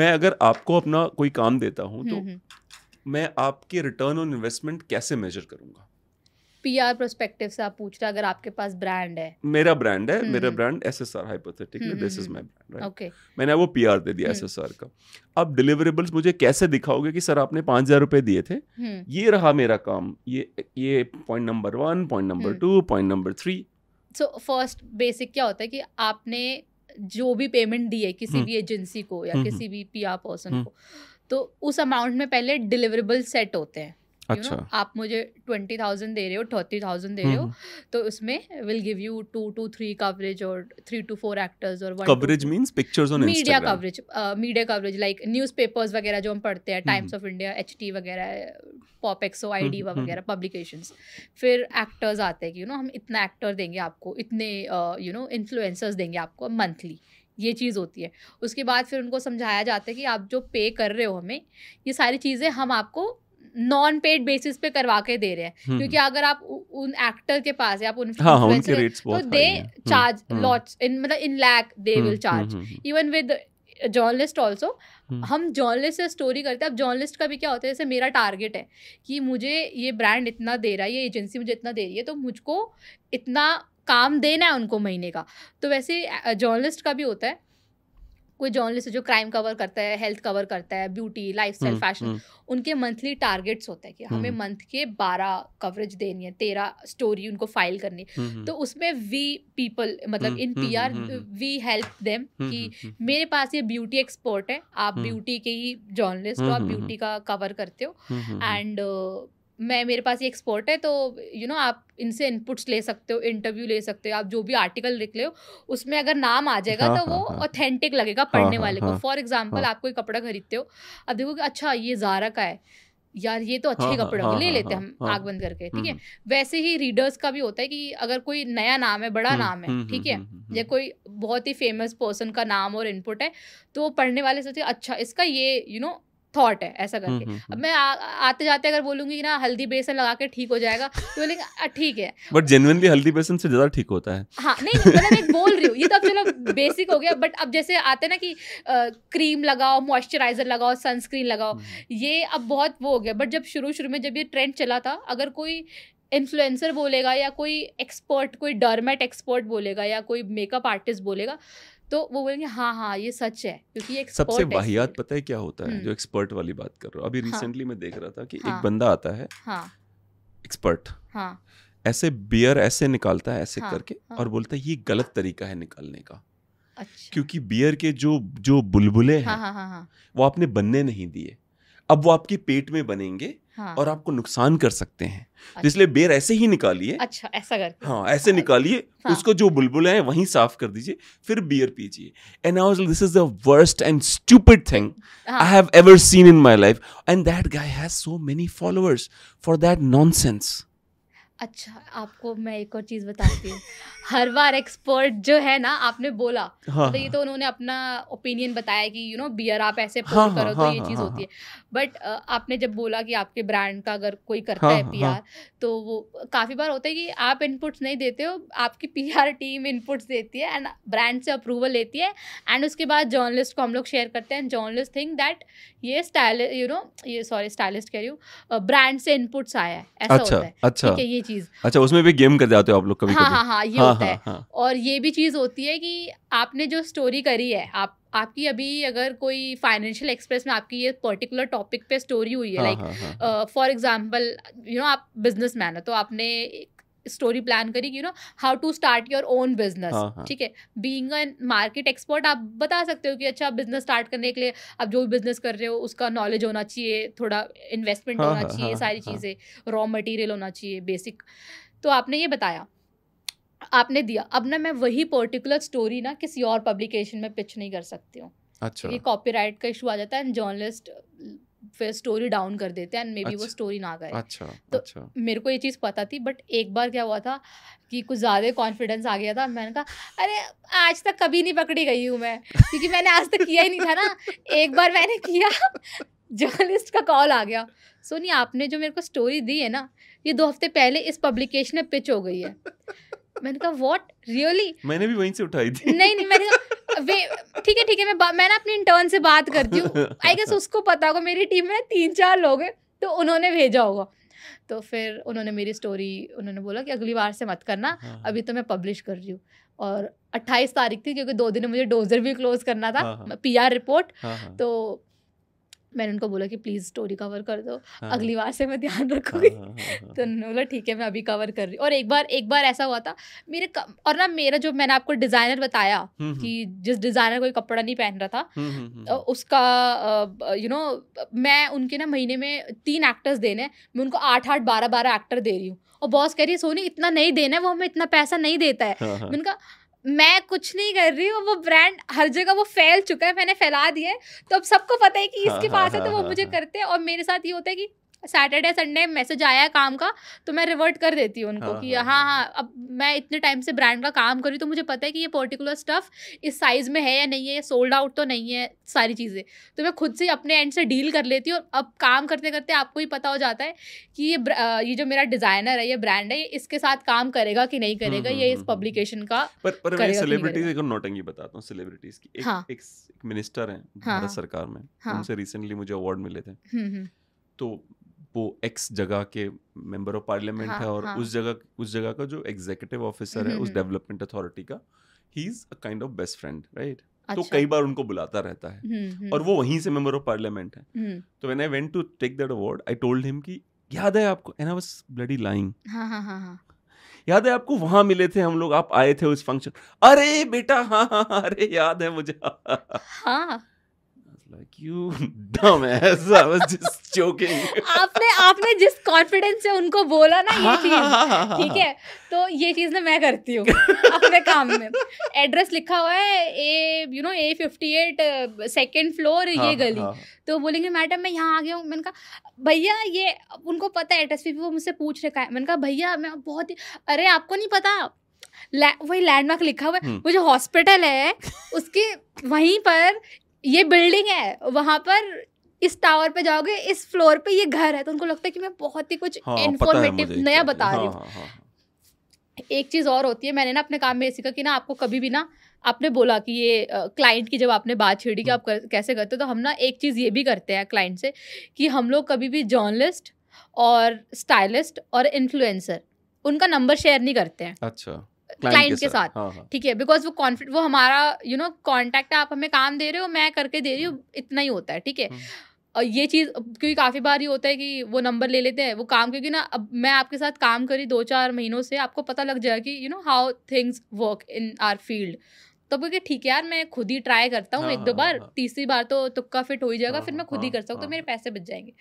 मैं अगर आपको अपना कोई काम देता हूँ तो हम्म, हम्म। मैं आपके रिटर्न ऑन इन्वेस्टमेंट कैसे मेजर करूंगा पीआर प्रोस्पेक्टिव से आप पूछ रहे अगर आपके पास ब्रांड है मेरा ब्रांड है हम्म, मेरा brand SSR hypothetically this is my brand okay मैंने वो पीआर दे दिया एसएसआर का अब डिलीवरेबल्स मुझे कैसे दिखाओगे कि सर आपने पांच हज़ार रुपए दिए थे ये रहा मेरा काम ये ये point number one point number two point number three so first basic क्या होता है कि आपने जो भी पेमेंट दी है किसी हम्म। भी एजेंसी को या हम्म, किसी हम्म। भी पी आर पर्सन को तो उस अमाउंट में पहले डिलीवरेबल सेट होते हैं अच्छा you know, अच्छा। आप मुझे ट्वेंटी थाउजेंड दे रहे हो थर्टी थाउजेंड दे रहे हो हम्म, हम्म। तो उसमें will give you two two three coverage और थ्री टू फोर एक्टर्स और coverage means pictures on media coverage media coverage like newspapers वगैरह जो हम पढ़ते हैं Times of India H T वगैरह पॉप एक्सो आई डी वगैरह पब्लिकेशन फिर एक्टर्स आते हैं कि यू नो हम इतना एक्टर देंगे आपको इतने यू नो इन्फ्लुएंसर्स देंगे आपको मंथली ये चीज़ होती है उसके बाद फिर उनको समझाया जाता है कि आप जो पे कर रहे हो हमें ये सारी चीज़ें हम आपको नॉन पेड बेसिस पे करवा के दे रहे हैं हम्म। क्योंकि अगर आप उन एक्टर के पास या आप उन हाँ, हाँ उनके रेट्स तो दे चार्ज लॉट्स इन मतलब in lakh they will charge even with journalist also हम जर्नलिस्ट से स्टोरी करते हैं अब जर्नलिस्ट का भी क्या होता है जैसे मेरा टारगेट है कि मुझे ये ब्रांड इतना दे रहा है ये एजेंसी मुझे इतना दे रही है तो मुझको इतना काम देना है उनको महीने का तो वैसे जर्नलिस्ट का भी होता है कोई जर्नलिस्ट जो क्राइम कवर करता है हेल्थ कवर करता है ब्यूटी लाइफ फैशन उनके मंथली टारगेट्स होते हैं कि हमें मंथ हम्म। के बारह कवरेज देनी है तेरह स्टोरी उनको फाइल करनी हम्म, हम्म। तो उसमें वी पीपल मतलब in P R we help them कि मेरे पास ये ब्यूटी एक्सपर्ट है आप ब्यूटी के ही जर्नलिस्ट हो आप ब्यूटी का कवर करते हो एंड मैं मेरे पास ये एक्सपर्ट है तो यू you नो know, आप इनसे इनपुट्स ले सकते हो इंटरव्यू ले सकते हो आप जो भी आर्टिकल लिख ले हो उसमें अगर नाम आ जाएगा हाँ, तो हाँ, वो ऑथेंटिक हाँ, लगेगा हाँ, पढ़ने हाँ, वाले को फॉर हाँ, एग्जाम्पल आप कोई कपड़ा खरीदते हो अब देखो कि अच्छा ये जारा का है यार ये तो अच्छे कपड़े होंगे ले लेते हैं हम आग बंद करके ठीक है हम्म। वैसे ही रीडर्स का भी होता है कि अगर कोई नया नाम है बड़ा हम्म, नाम है हम्म, ठीक है या कोई बहुत ही फेमस पर्सन का नाम और इनपुट है तो पढ़ने वाले सोचे अच्छा इसका ये यू नो थॉट है ऐसा करके हम्म, हम्म, अब हम्म। मैं आ, आते जाते अगर बोलूंगी ना हल्दी बेसन लगा के ठीक हो जाएगा तो बोलेंगे ठीक है बट जेनुअनली हल्दी बेसन से ज्यादा ठीक होता है हाँ नहीं मतलब मैं बोल रही हूँ ये तो अब चलो बेसिक हो गया बट अब जैसे आते हैं ना कि आ, क्रीम लगाओ मॉइस्चराइजर लगाओ सनस्क्रीन लगाओ ये अब बहुत वो हो गया बट जब शुरू शुरू में जब ये ट्रेंड चला था अगर कोई इन्फ्लुएंसर बोलेगा या कोई एक्सपर्ट कोई डरमेट एक्सपर्ट बोलेगा या कोई मेकअप आर्टिस्ट बोलेगा तो वो बोलेंगे हाँ हाँ ये सच है क्योंकि ये सबसे वाहियात पता है क्या होता है हम्म। जो एक्सपर्ट वाली बात कर रहा हूँ अभी रिसेंटली हाँ, मैं देख रहा था कि हाँ, एक बंदा आता है एक्सपर्ट हाँ।, हाँ, ऐसे बियर ऐसे निकालता है ऐसे हाँ, करके हाँ, और बोलता है ये गलत तरीका है निकालने का अच्छा। क्योंकि बियर के जो जो बुलबुले हाँ, हैं हाँ, हाँ, हाँ, वो आपने बनने नहीं दिए अब वो आपके पेट में बनेंगे हाँ. और आपको नुकसान कर सकते हैं तो अच्छा। इसलिए बेर ऐसे ही निकालिए अच्छा ऐसा करके हाँ ऐसे निकालिए हाँ. उसको जो बुलबुल है वहीं साफ कर दीजिए फिर बियर पीजिए and I this is the worst and stupid thing I have ever seen in my life and that guy has so many followers for that nonsense अच्छा आपको मैं एक और चीज़ बताती हूँ <laughs> हर बार एक्सपर्ट जो है ना आपने बोला हाँ, तो ये हाँ। तो उन्होंने अपना ओपिनियन बताया कि यू नो बियर आप ऐसे पोर हाँ, हाँ, करो तो हाँ, ये हाँ, चीज़ होती है बट आपने जब बोला कि आपके ब्रांड का अगर कोई करता है पीआर तो वो काफ़ी बार होता है कि आप इनपुट्स नहीं देते हो आपकी पीआर टीम इनपुट्स देती है एंड ब्रांड से अप्रूवल लेती है एंड उसके बाद जर्नलिस्ट को हम लोग शेयर करते हैं जर्नलिस्ट थिंक दैट ये स्टाइल यू नो ये सॉरी स्टाइलिस्ट कह रही हूँ ब्रांड से इनपुट्स आया है ऐसा अच्छा, होता है अच्छा। ठीक है ये चीज अच्छा उसमें भी गेम कर जाते हो आप लोग कभी हाँ हाँ हाँ ये हाँ, होता हाँ, है हाँ. और ये भी चीज होती है कि आपने जो स्टोरी करी है आप आपकी अभी अगर कोई फाइनेंशियल एक्सप्रेस में आपकी ये पर्टिकुलर टॉपिक पे स्टोरी हुई है like for example you know आप बिजनेसमैन हो तो आपने स्टोरी प्लान करी you know how to start your own business ठीक है बीइंग एन मार्केट एक्सपर्ट आप बता सकते हो कि अच्छा बिजनेस स्टार्ट करने के लिए आप जो भी बिजनेस कर रहे हो उसका नॉलेज होना चाहिए थोड़ा इन्वेस्टमेंट हाँ, हाँ, हाँ, होना चाहिए सारी चीज़ें रॉ मटेरियल होना चाहिए बेसिक तो आपने ये बताया आपने दिया अब ना मैं वही पर्टिकुलर स्टोरी ना किसी और पब्लिकेशन में पिच नहीं कर सकती हूँ अच्छा कॉपी कॉपीराइट का इशू आ जाता है एंड जर्नलिस्ट फिर स्टोरी डाउन कर देते हैं एंड मे बी वो स्टोरी अच्छा। ना करें अच्छा तो अच्छा. मेरे को ये चीज़ पता थी बट एक बार क्या हुआ था कि कुछ ज़्यादा कॉन्फिडेंस आ गया था मैंने कहा अरे आज तक कभी नहीं पकड़ी गई हूँ मैं क्योंकि मैंने आज तक किया ही नहीं था ना एक बार मैंने किया जर्नलिस्ट का कॉल आ गया सोनी आपने जो मेरे को स्टोरी दी है ना ये दो हफ्ते पहले इस पब्लिकेशन में पिच हो गई है मैंने कहा व्हाट रियली मैंने भी वहीं से उठाई थी नहीं नहीं मैंने ठीक है ठीक है मैं मैं ना अपने इंटर्न से बात करती हूँ आई गेस उसको पता होगा मेरी टीम में तीन चार लोग हैं तो उन्होंने भेजा होगा तो फिर उन्होंने मेरी स्टोरी उन्होंने बोला कि अगली बार से मत करना हाँ। अभी तो मैं पब्लिश कर रही हूँ और 28 तारीख थी क्योंकि दो दिन मुझे डोजर भी क्लोज करना था पीआर हाँ, रिपोर्ट हाँ। हाँ, तो मैंने उनको बोला कि प्लीज़ स्टोरी कवर कर दो हाँ। अगली बार से मैं ध्यान हाँ, रखूंगी हाँ, हाँ, हाँ, तो उन्होंने बोला ठीक है मैं अभी कवर कर रही और एक बार एक बार ऐसा हुआ था मेरे और ना मेरा जो मैंने आपको डिज़ाइनर बताया हम्म, हम्म। कि जिस डिज़ाइनर कोई कपड़ा नहीं पहन रहा था हम्म, उसका यू नो मैं उनके ना महीने में तीन एक्टर्स देने मैं उनको आठ आठ बारह बारह एक्टर दे रही हूँ और बॉस कह रही है सोनी इतना नहीं देना है वो हमें इतना पैसा नहीं देता है हाँ, मैंने कहा मैं कुछ नहीं कर रही हूँ वो ब्रांड हर जगह वो फैल चुका है मैंने फैला दिया है तो अब सबको पता है कि हाँ, इसके हाँ, पास है तो हाँ, वो मुझे करते हैं और मेरे साथ ये होता है कि सैटरडे संडे मैसेज आया है काम का तो मैं रिवर्ट कर देती हूँ उनको हाँ, कि हाँ हाँ, हाँ, हाँ अब मैं इतने टाइम से ब्रांड का काम करी तो मुझे पता है कि ये पर्टिकुलर स्टफ़ इस साइज़ में है या नहीं है सोल्ड आउट तो नहीं है सारी चीज़ें तो मैं खुद से अपने एंड से डील कर लेती हूँ अब काम करते करते आपको ही पता हो जाता है कि ये ये जो मेरा डिज़ाइनर है ये ब्रांड है ये इसके साथ काम करेगा कि नहीं हम्म, करेगा हम्म, ये हम्म, इस पब्लिकेशन का पर पर मैं सेलिब्रिटीज़ तो एक नोटंगी बताता हूँ सेलिब्रिटीज़ की एक हाँ। एक मिनिस्टर हैं हाँ, भारत सरकार में उनसे रिसेंटली मुझे अवार्ड मिले थे तो वो एक्स जगह के मेंबर ऑफ पार्लियामेंट है और हाँ। उस जगह उस जगह का जो एग्जीक्यूटिव ऑफिसर है उस डेवलपमेंट हम्म, अथॉरिटी हम्म, का ही is a kind of best friend right तो अच्छा। कई बार उनको बुलाता रहता है हम्म, और वो वहीं से मेंबर ऑफ पार्लियामेंट है तो when I went to take that award I told him कि याद है आपको and I was bloody lying याद है आपको वहां मिले थे हम लोग आप आए थे उस फंक्शन अरे बेटा हाँ, हाँ हाँ अरे याद है मुझे हाँ like you <laughs> dumbass I was just joking आपने आपने जिस कॉन्फिडेंस से उनको बोला ना ये चीज <laughs> ठीक है तो ये चीज ना मैं करती हूँ अपने काम में एड्रेस लिखा हुआ है A you know A fifty eight second floor ये हाँ, गली हाँ। तो बोलेंगे मैडम मैं यहाँ आ गया हूँ मैंने कहा भैया ये उनको पता है एड्रेस पे वो मुझसे पूछ रखा है मैंने कहा भैया मैं बहुत ही अरे आपको नहीं पता वही लैंडमार्क लिखा हुआ है वो जो हॉस्पिटल है उसके वहीं पर ये बिल्डिंग है वहाँ पर इस टावर पे जाओगे इस फ्लोर पे ये घर है तो उनको लगता है कि मैं बहुत ही कुछ इन्फॉर्मेटिव हाँ, नया बता रही हाँ, हूँ हाँ, हाँ, एक चीज़ और होती है मैंने ना अपने काम में सीखा कि ना आपको कभी भी ना आपने बोला कि ये क्लाइंट की जब आपने बात छेड़ी कि आप कर, कैसे करते हो तो हम ना एक चीज़ ये भी करते हैं क्लाइंट से कि हम लोग कभी भी जर्नलिस्ट और स्टाइलिस्ट और इन्फ्लुएंसर उनका नंबर शेयर नहीं करते हैं अच्छा क्लाइंट के साथ हाँ, हाँ, हाँ। ठीक है बिकॉज वो कॉन्फिडेंट वो हमारा यू नो कॉन्टैक्ट है आप हमें काम दे रहे हो मैं करके दे रही हूँ हम्म। इतना ही होता है ठीक है हम्म। और ये चीज़ क्योंकि काफ़ी बार ही होता है कि वो नंबर ले लेते हैं वो काम क्योंकि ना अब मैं आपके साथ काम करी दो चार महीनों से आपको पता लग जाएगा कि you know how things work in our field तो क्योंकि ठीक है यार मैं खुद ही ट्राई करता हूँ एक दो बार तीसरी बार तो तुक्का फिट हो ही जाएगा फिर मैं खुद ही कर सकता हूँ तो मेरे पैसे बच जाएंगे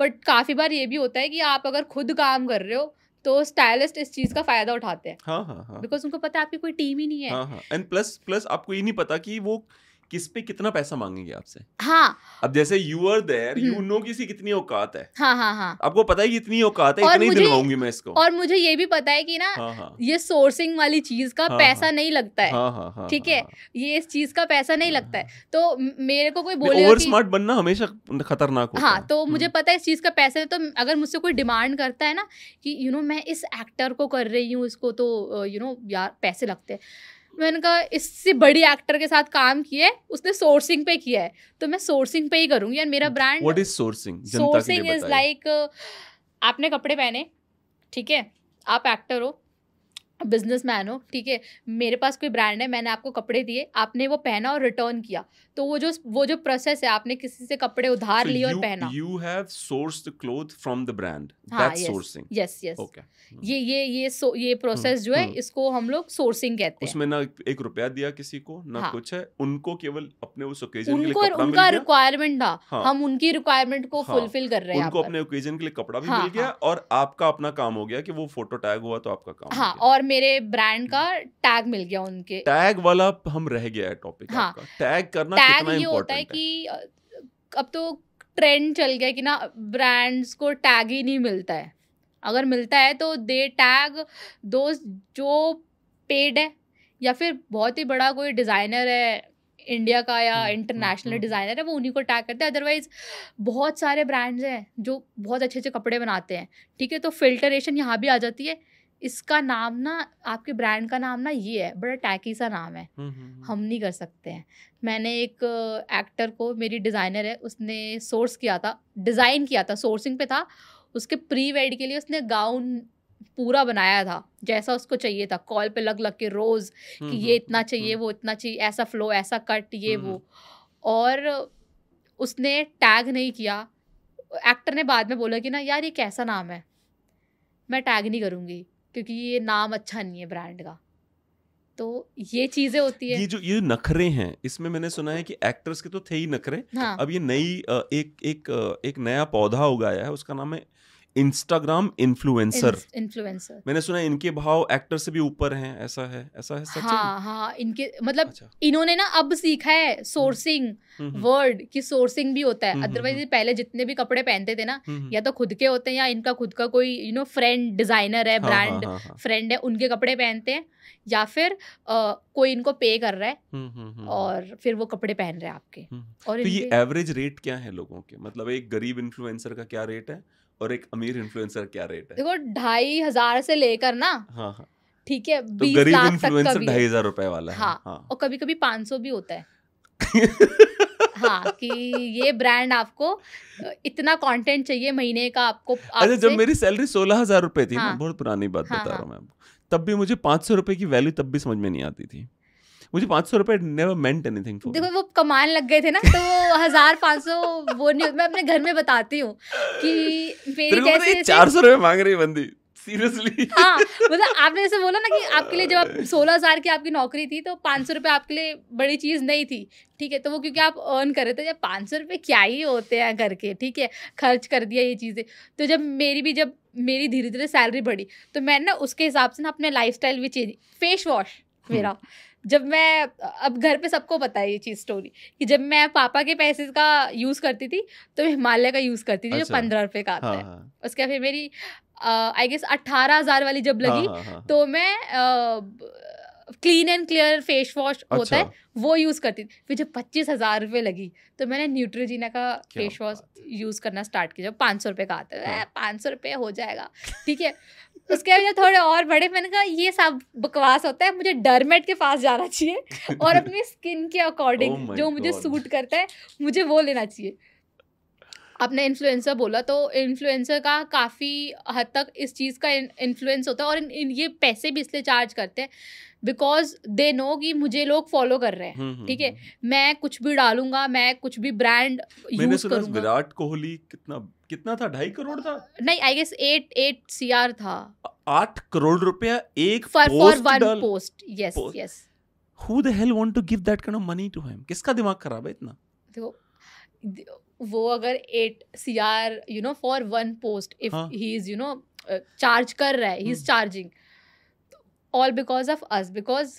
बट काफ़ी बार ये भी होता है कि आप अगर खुद काम कर रहे हो तो स्टाइलिस्ट इस चीज का फायदा उठाते हैं बिकॉज हाँ, हाँ, हाँ. उनको पता है आपकी कोई टीम ही नहीं है एंड प्लस प्लस आपको ये नहीं पता कि वो किस पे कितना पैसा मांगेंगे आपसे हाँ अब जैसे you are there you know किसी कितनी औकात है हाँ हाँ हाँ आपको पता है कितनी औकात है इतनी दिलवाऊंगी मैं इसको और मुझे ये भी पता है कि ना हाँ, हाँ, ये सोर्सिंग वाली चीज का हाँ, हाँ। पैसा हाँ, नहीं लगता है ठीक हाँ, हाँ, हाँ है हाँ, हाँ, ये इस चीज का पैसा नहीं लगता है तो मेरे को कोई बोले ओवर स्मार्ट बनना हमेशा खतरनाक हाँ तो मुझे हम्म। पता है इस चीज का पैसा तो अगर मुझसे कोई डिमांड करता है ना कि यू नो मैं इस एक्टर को कर रही हूँ इसको तो यू uh, नो यार पैसे लगते हैं मैंने कहा इससे बड़ी एक्टर के साथ काम किया है उसने सोर्सिंग पे किया है तो मैं सोर्सिंग पे ही करूंगी और मेरा brand what is sourcing sourcing is like आपने कपड़े पहने ठीक है आप एक्टर हो बिजनेस मैन हो ठीक है मेरे पास कोई ब्रांड है मैंने आपको कपड़े दिए आपने वो पहना और रिटर्न किया तो वो जो वो जो प्रोसेस है आपने किसी से कपड़े उधार so लिए और पहना you have source the cloth from the brand that's sourcing yes yes okay ये ये ये सो, ये प्रोसेस hmm. जो है hmm. इसको हम लोग सोर्सिंग कहते हैं उसमें ना एक रुपया दिया किसी को ना हाँ. कुछ है उनको केवल अपने उस ओकेजन के लिए कपड़ा उनका रिक्वायरमेंट था हाँ। हम उनकी रिक्वायरमेंट को फुलफिल हाँ। कर रहे हैं उनको अपने ओकेजन के लिए कपड़ा भी हाँ, मिल गया और आपका अपना काम हो गया कि वो फोटो टैग हुआ तो आपका काम हाँ और मेरे ब्रांड का टैग मिल गया उनके टैग वाला हम रह गया है टॉपिक हाँ टैग करना टैग ये होता है कि अब तो ट्रेंड चल गया कि ना ब्रांड्स को टैग ही नहीं मिलता है अगर मिलता है तो दे टैग दो जो पेड है या फिर बहुत ही बड़ा कोई डिज़ाइनर है इंडिया का या इंटरनेशनल हम्म, डिज़ाइनर हम्म, हम्म। है वो उन्हीं को टैग करते हैं अदरवाइज बहुत सारे ब्रांड्स हैं जो बहुत अच्छे अच्छे कपड़े बनाते हैं ठीक है तो फिल्टरेशन यहाँ भी आ जाती है इसका नाम ना आपके ब्रांड का नाम ना ये है बड़ा टैकी सा नाम है हम्म, हम्म, हम्म। हम नहीं कर सकते हैं मैंने एक एक्टर को मेरी डिज़ाइनर है उसने सोर्स किया था डिज़ाइन किया था सोर्सिंग पे था उसके प्री वेड के लिए उसने गाउन पूरा बनाया था जैसा उसको चाहिए था कॉल पे लग लग के रोज़ कि ये इतना चाहिए वो इतना चाहिए ऐसा फ्लो ऐसा कट ये वो और उसने टैग नहीं किया एक्टर ने बाद में बोला कि ना यार ये कैसा नाम है मैं टैग नहीं करूँगी क्योंकि ये नाम अच्छा नहीं है ब्रांड का तो ये चीजें होती है ये जो ये नखरे हैं इसमें मैंने सुना है कि एक्टर्स के तो थे ही नखरे हाँ। अब ये नई एक एक एक नया पौधा उगाया है उसका नाम है इंस्टाग्राम इन्फ्लुएंसर इन्फ्लुएंसर मैंने सुना इनके भाव एक्टर से भी ऊपर हैं ऐसा है ऐसा है सच हाँ हाँ इनके मतलब अच्छा। इन्होंने ना अब सीखा है सोर्सिंग वर्ड की सोर्सिंग भी होता है अदरवाइज हम्म, हम्म, हम्म। पहले जितने भी कपड़े पहनते थे ना या तो खुद के होते हैं या इनका खुद का कोई यू नो फ्रेंड डिजाइनर है ब्रांड हाँ, फ्रेंड हाँ, हाँ, है उनके कपड़े पहनते हैं या फिर आ, कोई इनको पे कर रहा है हुँ, हुँ, और फिर वो कपड़े पहन रहे हैं आपके और तो ये एवरेज रेट क्या है लोगों के मतलब एक गरीब इन्फ्लुएंसर का क्या रेट है और एक अमीर इन्फ्लुएंसर क्या रेट है देखो ढाई हजार से लेकर ना हाँ हाँ ठीक है तो गरीब इन्फ्लुएंसर ढाई हजार रुपए वाला हाँ, है हाँ, हाँ। और कभी कभी पाँच सौ भी होता है <laughs> हाँ कि ये ब्रांड आपको इतना कंटेंट चाहिए महीने का आपको अच्छा जब मेरी सैलरी सोलह हजार रुपए थी ना हाँ। बहुत पुरानी बात हाँ, बता हाँ। रहा हूँ मैं तब भी मुझे पांच सौ रुपए की वैल्यू तब भी समझ में नहीं आती थी मुझे पांच सौ रुपए नेवर मेंट एनीथिंग फॉर देखो वो कमान लग गए थे ना तो वो हजार पांच सौ वो नहीं मैं अपने घर में बताती हूँ कि मेरी कैसे चार सौ रुपए मांग रही बंदी सीरियसली हाँ मतलब आपने जैसे बोला ना कि आपके लिए जब आप <laughs> सोलह हज़ार की आपकी नौकरी थी तो पाँच सौ रुपये आपके लिए बड़ी चीज़ नहीं थी ठीक है तो वो क्योंकि आप अर्न कर रहे थे जब पाँच सौ रुपये क्या ही होते हैं घर के ठीक है खर्च कर दिया ये चीज़ें तो जब मेरी भी जब मेरी धीरे धीरे सैलरी बढ़ी तो मैंने ना उसके हिसाब से ना अपने लाइफ भी चेंज फेस वॉश मेरा हम्म। जब मैं अब घर पे सबको पता है ये चीज़ स्टोरी कि जब मैं पापा के पैसे का यूज़ करती थी तो मैं हिमालय का यूज़ करती थी अच्छा, जो पंद्रह रुपये का आता हाँ, है हाँ, उसके बाद फिर मेरी आई गेस अट्ठारह हज़ार वाली जब लगी हाँ, हाँ, हाँ, हाँ। तो मैं clean and clear face wash होता है अच्छा। वो यूज करती थी मुझे पच्चीस हजार रुपये लगी तो मैंने न्यूट्रोजीना का फेस वॉश यूज करना स्टार्ट किया जब पाँच सौ रुपये का आता है हाँ। पाँच सौ रुपये हो जाएगा ठीक है उसके बाद थोड़े और बड़े मैंने कहा ये सब बकवास होता है मुझे डरमेट के पास जाना चाहिए और अपनी <laughs> स्किन के अकॉर्डिंग oh जो मुझे God. सूट करता है मुझे वो लेना चाहिए आपने इन्फ्लुएंसर बोला तो इन्फ्लुएंसर का काफ़ी हद तक इस चीज़ का इन्फ्लुएंस होता है और इन, इन ये पैसे भी इसलिए चार्ज करते हैं बिकॉज दे नो कि मुझे लोग फॉलो कर रहे हैं हम्म, हम्म, ठीक है हम्म। मैं कुछ भी डालूंगा मैं कुछ भी ब्रांड यूज करूंगा विराट कोहली कितना कितना था ढाई करोड़ था नहीं I guess eight eight C R था आठ करोड़ रुपया एक for for one post yes yes who the hell want to give that kind of money to him किसका दिमाग खराब है इतना देखो वो अगर eight C R you know for one post if he is you know charge कर रहा है he is charging all because of us because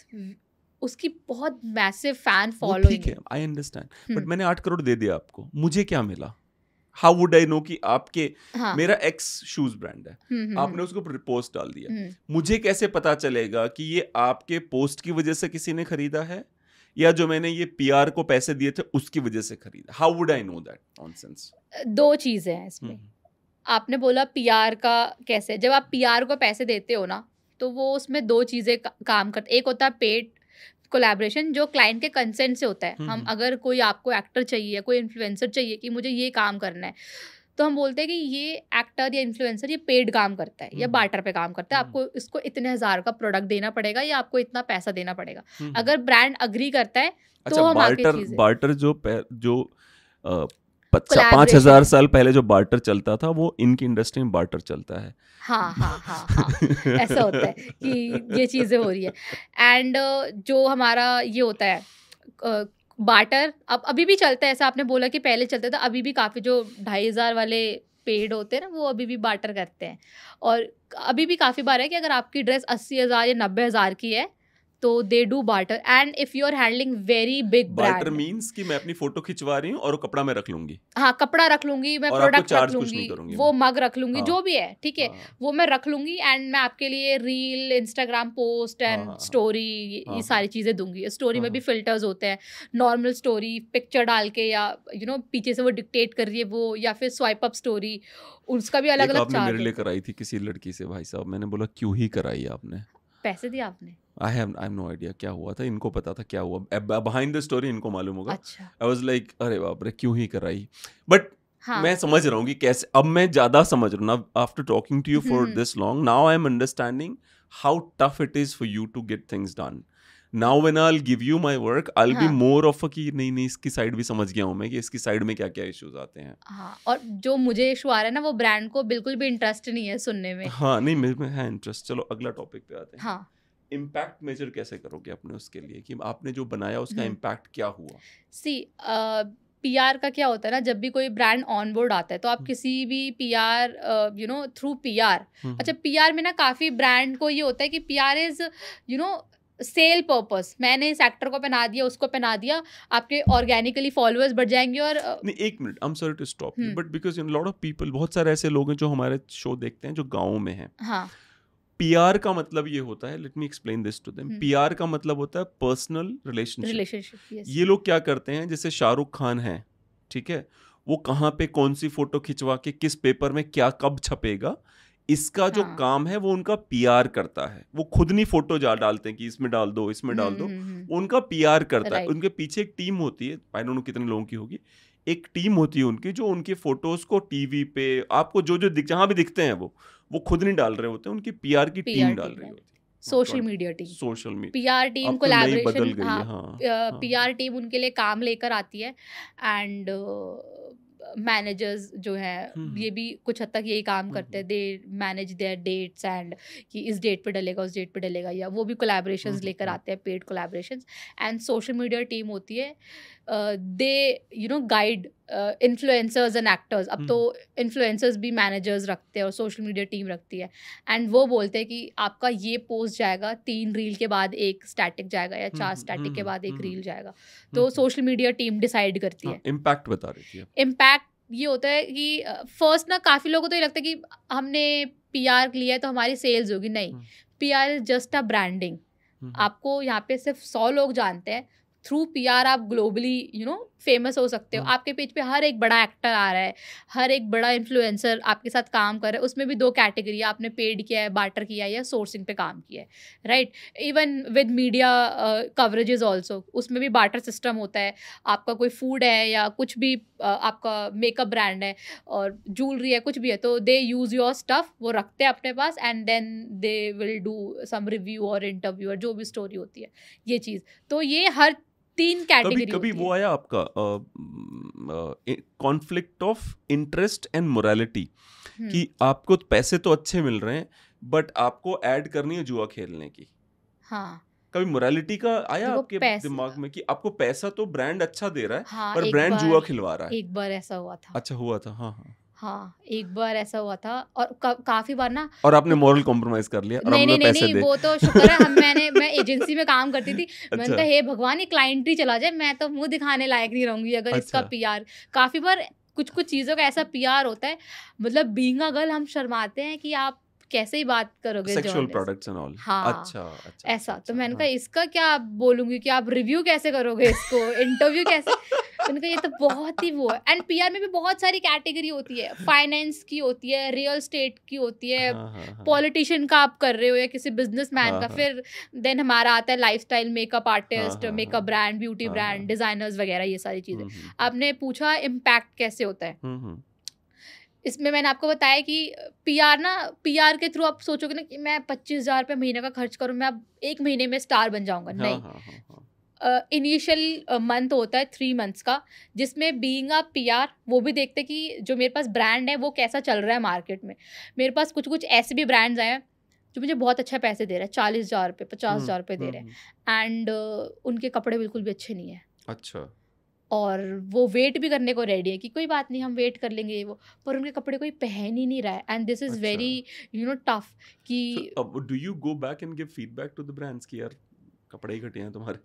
उसकी बहुत मैसिव फैन फॉलोइंग है आई अंडरस्टैंड बट मैंने आठ करोड़ दे दिया आपको मुझे क्या मिला हाउ वुड आई नो कि आपके हाँ. मेरा एक्स शूज ब्रांड है हुँ, hmm, hmm, आपने hmm. उसको पोस्ट डाल दिया हुँ. मुझे कैसे पता चलेगा कि ये आपके पोस्ट की वजह से किसी ने खरीदा है या जो मैंने ये पीआर को पैसे दिए थे उसकी वजह से खरीदा how would I know that nonsense दो चीजें हैं इसमें आपने बोला पीआर का कैसे जब आप पीआर को पैसे देते हो ना तो वो उसमें दो चीज़ें का, काम करते एक होता है पेड कोलेब्रेशन जो क्लाइंट के कंसेंट से होता है हम्म, हम हम्म। अगर कोई आपको एक्टर चाहिए कोई इन्फ्लुएंसर चाहिए कि मुझे ये काम करना है तो हम बोलते हैं कि ये एक्टर या इन्फ्लुएंसर ये पेड काम करता है या बार्टर हम्म, पे काम करता है आपको इसको इतने हजार का प्रोडक्ट देना पड़ेगा या आपको इतना पैसा देना पड़ेगा अगर ब्रांड अग्री करता है तो अच्छा, तो हम बार्टर, बार्टर जो जो पाँच हजार साल पहले जो बार्टर चलता था वो इनकी इंडस्ट्री में बार्टर चलता है हाँ हाँ हाँ हाँ ऐसा होता है कि ये चीज़ें हो रही है एंड uh, जो हमारा ये होता है uh, बाटर अब अभी भी चलता है ऐसा आपने बोला कि पहले चलता था अभी भी काफ़ी जो ढाई हज़ार वाले पेड होते हैं ना वो अभी भी बाटर करते हैं और अभी भी काफ़ी बार है कि अगर आपकी ड्रेस अस्सी हज़ार या नब्बे हज़ार की है तो they do barter and if you are handling very big barter means कि मैं अपनी फोटो खिंचवा रही हूँ और कपड़ा मैं रख लूंगी हाँ कपड़ा रख लूंगी मैं प्रोडक्ट रख लूंगी वो मग रख लूंगी जो भी है ठीक है हाँ। वो मैं रख लूंगी एंड मैं आपके लिए reel Instagram post and story ये हाँ, हाँ। सारी चीजें दूंगी स्टोरी में भी फिल्टर्स होते हैं नॉर्मल स्टोरी पिक्चर डाल के या यू नो पीछे से वो डिक्टेट कर रही है वो या फिर स्वाइप अप स्टोरी उसका भी अलग अलग चार्ज मेरे लिए कराई थी किसी लड़की से भाई साहब मैंने बोला क्यों ही कराई आपने पैसे दिए आपने I have I am no idea क्या हुआ था इनको पता था क्या हुआ बिहाइंड द स्टोरी इनको मालूम होगा आई वाज लाइक अरे बाप रे क्यों ही कराई बट हाँ. मैं समझ रहा हूँ कि कैसे अब मैं ज़्यादा समझ रहा हूँ after talking to you for this long now I am understanding how tough it is for you to get things done now when I give you my work I be more of की नहीं नहीं इसकी side भी समझ गया हूँ मैं कि इसकी साइड में क्या क्या इश्यूज आते हैं हाँ और जो मुझे इशू आ रहा है ना वो ब्रांड को बिल्कुल भी इंटरेस्ट नहीं है सुनने में हाँ नहीं मेरे में है इंटरेस्ट चलो अगला टॉपिक पे आते हैं हाँ इम्पैक्ट मेजर कैसे करोगे अपने उसके लिए कि आपने जो बनाया उसका इम्पैक्ट हम्म। क्या हुआ सी पी आर का क्या होता है ना जब भी कोई ब्रांड ऑन बोर्ड आता है तो आप हम्म। किसी भी P R you know through P R अच्छा पी हम्म। आर में ना काफ़ी ब्रांड को ये होता है कि P R is you know sale purpose मैंने इस एक्टर को पहना दिया उसको पहना दिया आपके ऑर्गेनिकली फॉलोअर्स बढ़ जाएंगे और नहीं एक minute I am sorry to stop but because in lot of people बहुत सारे ऐसे लोग हैं जो हमारे शो देखते हैं जो गाँव में हैं हाँ पीआर का मतलब ये होता है let me explain this to them PR का मतलब होता है पर्सनल रिलेशनशिप रिलेशनशिप ये लोग क्या करते हैं जैसे शाहरुख खान है ठीक है वो कहाँ पे कौन सी फोटो खिंचवा के किस पेपर में क्या कब छपेगा इसका हाँ. जो काम है वो उनका पीआर करता है वो खुद नहीं फोटो जा डालते हैं कि इसमें डाल दो इसमें डाल हम्म, दो हम्म, हम्म, उनका पीआर करता है उनके पीछे एक टीम होती है आई डोंट नो कितने लोगों की होगी एक टीम होती है उनकी जो उनकी फ़ोटोज़ को टीवी पे आपको जो जो दिख जहाँ भी दिखते हैं वो वो खुद नहीं डाल रहे होते उनकी पीआर की PR टीम डाल रही होती है social media team social media P team collaboration P R team उनके लिए काम लेकर आती है एंड मैनेजर्स uh, जो है हम्म। ये भी कुछ हद तक यही काम हम्म, करते हैं they manage their dates and कि इस डेट पे डलेगा उस डेट पे डलेगा या वो भी कोलेब्रेशन हम्म, लेकर आते हैं paid collaboration and social media team होती है they you know guide influencers and actors अब तो इन्फ्लुएंसर्स हम्म। भी मैनेजर्स रखते हैं और सोशल मीडिया टीम रखती है एंड वो बोलते हैं कि आपका ये पोस्ट जाएगा तीन रील के बाद एक स्टैटिक जाएगा या चार स्टैटिक हम्म, के हम्म, बाद एक रील जाएगा तो सोशल मीडिया टीम डिसाइड करती हाँ, है इम्पैक्ट बता रही थी इम्पैक्ट ये होता है कि फर्स्ट ना काफ़ी लोगों को तो ये लगता है कि हमने पी आर लिया है तो हमारी सेल्स होगी नहीं P R is just a branding आपको यहाँ पे सिर्फ सौ लोग जानते हैं थ्रू पी आर आप ग्लोबली यू नो फेमस हो सकते हो हाँ। आपके पेज पे हर एक बड़ा एक्टर आ रहा है हर एक बड़ा इन्फ्लुएंसर आपके साथ काम कर रहा है उसमें भी दो कैटेगरी है आपने पेड किया है बाटर किया है या सोर्सिंग पे काम किया है right even with media coverages also उसमें भी बाटर सिस्टम होता है आपका कोई फूड है या कुछ भी uh, आपका मेकअप ब्रांड है और ज्वेलरी है कुछ भी है तो दे यूज़ योर स्टफ वो रखते हैं अपने पास and then they will do some review और इंटरव्यू और जो भी स्टोरी होती है ये चीज़ तो ये हर तीन कैटेगरी कभी, कभी वो आया आपका conflict of interest and morality कि आपको पैसे तो अच्छे मिल रहे हैं बट आपको ऐड करनी है जुआ खेलने की हाँ कभी मोरालिटी का आया आपके दिमाग में कि आपको पैसा तो ब्रांड अच्छा दे रहा है हाँ, पर ब्रांड जुआ खिलवा रहा है एक बार ऐसा हुआ था अच्छा हुआ था हाँ हाँ हाँ एक बार ऐसा हुआ था और का, काफी बार ना और आपने मॉरल कॉम्प्रोमाइज कर लिया नहीं नहीं नहीं वो तो शुक्र है हम <laughs> मैंने मैं एजेंसी में काम करती थी अच्छा। <laughs> मैंने कहा अच्छा। हे भगवान ये क्लाइंट ही चला जाए मैं तो मुंह दिखाने लायक नहीं रहूंगी अगर अच्छा। इसका पीआर काफी बार कुछ कुछ चीज़ों का ऐसा पीआर होता है मतलब बींगा गर्ल हम शर्माते हैं कि आप कैसे ही बात करोगे सेक्सुअल प्रोडक्ट्स एंड ऑल हाँ अच्छा अच्छा ऐसा अच्छा, तो अच्छा, मैंने हाँ। कहा इसका क्या आप बोलूंगी कि आप रिव्यू कैसे करोगे इसको इंटरव्यू कैसे तो मैंने कहा ये तो बहुत ही वो है एंड पीआर में भी बहुत सारी कैटेगरी होती है फाइनेंस की होती है रियल स्टेट की होती है पॉलिटिशियन हाँ, हाँ, का आप कर रहे हो या किसी बिजनेसमैन का फिर देन हमारा आता है lifestyle makeup artist makeup brand beauty brand designers वगैरह ये सारी हम्म, चीजें हम्म। आपने पूछा इम्पैक्ट कैसे होता है हम्म, इसमें मैंने आपको बताया कि पीआर ना पीआर के थ्रू आप सोचोगे ना कि मैं पच्चीस हज़ार रुपये महीने का खर्च करूँ मैं अब एक महीने में स्टार बन जाऊँगा हाँ, नहीं इनिशियल हाँ, मंथ हाँ, होता है थ्री मंथ्स का जिसमें बीइंग अ पीआर वो भी देखते हैं कि जो मेरे पास ब्रांड है वो कैसा चल रहा है मार्केट में मेरे पास कुछ कुछ ऐसे भी ब्रांड्स आए हैं जो मुझे बहुत अच्छा पैसे दे रहा है चालीस हज़ार रुपये पचास हज़ार रुपये दे रहे हैं एंड हम्म, uh, हम्म, हम्म। उनके कपड़े बिल्कुल भी अच्छे नहीं है अच्छा और वो वेट भी करने को रेडी है कि कोई बात नहीं हम वेट कर लेंगे वो पर उनके कपड़े कोई पहन ही नहीं रहा है and this is very you know tough कि do you go back and give feedback to the brands कि यार कपड़े ही घटे हैं तुम्हारे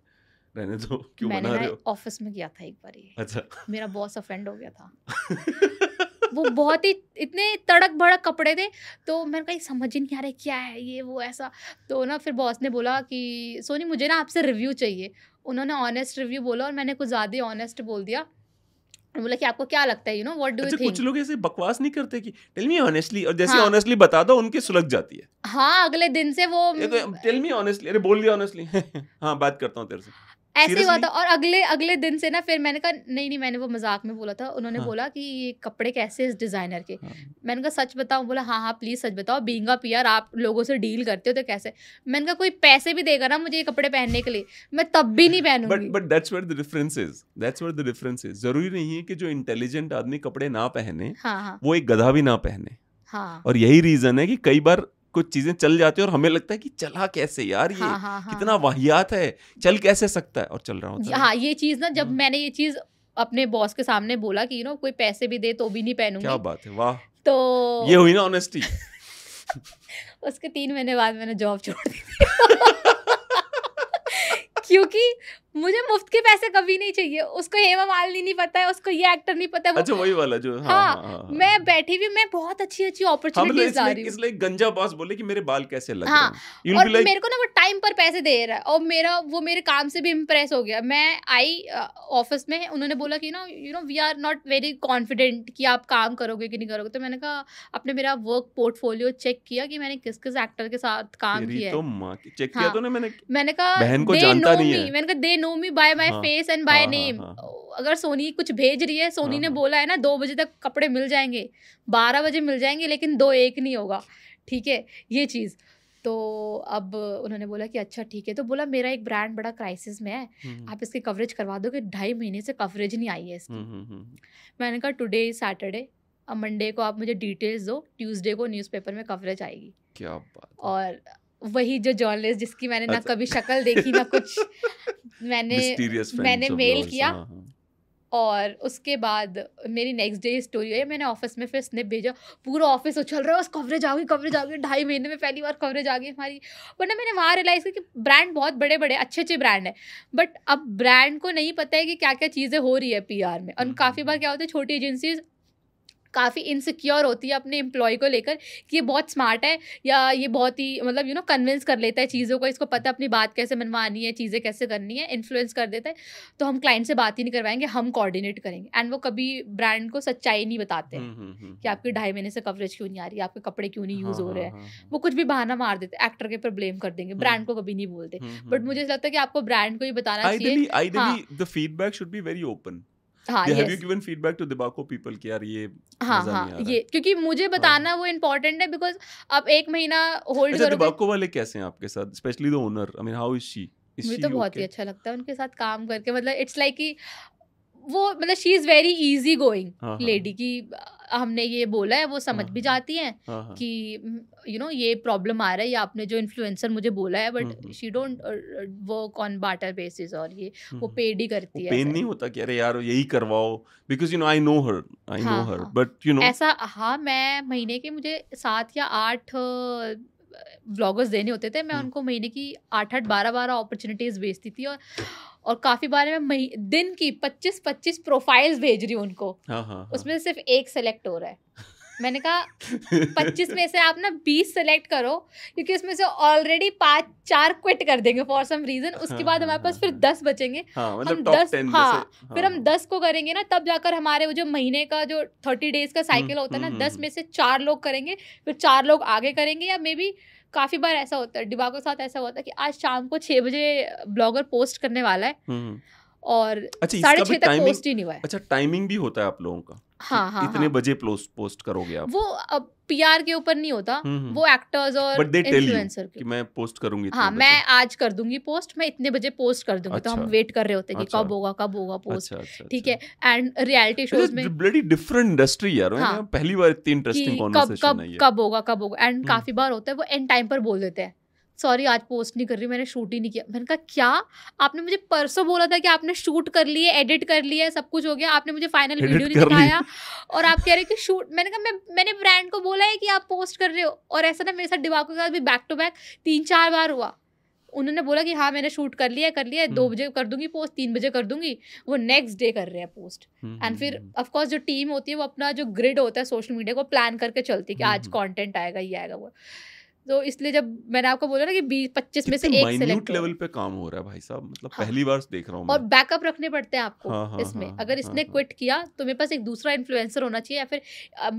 रहने दो क्यों बना रहे हो ऑफिस में गया था एक बार अच्छा मेरा बॉस ऑफेंड हो गया था <laughs> वो बहुत ही इतने तड़क भड़क कपड़े थे तो मैंने कहा समझ ही नहीं आ रहा क्या है ये वो ऐसा तो ना फिर बॉस ने बोला कि सोनी मुझे ना आपसे रिव्यू चाहिए उन्होंने ऑनेस्ट रिव्यू बोला और मैंने कुछ ज़्यादा ऑनेस्ट बोल दिया बोला कि आपको क्या लगता है you know what do you think कुछ लोग ऐसे बकवास नहीं करते कि टेल मी ऑनेस्टली और जैसे ऑनेस्टली हाँ. बता दो उनकी सुलग जाती है हाँ अगले दिन से वो टेल मी ऑनेस्टली अरे बोल दिया ऑनेस्टली <laughs> हाँ बात करता हूँ तेरे से ऐसे हुआ था और अगले अगले दिन से ना फिर मैंने कहा नहीं नहीं मैंने वो मजाक में बोला था उन्होंने हाँ. बोला कि ये कपड़े कैसे इस डिज़ाइनर के हाँ. मैंने कहा सच बताओ बोला हाँ हाँ प्लीज़ सच बताओ बींगा पियर आप लोगों से डील करते हो तो कैसे मैंने कहा कोई पैसे भी देगा ना मुझे ये कपड़े पहनने के लिए मैं तब भी नहीं पहनूंगी but that's where the difference is that's where the difference is जरूरी नहीं है कि जो इंटेलिजेंट आदमी कपड़े ना पहने हाँ, हाँ। वो एक गधा भी ना पहने हाँ. और यही रीजन है कि कई बार कुछ चीजें चल जाती है और हमें लगता है कि चला कैसे यार ये हाँ, हाँ, हाँ. कितना वाहियात है चल कैसे सकता है और चल रहा हूँ हाँ ये चीज ना जब हाँ। मैंने ये चीज अपने बॉस के सामने बोला कि यू नो कोई पैसे भी दे तो भी नहीं पहनूंगी क्या बात है वाह तो ये हुई ना ऑनेस्टी <laughs> उसके तीन महीने बाद मैंने जॉब छोड़ दी <laughs> क्योंकि मुझे मुफ्त के पैसे कभी नहीं चाहिए उसको हेमा मालिनी नहीं पता है उसको ये एक्टर नहीं पता है अच्छा वही वाला जो हाँ, हाँ, हाँ, हाँ मैं हाँ। बैठी हुई मैं बहुत अच्छी अच्छी अपॉर्चुनिटीज आ रही इसलिए गंजा बॉस बोले कि मेरे बाल कैसे लग हाँ, रहे और like... मेरे को ना वो टाइम पर पैसे दे रहा है और मेरा वो मेरे काम से भी इम्प्रेस हो गया मैं आई ऑफिस में उन्होंने बोला कि ना you know we are not very confident कि आप काम करोगे कि नहीं करोगे तो मैंने कहा अपने मेरा वर्क पोर्टफोलियो चेक किया कि मैंने किस किस एक्टर के साथ काम किया तो हाँ, तो मैंने कहा मैंने कहा they know me by my face and by name अगर सोनी कुछ भेज रही है सोनी हाँ, ने हाँ। बोला है ना दो बजे तक कपड़े मिल जाएंगे बारह बजे मिल जाएंगे लेकिन दो एक नहीं होगा ठीक है ये चीज़ तो अब उन्होंने बोला कि अच्छा ठीक है तो बोला मेरा एक ब्रांड बड़ा क्राइसिस में है हम्म, हम्म। आप इसकी कवरेज करवा दो कि ढाई महीने से कवरेज नहीं आई है इसकी हम्म, मैंने कहा टुडे सैटरडे अब मंडे को आप मुझे डिटेल्स दो ट्यूसडे को न्यूज़पेपर में कवरेज आएगी क्या बात और वही जो जर्नलिस्ट जिसकी मैंने ना अच्छा। कभी शक्ल देखी ना कुछ <laughs> मैंने मैंने मेल किया हाँ, हाँ। और उसके बाद मेरी नेक्स्ट डे स्टोरी हुई मैंने ऑफिस में फिर स्निप भेजा पूरा ऑफिस उछल रहा है बस कवरेज आ गई कवरेज आ गई ढाई महीने में पहली बार कवरेज आ गई हमारी वरना मैंने वहाँ रियलाइज़ किया कि ब्रांड बहुत बड़े बड़े अच्छे अच्छे ब्रांड है बट अब ब्रांड को नहीं पता है कि क्या क्या चीज़ें हो रही है पी में और हम्म, काफ़ी हम्म, बार हम्म। क्या होता है छोटी एजेंसीज काफ़ी इनसिक्योर होती है अपने एम्प्लॉय को लेकर कि ये बहुत स्मार्ट है या ये बहुत ही मतलब यू नो कन्विंस कर लेता है चीज़ों को इसको पता अपनी बात कैसे मनवानी है चीज़ें कैसे करनी है इन्फ्लुएंस कर देता है तो हम क्लाइंट से बात ही नहीं करवाएंगे हम कोऑर्डिनेट करेंगे एंड वो कभी ब्रांड को सच्चाई नहीं बताते हैं हम्म, हम्म, हम्म, कि आपके ढाई महीने से कवरेज क्यों नहीं आ रही है आपके कपड़े क्यों नहीं यूज़ हाँ, हो हाँ, रहे हैं हाँ, वो कुछ भी बहाना मार देते एक्टर के ऊपर ब्लेम कर देंगे ब्रांड को कभी नहीं बोलते बट मुझे लगता है कि आपको ब्रांड को ही बताना चाहिए feedback should be very open हाँ, हाँ, हाँ, क्योंकि मुझे बताना वो इम्पोर्टेंट है बिकॉज अब एक महीना होल्ड अच्छा, वाले कैसे हैं आपके साथ specially the owner I mean how is she मुझे तो बहुत ही अच्छा लगता है उनके साथ काम करके मतलब इट्स लाइक कि वो मतलब she is very easy going lady की हमने ये बोला है वो समझ हाँ, भी हाँ. जाती हैं हाँ, कि यू you नो know, ये प्रॉब्लम आ रहा है या आपने जो इन्फ्लुएंसर मुझे बोला है but she don't work on barter basis और ये वो पेड हम्म, हम्म. ही करती है पेन नहीं होता कि अरे यार यही करवाओ because you know I know her I know her but you know ऐसा हाँ मैं महीने के मुझे सात या आठ ब्लॉगर्स देने होते थे मैं हम्म. उनको महीने की आठ आठ बारह बारह अपॉर्चुनिटीज़ भेजती थी और और काफी बार मैं दिन की पच्चीस पच्चीस प्रोफाइल्स भेज रही हूँ उनको हाँ, हाँ, हाँ। उसमें से सिर्फ एक सेलेक्ट हो रहा है मैंने कहा पच्चीस में से आप ना बीस सेलेक्ट करो क्योंकि उसमें से ऑलरेडी पाँच चार क्विट कर देंगे फॉर सम रीजन उसके बाद हमारे पास फिर दस बचेंगे हाँ, मतलब हम दस हाँ, हाँ फिर हम दस को करेंगे ना तब जाकर हमारे वो जो महीने का जो थर्टी डेज का साइकिल हम्म, होता है ना हम्म, दस हम्म। में से चार लोग करेंगे फिर चार लोग आगे करेंगे या मे बी काफ़ी बार ऐसा होता है डिबा के साथ ऐसा होता है कि आज शाम को छह बजे ब्लॉगर पोस्ट करने वाला है हम्म, हम्म। और अच्छा, साढ़े छह तक पोस्ट ही नहीं हुआ है अच्छा टाइमिंग भी होता है आप लोगों का हाँ हाँ इतने हाँ, बजे पोस्ट पोस्ट करोगे आप वो अब पीआर के ऊपर नहीं होता हम्म, हम्म। वो एक्टर्स और इन्फ्लुएंसर कि मैं पोस्ट करूंगी हाँ मैं आज कर दूंगी पोस्ट मैं इतने बजे पोस्ट कर दूंगी अच्छा, तो हम वेट अच्छा। कर रहे होते हैं अच्छा, कि कब होगा कब होगा पोस्ट अच्छा, अच्छा, ठीक है एंड रियलिटी शोज में बड़ी डिफरेंट इंडस्ट्री यार हाँ। पहली बार इतनी इंटरेस्टिंग कब कब होगा कब होगा एंड हम्म। काफी बार होता है वो एंड टाइम पर बोल देते हैं सॉरी आज पोस्ट नहीं कर रही मैंने शूट ही नहीं किया मैंने कहा क्या आपने मुझे परसों बोला था कि आपने शूट कर लिए एडिट कर लिया सब कुछ हो गया आपने मुझे फाइनल वीडियो नहीं दिखाया और आप कह रहे कि शूट मैंने कहा मैं मैंने ब्रांड को बोला है कि आप पोस्ट कर रहे हो और ऐसा ना मेरे साथ दिमाग के साथ भी बैक टू बैक तीन चार बार हुआ उन्होंने बोला कि हाँ मैंने शूट कर लिया कर लिया दो हम्म। बजे कर दूंगी पोस्ट तीन बजे कर दूंगी वो नेक्स्ट डे कर रहे हैं पोस्ट हम्म, एंड हम्म, फिर ऑफकोर्स जो टीम होती है वो अपना जो ग्रिड होता है सोशल मीडिया को प्लान करके चलती है कि आज कंटेंट आएगा ये आएगा वो तो इसलिए जब मैंने आपको बोला ना कि बीस पच्चीस में से एक सेलेक्ट लेवल पे काम हो रहा है भाई साहब मतलब हाँ, पहली बार देख रहा हूँ और बैकअप रखने पड़ते हैं आपको हाँ, हाँ, इसमें हाँ, अगर हाँ, इसने हाँ, क्विट किया तो मेरे पास एक दूसरा इन्फ्लुएंसर होना चाहिए या फिर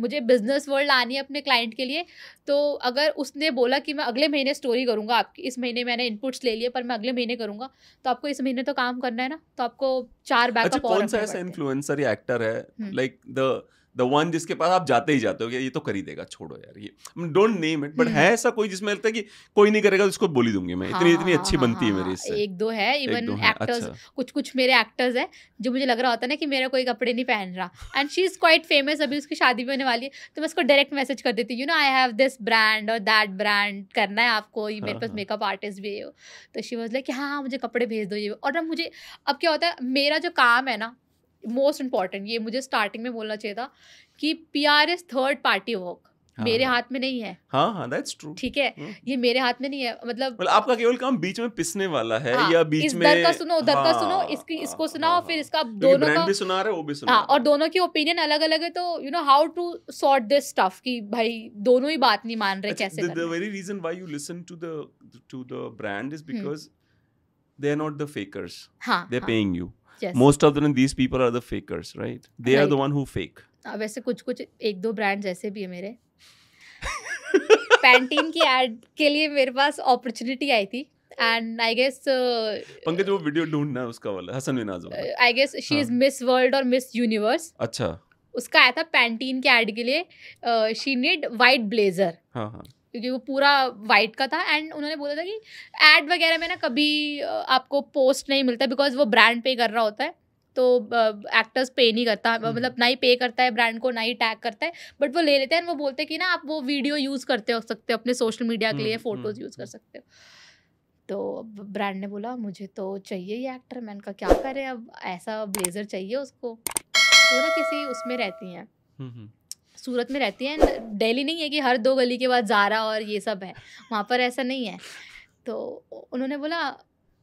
मुझे बिजनेस वर्ल्ड आनी है अपने क्लाइंट के लिए तो अगर उसने बोला कि मैं अगले महीने स्टोरी करूँगा आपकी इस महीने मैंने इनपुट्स ले लिए पर मैं अगले महीने करूँगा तो आपको इस महीने तो काम करना है ना तो आपको चार बैकअप अच्छा, कौन सा ऐसा इन्फ्लुएंसर या एक्टर है like hmm. The the one जिसके पास आप जाते ही जाते हो ये तो कर ही देगा छोड़ो यार ये डोंट नेम इट बट है ऐसा कोई जिसमें लगता है कि कोई नहीं करेगा तो इसको बोली दूंगी मैं इतनी इतनी हाँ, अच्छी हाँ, बनती है हाँ, मेरी इससे एक दो है इवन एक्टर्स कुछ कुछ मेरे एक्टर्स है जो मुझे लग रहा होता है ना कि मेरा कोई कपड़े नहीं पहन रहा and she is quite famous अभी उसकी शादी भी होने वाली है तो मैं उसको डायरेक्ट मैसेज कर देती you know I have this brand और दैट ब्रांड करना है आपको ये मेरे पास मेकअप आर्टिस्ट भी है तो शी वॉज लाइक हाँ मुझे कपड़े भेज दो ये और ना मुझे अब क्या होता है मेरा जो काम है ना मोस्ट इम्पॉर्टेंट ये मुझे स्टार्टिंग में बोलना चाहिए था कि P R S third party work मेरे हाँ। हाथ में नहीं है हाँ हाँ दैट्स ट्रू ठीक है हम्म। ये मेरे हाथ में नहीं है मतलब well, मतलब आपका केवल काम बीच में पिसने वाला है हाँ, या बीच में इधर का सुनो उधर का सुनो इसकी हाँ, इसको सुनाओ फिर इसका दोनों का भी सुना रहे वो भी सुना और दोनों की ओपिनियन अलग अलग है तो you know how to sort this stuff की भाई दोनों ही बात नहीं मान रहे अच्छा, कैसे the very reason why you listen to the to the brand is because they are not the fakers they are paying you most of of people are the fakers right they are the one who fake वैसे कुछ कुछ एक दो brand जैसे भी है मेरे Pantene <laughs> की एड के लिए मेरे पास अपॉर्चुनिटी आई थी एंड आई गेस पंकज वो वीडियो ढूंढना है उसका वाला हसन विनाज वाला I guess she is Miss World और मिस यूनिवर्स अच्छा उसका आया था पैंटीन के एड के लिए शी नीड वाइट ब्लेजर हाँ हाँ क्योंकि वो पूरा वाइट का था एंड उन्होंने बोला था कि एड वगैरह में ना कभी आपको पोस्ट नहीं मिलता बिकॉज वो ब्रांड पे कर रहा होता है तो एक्टर्स पे नहीं करता हम्म। मतलब ना ही पे करता है ब्रांड को ना ही टैग करता है बट वो ले लेते हैं वो बोलते हैं कि ना आप वो वीडियो यूज़ करते हो सकते हो अपने सोशल मीडिया के लिए फ़ोटोज़ हम्म, यूज़ हम्म, कर सकते हो तो ब्रांड ने बोला मुझे तो चाहिए ये एक्टर मैंने कहा क्या करें अब ऐसा ब्लेज़र चाहिए उसको वो तो ना किसी उसमें रहती हैं सूरत में रहती हैं डेली नहीं है कि हर दो गली के बाद जारा और ये सब है वहाँ पर ऐसा नहीं है तो उन्होंने बोला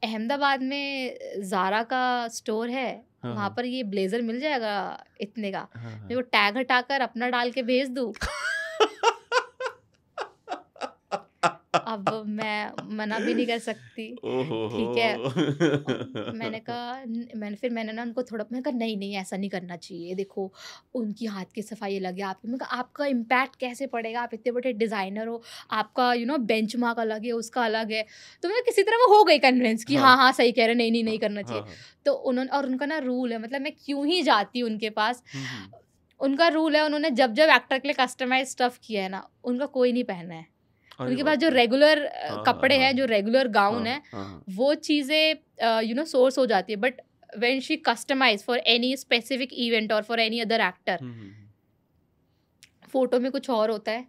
अहमदाबाद में जारा का स्टोर है हाँ। वहाँ हाँ। पर ये ब्लेजर मिल जाएगा इतने का हाँ, हाँ। मैं वो टैग हटाकर अपना डाल के भेज दूँ <laughs> अब मैं मना भी नहीं कर सकती ठीक है मैंने कहा मैंने फिर मैंने ना उनको थोड़ा मैंने कहा नहीं नहीं ऐसा नहीं करना चाहिए देखो उनकी हाथ की सफाई अलग है आपकी मैंने कहा आपका इम्पैक्ट कैसे पड़ेगा आप इतने बड़े डिज़ाइनर हो आपका यू नो बेंच मार्क अलग है उसका अलग है तो मैं किसी तरह वो हो गई कन्विंस कि हाँ।, हाँ हाँ सही कह रहे नहीं नहीं नहीं करना हाँ, चाहिए हाँ। तो उन्होंने और उनका ना रूल है मतलब मैं क्यों ही जाती हूँ उनके पास हम्म, हम्म। उनका रूल है उन्होंने जब जब एक्टर के लिए कस्टमाइज स्टफ़ किया है ना उनका कोई नहीं पहना है उनके पास जो रेगुलर हाँ, हाँ, कपड़े हाँ। हैं जो रेगुलर गाउन है वो चीज़ें यू नो सोर्स हो जाती है but when she customise for any specific event और for any other actor photo में कुछ और होता है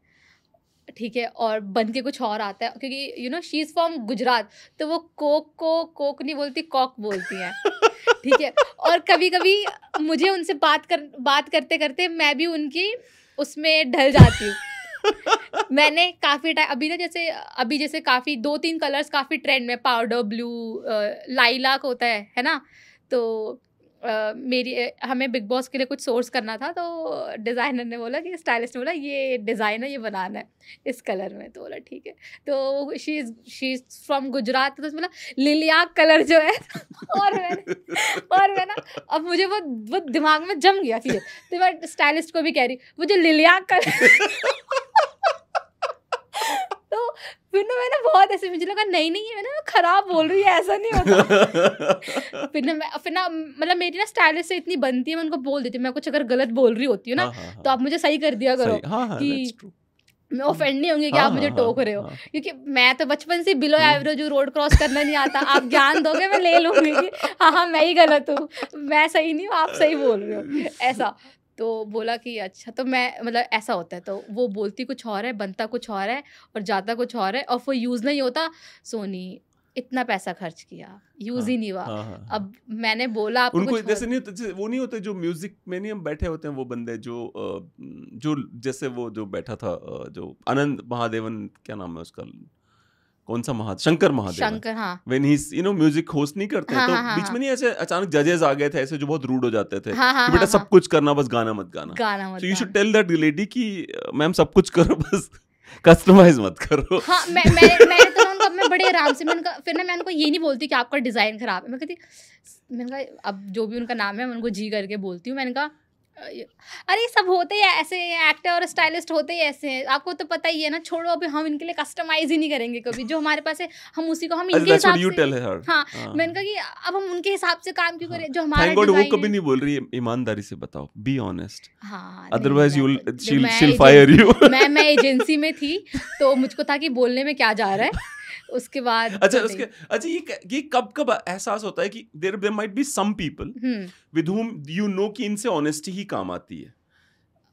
ठीक है और बन के कुछ और आता है क्योंकि you know she is from Gujarat तो वो कोक को कोक नहीं बोलती कॉक बोलती हैं <laughs> ठीक है और कभी कभी मुझे उनसे बात कर बात करते करते मैं भी उनकी उसमें ढल जाती हूँ मैंने काफ़ी टाइम अभी ना जैसे अभी जैसे काफ़ी दो तीन कलर्स काफ़ी ट्रेंड में पाउडर ब्लू लाइलाक होता है है ना तो Uh, मेरी हमें बिग बॉस के लिए कुछ सोर्स करना था तो डिज़ाइनर ने बोला कि स्टाइलिस्ट ने बोला ये डिज़ाइन है ये बनाना है इस कलर में तो बोला ठीक है तो she is she is from Gujarat तो बोला लिलिया कलर जो है <laughs> और मैंने और मैं ना अब मुझे वो वो दिमाग में जम गया थी तो मैं स्टाइलिस्ट को भी कह रही वो जो कलर फिर ना मैंने बहुत ऐसे मुझे लगा नहीं नहीं है ना खराब बोल रही है ऐसा नहीं होता <laughs> फिर ना मैं फिर ना मतलब मेरी ना स्टाइलिश से इतनी बनती है मैं उनको बोल देती हूँ मैं कुछ अगर गलत बोल रही होती हूँ ना हा, हा, हाँ। तो आप मुझे सही कर दिया करो हाँ, हाँ, कि मैं ऑफेंड नहीं होंगी कि आप मुझे टोक रहे हो क्योंकि मैं तो बचपन से बिलो एवरेज रोड क्रॉस करना नहीं आता आप ज्ञान दोगे मैं ले लूंगी हाँ हाँ मैं ही गलत हूँ मैं सही नहीं हूँ आप सही बोल रहे हो ऐसा तो बोला कि अच्छा तो मैं मतलब ऐसा होता है तो वो बोलती कुछ और है बनता कुछ और है और जाता कुछ और है और वो यूज़ नहीं होता सोनी इतना पैसा खर्च किया यूज हाँ, ही नहीं हुआ हाँ, हाँ, हाँ, अब मैंने बोला आपको उनको जैसे नहीं होता जैसे वो नहीं होते जो म्यूजिक में नहीं हम बैठे होते हैं वो बंदे जो जो जैसे वो जो बैठा था जो आनंद महादेवन क्या नाम है उसका कौन सा महादेव शंकर महादेव शंकर हाँ when he you know music host नहीं करते हाँ, तो हाँ, हाँ बीच हाँ। में नहीं ऐसे अचानक जजेस आ गए थे ऐसे जो बहुत रूड हो जाते थे हाँ, हाँ कि बेटा सब कुछ करना बस गाना मत गाना गाना मत so you should tell that lady कि मैम सब कुछ करो बस कस्टमाइज मत करो हाँ मैं मैं मैं तो उनको मैं बड़े आराम से मैं उनका फिर ना मैं उनको ये नहीं बोलती कि आपका डिज़ाइन खराब है मैं कहती मैंने कहा अब जो भी उनका नाम है मैं उनको जी करके बोलती हूँ मैंने कहा अरे सब होते ही ऐसे एक्टर और स्टाइलिस्ट होते ही ऐसे हैं आपको तो पता ही है ना छोड़ो अभी हम इनके लिए कस्टमाइज ही नहीं करेंगे कभी जो हमारे पास है हम उसी को हम इनके हिसाब से हाँ, हाँ मैंने कहा कि अब हम उनके हिसाब से काम क्यों हाँ, करें जो हमारा God, वो कभी नहीं बोल रही है ईमानदारी से बताओ be honest otherwise you fire you मैं मैं एजेंसी में थी तो मुझको था कि बोलने में क्या जा रहा है <laughs> उसके बाद अच्छा उसके अच्छा ये ये कब कब एहसास होता है कि there there might be some people with whom you know कि इनसे ऑनेस्टी ही काम आती है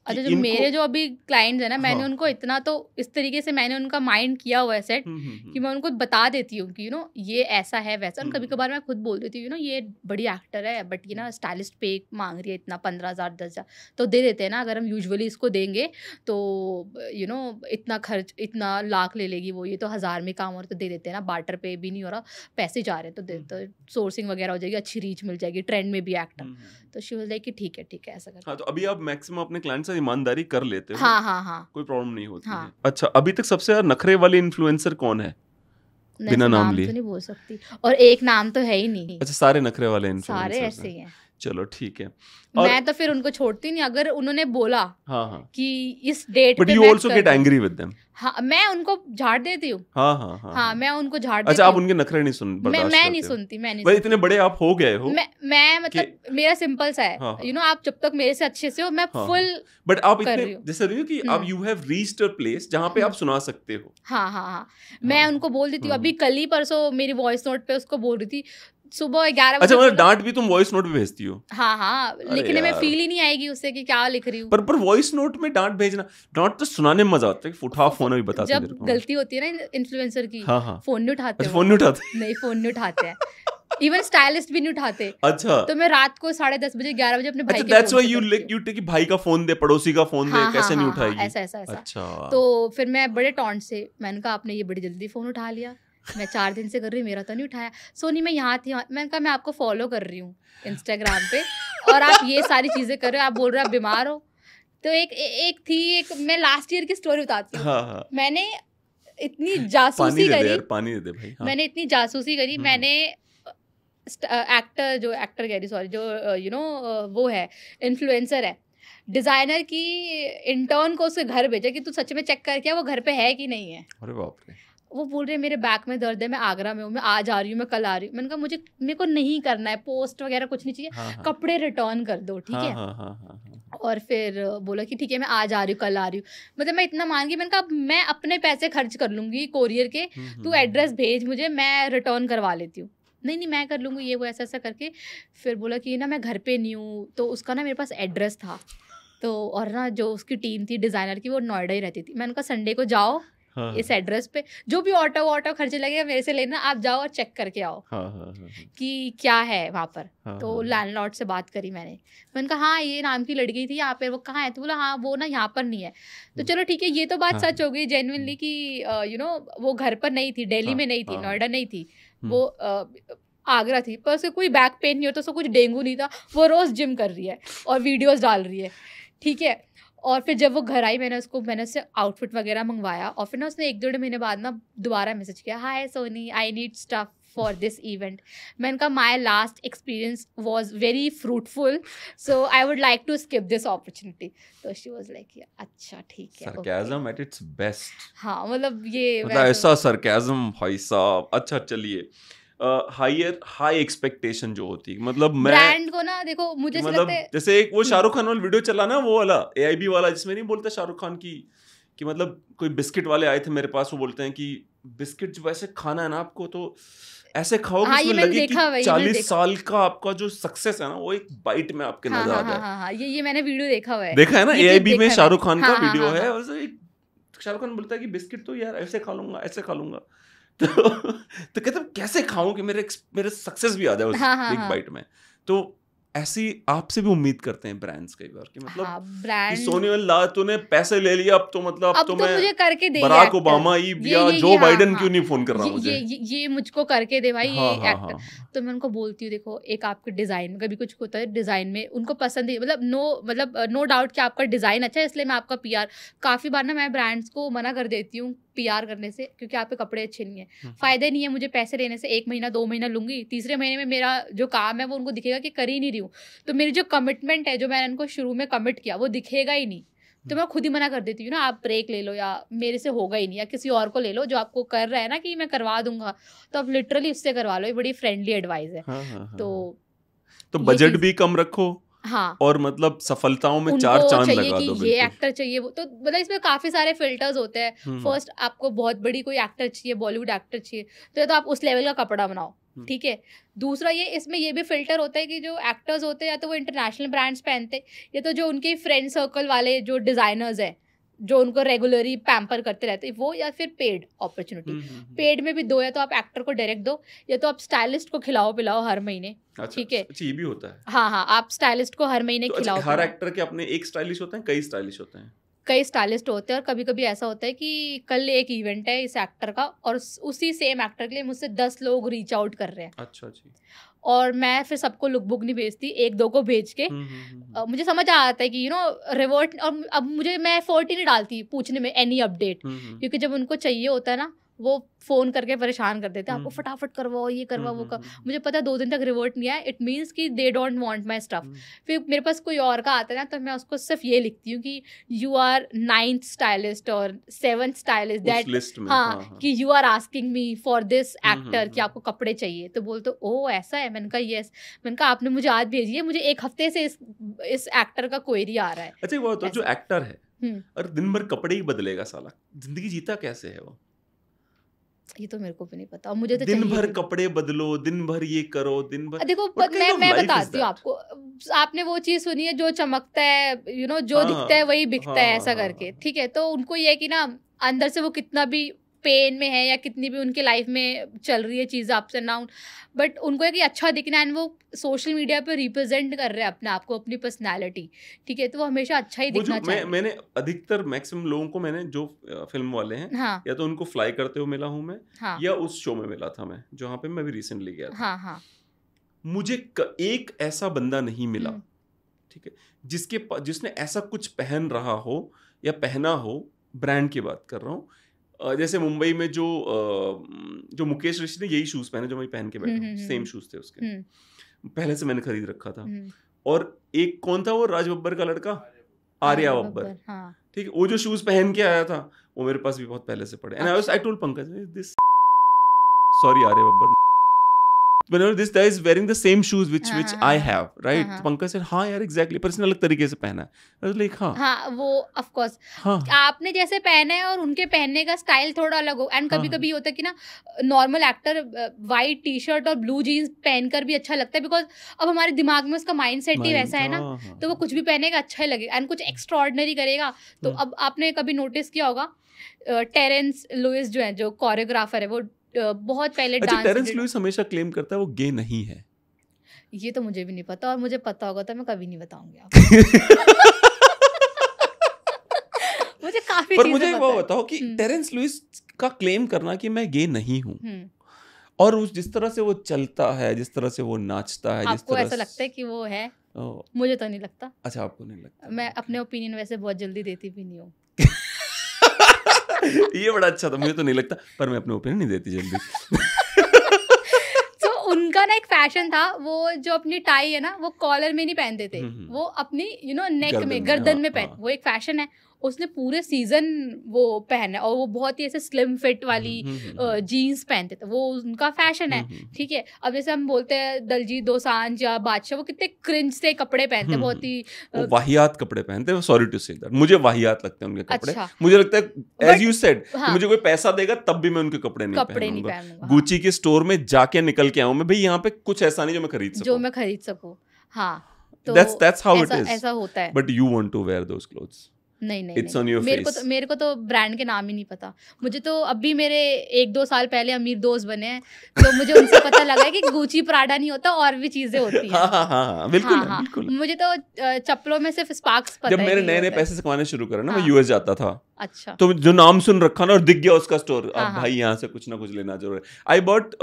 अच्छा जो मेरे जो अभी क्लाइंट्स है ना मैंने हाँ। उनको इतना तो इस तरीके से मैंने उनका माइंड किया हुआ है सेट हम्म, हम्म, हम्म। कि मैं उनको बता देती हूँ कि यू नो ये ऐसा है वैसा और कभी कभार मैं खुद बोल देती हूँ यू नो ये बड़ी एक्टर है बट ये ना स्टाइलिस्ट पे मांग रही है इतना पंद्रह हज़ार दस हज़ार तो दे देते हैं ना अगर हम यूजली इसको देंगे तो यू नो इतना खर्च इतना लाख ले लेगी वो ये तो हज़ार में काम हो रहा तो दे देते हैं ना बार्टर पे भी नहीं हो रहा पैसे जा रहे हैं तो दे तो सोर्सिंग वगैरह हो जाएगी अच्छी रीच मिल जाएगी ट्रेंड में भी एक्टर तो शिवल जाए कि ठीक है ठीक है ऐसा कर हाँ, तो अभी आप मैक्सिमम अपने क्लाइंट से से ईमानदारी कर लेते हो हाँ, हाँ, हाँ. कोई प्रॉब्लम नहीं होती हाँ. है अच्छा अभी तक सबसे नखरे वाली इन्फ्लुएंसर कौन है बिना नाम, नाम तो लिए तो नहीं बोल सकती और एक नाम तो है ही नहीं अच्छा सारे नखरे वाले सारे ऐसे हैं चलो ठीक है और मैं तो फिर उनको छोड़ती नहीं अगर उन्होंने बोला हाँ हाँ कि इस date but you also get angry with them हाँ मैं उनको झाड़ देती हूँ हाँ हाँ हाँ हाँ, हाँ। मैं उनको झाड़ अच्छा आप उनके नखरे नहीं सुन मैं मैं नहीं सुनती मैं नहीं मतलब इतने बड़े आप हो गए हो मैं मैं मतलब मेरा सिंपल सा है यू हाँ, नो हाँ। आप जब तक मेरे से अच्छे से हो मैं फुल बट आप इतने जैसे रही हो कि आप you have reached a place जहाँ पे हम्म। आप सुना सकते हो हाँ हाँ हाँ मैं उनको बोल देती हूँ अभी कल ही परसों मेरी वॉइस नोट पे उसको बोल रही थी सुबह ग्यारह अच्छा मतलब डांट भी तुम वॉइस नोट भी भेजती हो हाँ हाँ लिखने में फील ही नहीं आएगी उससे कि क्या लिख रही हूँ पर पर वॉइस नोट में डांट भेजना डांट तो सुनाने में मजा आता है उठा फोन होना भी बताते जब गलती होती है ना इन्फ्लुएंसर की हाँ हाँ फोन नहीं उठाते फोन अच्छा, नहीं उठाते नहीं फोन नहीं उठाते हैं इवन स्टाइलिस्ट भी नहीं उठाते अच्छा तो मैं रात को साढ़े दस बजे ग्यारह बजे अपने भाई अच्छा, के that's why you you take भाई का फोन दे पड़ोसी का फोन हाँ, दे हाँ, कैसे हाँ, नहीं हाँ, उठाएगी ऐसा ऐसा ऐसा अच्छा तो फिर मैं बड़े टॉन्ट से मैंने कहा आपने ये बड़ी जल्दी फोन उठा लिया मैं चार दिन से कर रही हूँ मेरा तो नहीं उठाया सोनी मैं यहाँ थी मैंने कहा मैं आपको फॉलो कर रही हूँ इंस्टाग्राम पे और आप ये सारी चीज़ें कर रहे हो आप बोल रहे हो आप बीमार हो तो एक एक थी एक मैं लास्ट ईयर की स्टोरी बताती हूँ हाँ, हाँ. मैंने इतनी जासूसी करी पानी दे दे भाई हाँ. मैंने इतनी जासूसी करी हम्म, हम्म। मैंने एक्टर जो एक्टर कह रही सॉरी जो यू नो वो है इन्फ्लुएंसर है डिजाइनर की इंटर्न को उसके घर भेजा कि तू सच में चेक करके वो घर पे है कि नहीं है अरे बाप रे वो बोल रही है मेरे बैक में दर्द है मैं आगरा में हूँ मैं आज आ रही हूँ मैं कल आ रही हूँ मैंने कहा मुझे मेरे को नहीं करना है पोस्ट वगैरह कुछ नहीं चाहिए हाँ, हाँ। कपड़े रिटर्न कर दो ठीक हाँ, है हाँ, हाँ, हाँ, और फिर बोला कि ठीक है मैं आज आ रही हूँ कल आ रही हूँ मतलब मैं इतना मान गई मैंने कहा मैं अपने पैसे खर्च कर लूँगी कोरियर के हम्म, हम्म, तू एड्रेस हम्म। भेज मुझे मैं रिटर्न करवा लेती हूँ नहीं नहीं मैं कर लूँगी ये वो ऐसा ऐसा करके फिर बोला कि ना मैं घर पे नहीं हूँ तो उसका ना मेरे पास एड्रेस था तो और ना जो उसकी टीम थी डिज़ाइनर की वो नोएडा ही रहती थी मैंने कहा संडे को जाओ हाँ, इस हाँ। एड्रेस पे जो भी ऑटो ऑटो खर्चे लगेगा मेरे से लेना आप जाओ और चेक करके आओ हाँ, हाँ, हाँ, हाँ। कि क्या है वहाँ पर तो लैंडलॉर्ड से बात करी मैंने मैंने कहा हाँ ये नाम की लड़की थी यहाँ पे वो कहाँ है तो बोला हाँ वो ना यहाँ पर नहीं है तो हम्म। चलो ठीक है ये तो बात सच हो गई जेनविनली हम्म। कि यू नो वो घर पर नहीं थी दिल्ली में नहीं थी नोएडा नहीं थी हम्म। वो आगरा थी पर उसे कोई बैक पेन नहीं होता उसको कुछ डेंगू नहीं था वो रोज़ जिम कर रही है और वीडियोस डाल रही है ठीक है और फिर जब वो घर आई मैंने उसको मैंने उससे आउटफिट वगैरह मंगवाया और फिर ना उसने एक डेढ़ महीने बाद ना दोबारा मैसेज किया hi Soni I need stuff for this event मैंने कहा my last experience was very fruitful so I would like to skip this opportunity तो शी वॉज लाइक अच्छा ठीक है सरकाजम एट इट्स बेस्ट हाँ मतलब ये मतलब ऐसा सरकेजम भाई साहब अच्छा चलिए हायर हाई एक्सपेक्टेशन जो होती है मतलब मैं ब्रांड को ना देखो मुझे मतलब लगते... जैसे एक वो हम्म। शाहरुख खान वाला वीडियो चला ना वो वाला ए वाला जिसमें नहीं बोलता शाहरुख खान की कि मतलब कोई बिस्किट वाले आए थे मेरे पास वो बोलते हैं कि बिस्किट जो ऐसे खाना है ना आपको तो ऐसे खाओ हाँ, लगे कि चालीस साल का आपका जो सक्सेस है ना वो एक बाइट में आपके हाँ, नजर हाँ, आ हाँ, जाए हाँ, हाँ, ये ये मैंने वीडियो देखा हुआ है देखा है ना ए आई में शाहरुख खान का वीडियो हाँ, हाँ, है शाहरुख खान बोलता है कि बिस्किट तो यार ऐसे खा लूंगा ऐसे खा लूंगा तो तो कहते कैसे खाऊं कि मेरे मेरे सक्सेस भी आ जाए उस हाँ, हाँ, एक बाइट हाँ। में तो ऐसी आपसे भी उम्मीद करते हैं ब्रांड्स कई बार कि मतलब हाँ, कि सोनी वाल ला तूने पैसे ले लिए अब तो मतलब अब तो, तो मैं मुझे करके दे बराक ओबामा या जो बाइडेन हाँ, हाँ, क्यों नहीं फोन कर रहा मुझे ये, ये, मुझको करके दे भाई हाँ, ये एक्टर हाँ, तो मैं उनको बोलती हूँ देखो एक आपके डिजाइन में कभी कुछ होता है डिजाइन में उनको पसंद है मतलब नो मतलब नो डाउट कि आपका डिजाइन अच्छा है इसलिए मैं आपका पीआर काफी बार ना मैं ब्रांड्स को मना कर देती हूँ पीआर करने से क्योंकि आपके कपड़े अच्छे नहीं है हम्म, हम्म। फ़ायदे नहीं है मुझे पैसे लेने से एक महीना दो महीना लूंगी तीसरे महीने में मेरा जो काम है वो उनको दिखेगा कि कर ही नहीं रही हूँ तो मेरी जो कमिटमेंट है जो मैंने उनको शुरू में कमिट किया वो दिखेगा ही नहीं तो हम्म। मैं खुद ही मना कर देती हूँ ना आप ब्रेक ले लो या मेरे से होगा ही नहीं या किसी और को ले लो जो आपको कर रहा है ना कि मैं करवा दूंगा तो आप लिटरली उससे करवा लो ये बड़ी फ्रेंडली एडवाइस है हाँ, हाँ, हाँ तो हाँ। तो बजट भी कम रखो हाँ और मतलब सफलताओं में चार चांद लगा कि दो ये एक्टर चाहिए वो तो मतलब इसमें काफी सारे फिल्टर्स होते हैं फर्स्ट हम्म। आपको बहुत बड़ी कोई एक्टर चाहिए बॉलीवुड एक्टर चाहिए तो, तो आप उस लेवल का कपड़ा बनाओ हम्म। ठीक है दूसरा ये इसमें ये भी फिल्टर होता है कि जो एक्टर्स होते हैं या तो वो इंटरनेशनल ब्रांड्स पहनते या तो जो उनके फ्रेंड सर्कल वाले जो डिज़ाइनर्स हैं जो उनको रेगुलरली पैम्पर करते रहते वो या फिर पेड अपॉर्चुनिटी पेड में भी दो या तो आप एक्टर को डायरेक्ट दो या तो आप स्टाइलिस्ट को खिलाओ पिलाओ हर महीने अच्छा, ठीक है अच्छा, ये भी होता है हाँ हाँ आप स्टाइलिस्ट को हर महीने तो अच्छा, खिलाओ अच्छा, हर एक्टर के अपने एक स्टाइलिश होते हैं कई स्टाइलिश होते हैं कई स्टाइलिस्ट होते हैं और कभी कभी ऐसा होता है कि कल एक इवेंट है इस एक्टर का और उसी सेम एक्टर के लिए मुझसे दस लोग रीच आउट कर रहे हैं अच्छा जी और मैं फिर सबको लुक बुक नहीं भेजती एक दो को भेज के हम्म, हम्म, हम्म, मुझे समझ आ जाता है कि यू नो रिवर्ट और अब मुझे मैं फोर्टी नहीं डालती पूछने में एनी अपडेट क्योंकि जब उनको चाहिए होता है ना वो फ़ोन करके परेशान कर देते हैं आपको हम्म। फटाफट करवाओ ये हम्म, करवाओ वो हम्म, कर मुझे पता है दो दिन तक रिवर्ट नहीं आया इट मीन्स कि they don't want my stuff फिर मेरे पास कोई और का आता है ना तो मैं उसको सिर्फ ये लिखती हूँ कि यू आर नाइन्थ स्टाइलिस्ट और सेवन स्टाइलिस्ट दैट हाँ कि you are asking me for this actor कि आपको कपड़े चाहिए तो बोलते ओ ऐसा है मैंने कहा येस मैंने कहा आपने मुझे आज भेजिए मुझे एक हफ्ते से इस इस एक्टर का क्वेरी आ रहा है अच्छा वो तो जो एक्टर है और दिन भर कपड़े ही बदलेगा साला जिंदगी जीता कैसे है वो ये तो मेरे को भी नहीं पता और मुझे तो दिन भर कपड़े बदलो दिन भर ये करो दिन भर देखो मैं मैं बताती हूँ आपको आपने वो चीज सुनी है जो चमकता है यू you नो know, जो हाँ, दिखता है हाँ, वही बिकता हाँ, है ऐसा हाँ, करके हाँ। ठीक है तो उनको ये है कि ना अंदर से वो कितना भी पेन में है या कितनी भी उनके लाइफ में चल रही है चीज़ अप्स एंड डाउन बट उनको एक अच्छा दिखना है वो सोशल मीडिया पे रिप्रेजेंट कर रहे हैं अपने आप को अपनी पर्सनैलिटी ठीक है तो वो हमेशा अच्छा ही दिखना चाहिए मैं, मैंने अधिकतर मैक्सिमम लोगों को मैंने जो फिल्म वाले हैं हाँ, या तो उनको फ्लाई करते हुए मिला हूँ मैं हाँ, या उस शो में मिला था मैं जहाँ पे मैं भी रिसेंटली गया था हाँ, हाँ, मुझे एक ऐसा बंदा नहीं मिला हम्म। ठीक है जिसके जिसने ऐसा कुछ पहन रहा हो या पहना हो ब्रांड की बात कर रहा हूँ जैसे मुंबई में जो जो मुकेश ऋषि ने यही शूज़ पहने जो मैं पहन के बैठा सेम हम्म, शूज़ हम्म, हम्म। थे उसके पहले से मैंने खरीद रखा था और एक कौन था वो राज बब्बर का लड़का हाँ, आर्या बब्बर हाँ। ठीक है वो जो शूज़ पहन के आया था वो मेरे पास भी बहुत पहले से पड़े and I told Pankaj this sorry अच्छा। Arya Babbar whenever this guy is wearing the same shoes which हाँ, which uh-huh. I have right हाँ, पंकज said हाँ यार exactly पर इसने अलग तरीके से पहना है I was हाँ हाँ वो of course हाँ आपने जैसे पहना है और उनके पहनने का स्टाइल थोड़ा अलग हो एंड कभी हाँ, हाँ। कभी होता है कि ना normal actor white T shirt और ब्लू जीन्स पहनकर भी अच्छा लगता है बिकॉज अब हमारे दिमाग में उसका माइंड सेट ही वैसा है ना हाँ, तो वो कुछ भी पहनेगा अच्छा ही लगेगा एंड कुछ एक्स्ट्रॉर्डनरी करेगा तो अब आपने कभी नोटिस किया होगा टेरेंस uh, लुइस जो है जो कोरियोग्राफर है वो बहुत पहले टेरेंस अच्छा, लुइस हमेशा क्लेम करता है वो गे नहीं है ये तो मुझे भी नहीं पता और मुझे पता होगा तो मैं कभी नहीं बताऊंगी आपको <laughs> मुझे काफी पर मुझे वो बताओ कि टेरेंस हम्म। लुइस का क्लेम करना कि मैं गे नहीं हूँ हम्म। और उस जिस तरह से वो चलता है जिस तरह से वो नाचता है आपको ऐसा लगता है कि वो है मुझे तो नहीं लगता अच्छा आपको नहीं लगता मैं अपने ओपिनियन वैसे बहुत जल्दी देती भी नहीं हूँ <laughs> <laughs> ये बड़ा अच्छा था मुझे तो नहीं लगता पर मैं अपने ओपिनियन नहीं देती जल्दी <laughs> तो उनका ना एक फैशन था वो जो अपनी टाई है ना वो कॉलर में नहीं पहनते थे हम्म, हम्म। वो अपनी यू नो नेक में गर्दन हाँ, में पहन हाँ। वो एक फैशन है उसने पूरे सीजन वो पहना और वो बहुत ही ऐसे स्लिम फिट वाली जीन्स हम्म, हम्म, हम्म, पहनते थे वो उनका फैशन है ठीक है अब जैसे हम बोलते हैं दलजीत दोसांझ या बादशाह वो कितने क्रिंज से कपड़े पहनते बहुत ही वाहियात कपड़े पहनते हैं सॉरी टू से मुझे वाहियात लगते हैं उनके कपड़े अच्छा। मुझे लगता है एज यू सेड मुझे कोई पैसा देगा तब भी मैं उनके कपड़े नहीं कपड़े नहीं पहनूंगा गुची हाँ। के स्टोर में जाके निकल के आऊं मैं भाई यहाँ पे कुछ ऐसा नहीं जो मैं खरीद सकूं जो मैं खरीद सकूं हाँ तो that's that's how ऐसा, it is ऐसा होता है but you want to wear those clothes नहीं नहीं नहीं. मेरे face. को तो मेरे को तो ब्रांड के नाम ही नहीं पता मुझे तो अभी मेरे एक दो साल पहले अमीर दोस्त बने हैं तो मुझे उनसे पता लगा है कि गुची प्राडा नहीं होता और भी चीजें होती हैं हाँ हाँ हाँ, हाँ बिल्कुल हाँ, हाँ, बिल्कुल मुझे तो चप्पलों में सिर्फ स्पार्क्स पता जब मेरे नए नए पैसे कमाने शुरू करे ना मैं यूएस हाँ। जाता था अच्छा तो जो नाम सुन रखा ना और दिख गया उसका स्टोर हाँ, अब हाँ। भाई यहाँ से कुछ ना कुछ लेना जरूर I bought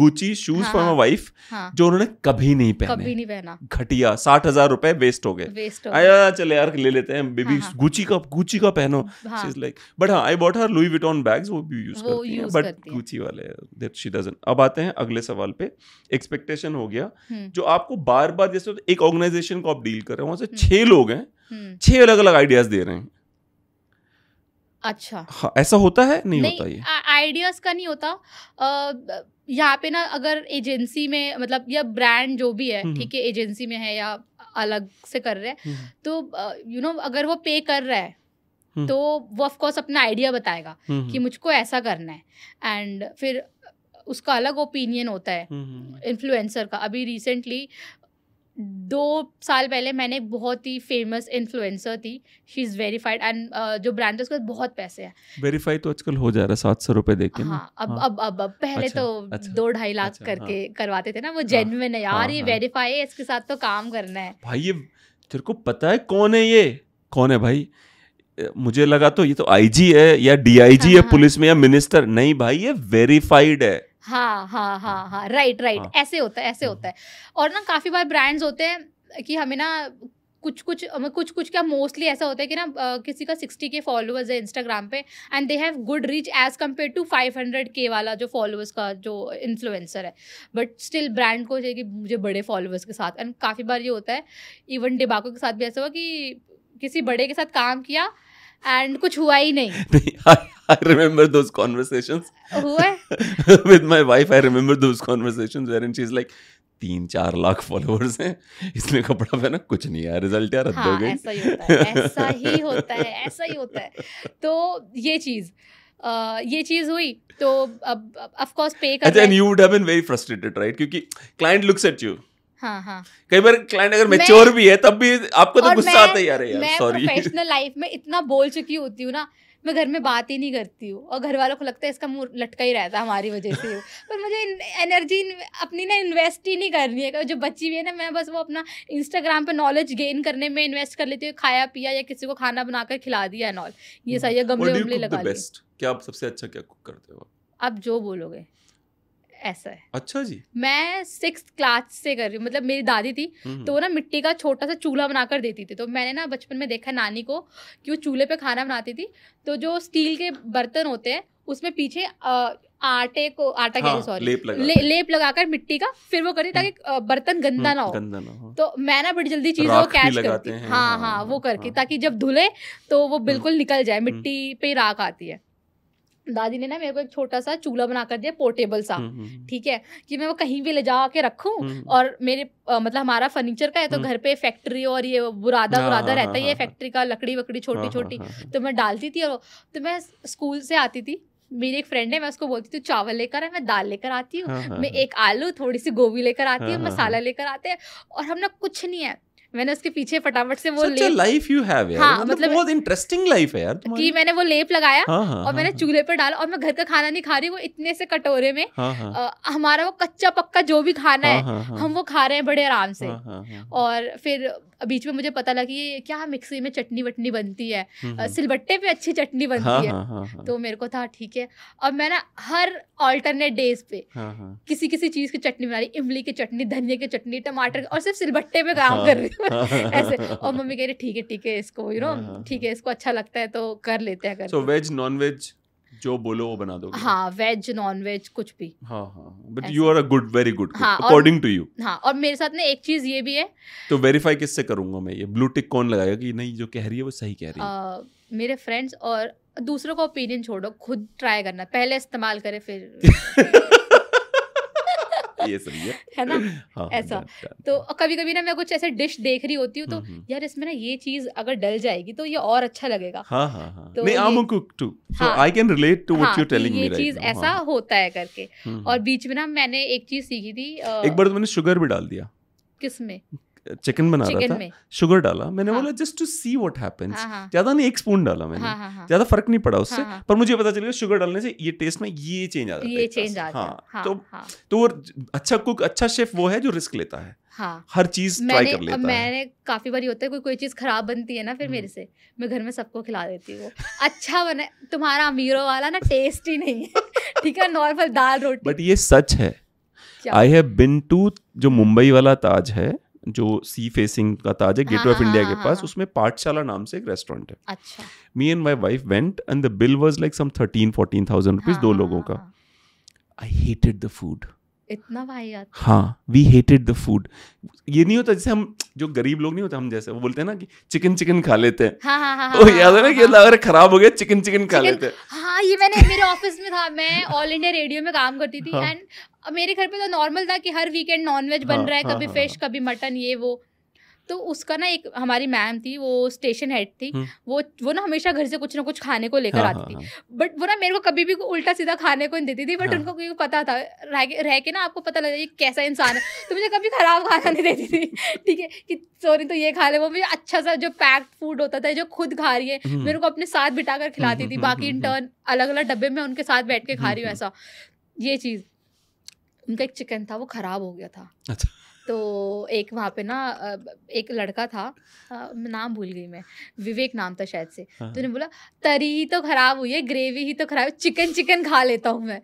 Gucci shoes for my wife जो उन्होंने कभी नहीं पहने कभी नहीं पहना घटिया साठ हजार रुपए वेस्ट हो गए आया चले यार ले लेते हैं बेबी हाँ, गुची हाँ। का गुची का पहनो लाइक बट हाँ I bought her Louis Vuitton bag वो भी यूज करती बट गुची वाले शी अब आते हैं अगले सवाल पे एक्सपेक्टेशन हो गया हम्म। जो आपको बार बार जैसे एक ऑर्गेनाइजेशन को आप डील कर रहे हो वहां से हम्म। छह लोग हैं हम्म। छह अलग अलग आइडियाज दे रहे हैं अच्छा हाँ, ऐसा होता है नहीं, नहीं होता ये आइडियाज का नहीं होता यहाँ पे ना अगर एजेंसी में मतलब या ब्रांड जो भी है हम्म, हम्म। ठीक है एजेंसी में है या अलग से कर रहे हैं हम्म, तो यू नो अगर वो पे कर रहा है तो वो ऑफकोर्स अपना आइडिया बताएगा कि मुझको ऐसा करना है एंड फिर उसका अलग ओपिनियन होता है इन्फ्लुएंसर का अभी रिसेंटली दो साल पहले मैंने एक बहुत ही फेमस इन्फ्लुएंसर थी शी इज़ वेरीफाइड एंड जो ब्रांड है उसके बहुत पैसे हैं वेरीफाई तो आजकल हो जा रहा है सात सौ रुपये देखे हाँ, अब, हाँ, अब अब अब पहले अच्छा, तो अच्छा, दो ढाई लाख अच्छा, करके हाँ, करवाते थे ना वो जेनविन हाँ, है यार हाँ, ये वेरीफाई हाँ। है इसके साथ तो काम करना है भाई ये तेरे को पता है कौन है ये कौन है भाई मुझे लगा तो ये तो आईजी है या डीआईजी है पुलिस में या मिनिस्टर नहीं भाई ये वेरीफाइड है हाँ हाँ हाँ हाँ राइट हाँ, राइट हाँ. ऐसे होता है ऐसे हम्म। होता है और ना काफ़ी बार ब्रांड्स होते हैं कि हमें ना कुछ कुछ कुछ कुछ क्या मोस्टली ऐसा होता है कि ना किसी का सिक्सटी के फॉलोअर्स है इंस्टाग्राम पे and they have good reach as compare to five hundred के वाला जो फॉलोअर्स का जो इन्फ्लुएंसर है बट स्टिल ब्रांड को चाहिए कि मुझे बड़े फॉलोअर्स के साथ एंड काफ़ी बार ये होता है इवन डिबाको के साथ भी ऐसा हुआ कि किसी बड़े के साथ काम किया एंड कुछ हुआ ही नहीं <laughs> I remember those conversations. <laughs> With my wife, I remember those conversations wherein she's like, तीन चार लाख फॉलोअर्स हैं इसमें कपड़ा पहना कुछ नहीं यार रिजल्ट यार रद्द हो हाँ, गई ऐसा ही होता है ऐसा <laughs> ही होता है ऐसा ही होता है तो ये चीज़ Uh, ये चीज हुई तो अब ऑफ कोर्स पे कर अच्छा and you would have been very frustrated right क्योंकि क्लाइंट लुक्स एट यू हाँ, हाँ। कई बार क्लाइंट अगर मेच्योर भी है तब भी आपको तो गुस्सा आता ही आ रहा है सॉरी प्रोफेशनल लाइफ में इतना बोल चुकी होती हूँ ना मैं घर में बात ही नहीं करती हूँ और घर वालों को लगता है इसका मुंह लटका ही रहता है हमारी वजह से <laughs> पर मुझे एनर्जी अपनी ना इन्वेस्ट ही नहीं करनी है जो बच्ची हुई है ना मैं बस वो अपना इंस्टाग्राम पे नॉलेज गेन करने में इन्वेस्ट कर लेती हूँ खाया पिया या किसी को खाना बनाकर खिला दिया एंड ऑल ये हम्म। सही है गमले वमले लगा क्या आप सबसे अच्छा क्या कुक करते हो आप जो बोलोगे ऐसा है अच्छा जी मैं सिक्स क्लास से कर रही हूँ मतलब मेरी दादी थी हम्म, हम्म। तो वो ना मिट्टी का छोटा सा चूल्हा बनाकर देती थी तो मैंने ना बचपन में देखा नानी को कि वो चूल्हे पे खाना बनाती थी तो जो स्टील के बर्तन होते हैं उसमें पीछे आटे को आटा हाँ, सॉरी लेप, लगा ले, लेप लगाकर मिट्टी का फिर वो करती ताकि हम्म। बर्तन गंदा ना हो गंदा ना हो तो मैं ना बड़ी जल्दी चीज को कैच करती हाँ, हाँ हाँ वो हाँ, करके हाँ। ताकि जब धुले तो वो बिल्कुल निकल जाए मिट्टी पे राख आती है दादी ने ना मेरे को एक छोटा सा चूल्हा बना कर दिया पोर्टेबल सा ठीक है कि मैं वो कहीं भी ले जा के रखूं हम्म, हम्म। और मेरे आ, मतलब हमारा फर्नीचर का है तो हम्म। घर पे फैक्ट्री और ये बुरादा हाँ, बुरादा हाँ, रहता है ये फैक्ट्री हाँ, का लकड़ी वकड़ी छोटी छोटी तो मैं डालती थी और तो मैं स्कूल से आती थी मेरी एक फ्रेंड है मैं उसको बोलती हूँ चावल लेकर है मैं दाल लेकर आती हूँ मैं एक आलू थोड़ी सी गोभी लेकर आती हूँ मसाला लेकर आते हैं और हम ना कुछ नहीं है मैंने उसके पीछे फटाफट से वो लाइफ यू हैव यार हाँ, मतलब, मतलब बहुत इंटरेस्टिंग लाइफ है यार कि मैंने वो लेप लगाया हाँ, हाँ, और हाँ, मैंने हाँ। चूल्हे पर डाला और मैं घर का खाना नहीं खा रही वो इतने से कटोरे में आ, हाँ, हमारा वो कच्चा पक्का जो भी खाना हाँ, है हाँ, हम वो खा रहे हैं बड़े आराम से और फिर बीच में मुझे पता लगा कि क्या मिक्सी में चटनी वटनी बनती है हम्म, हम्म। सिलबट्टे पे अच्छी चटनी बनती हाँ, है हाँ, हाँ, हाँ. तो मेरे को था ठीक है अब मैं ना हर ऑल्टरनेट डेज पे हाँ, हाँ. किसी किसी चीज़ की चटनी बना रही इमली की चटनी धनिया की चटनी टमाटर हाँ। और सिर्फ सिलबट्टे पे काम हाँ। कर रही हूँ <laughs> ऐसे और मम्मी कह रही ठीक है ठीक है इसको यू नो हाँ, ठीक है इसको अच्छा लगता है तो कर लेते हैं वेज नॉन वेज जो बोलो वो बना दो हाँ वेज नॉन वेज कुछ भी but you are a good very good according to you हाँ और मेरे साथ ना एक चीज ये भी है तो वेरीफाई किससे करूंगा मैं ये ब्लू टिक कौन लगाएगा कि नहीं जो कह रही है वो सही कह रही है uh, मेरे फ्रेंड्स और दूसरों का ओपिनियन छोड़ो खुद ट्राई करना पहले इस्तेमाल करें फिर <laughs> <laughs> ये सब है है ना हाँ, हाँ ऐसा तो कभी कभी ना मैं कुछ ऐसे डिश देख रही होती हूँ तो हम्म, हम्म। यार इसमें ना ये चीज अगर डल जाएगी तो ये और अच्छा लगेगा हाँ हाँ हाँ तो cook too so I can relate to what you are telling me ये हाँ। हाँ, तो चीज ऐसा होता है करके हम्म, और बीच में ना मैंने एक चीज सीखी थी एक बार तो मैंने शुगर भी डाल दिया किस में चिकन बना रहा था शुगर डाला मैंने हाँ। बोला just to see what happens ज्यादा नहीं एक स्पून डाला मैंने हाँ, हाँ, ज्यादा फर्क नहीं पड़ा उससे पर मुझे पता चल गया शुगर डालने से ये टेस्ट में ये चेंज आ जाता ये हाँ, तो तो अच्छा कुक अच्छा शेफ वो है जो रिस्क लेता है हाँ, हर चीज ट्राई कर लेता मैंने काफी बार होता है कोई कोई चीज खराब बनती है ना फिर मेरे हम्म। से मैं घर में सबको खिला देती हूँ अच्छा बने तुम्हारा अमीरों वाला ना टेस्ट ही नहीं है <laughs> ठीक है नॉर्मल दाल रोटी बट ये सच है आई हैव बिन टू जो मुंबई वाला ताज है जो सी फेसिंग का ताज है गेट ऑफ इंडिया के हाँ, पास हाँ। उसमें पाठशाला नाम से एक रेस्टोरेंट है me and my wife went and the bill was like some thirteen fourteen thousand rupees दो हाँ, लोगों का आई हेटेड द फूड इतना भाई हाँ वी हेटेड द फूड ये नहीं होता जैसे हम जो गरीब लोग नहीं होते हम जैसे वो बोलते हैं ना कि चिकन चिकन खा लेते हैं हाँ, हाँ, हाँ, हाँ, याद है ना हाँ, कि अगर हाँ। खराब हो गया चिकन चिकन खा लेते हैं हाँ ये मैंने मेरे ऑफिस में था मैं ऑल इंडिया रेडियो में काम करती थी एंड हाँ, मेरे घर पे तो नॉर्मल था कि हर वीकेंड नॉनवेज बन हाँ, रहा है हाँ, कभी फिश कभी मटन ये वो तो उसका ना एक हमारी मैम थी वो स्टेशन हेड थी हम्म। वो वो ना हमेशा घर से कुछ ना कुछ खाने को लेकर हाँ, आती हाँ, थी हाँ। बट वो ना मेरे को कभी भी उल्टा सीधा खाने को नहीं देती थी बट उनको क्योंकि पता था रह के ना आपको पता लग जाए कैसा इंसान है तो मुझे कभी खराब खाना नहीं देती थी ठीक है कि सॉरी तो ये खा ले वो मुझे अच्छा सा जो पैक्ड फूड होता था जो खुद खा रही है हम्म। मेरे को अपने साथ बिठा कर खिलाती हम्म, थी बाकी इंटर्न अलग अलग डब्बे में उनके साथ बैठ के खा रही हूँ ऐसा ये चीज़ उनका एक चिकन था वो खराब हो गया था अच्छा तो एक वहाँ पे ना एक लड़का था नाम भूल गई मैं विवेक नाम था शायद से हाँ, तो हाँ। उन्हें बोला तरी ही तो ख़राब हुई है ग्रेवी ही तो ख़राब चिकन चिकन खा लेता हूँ मैं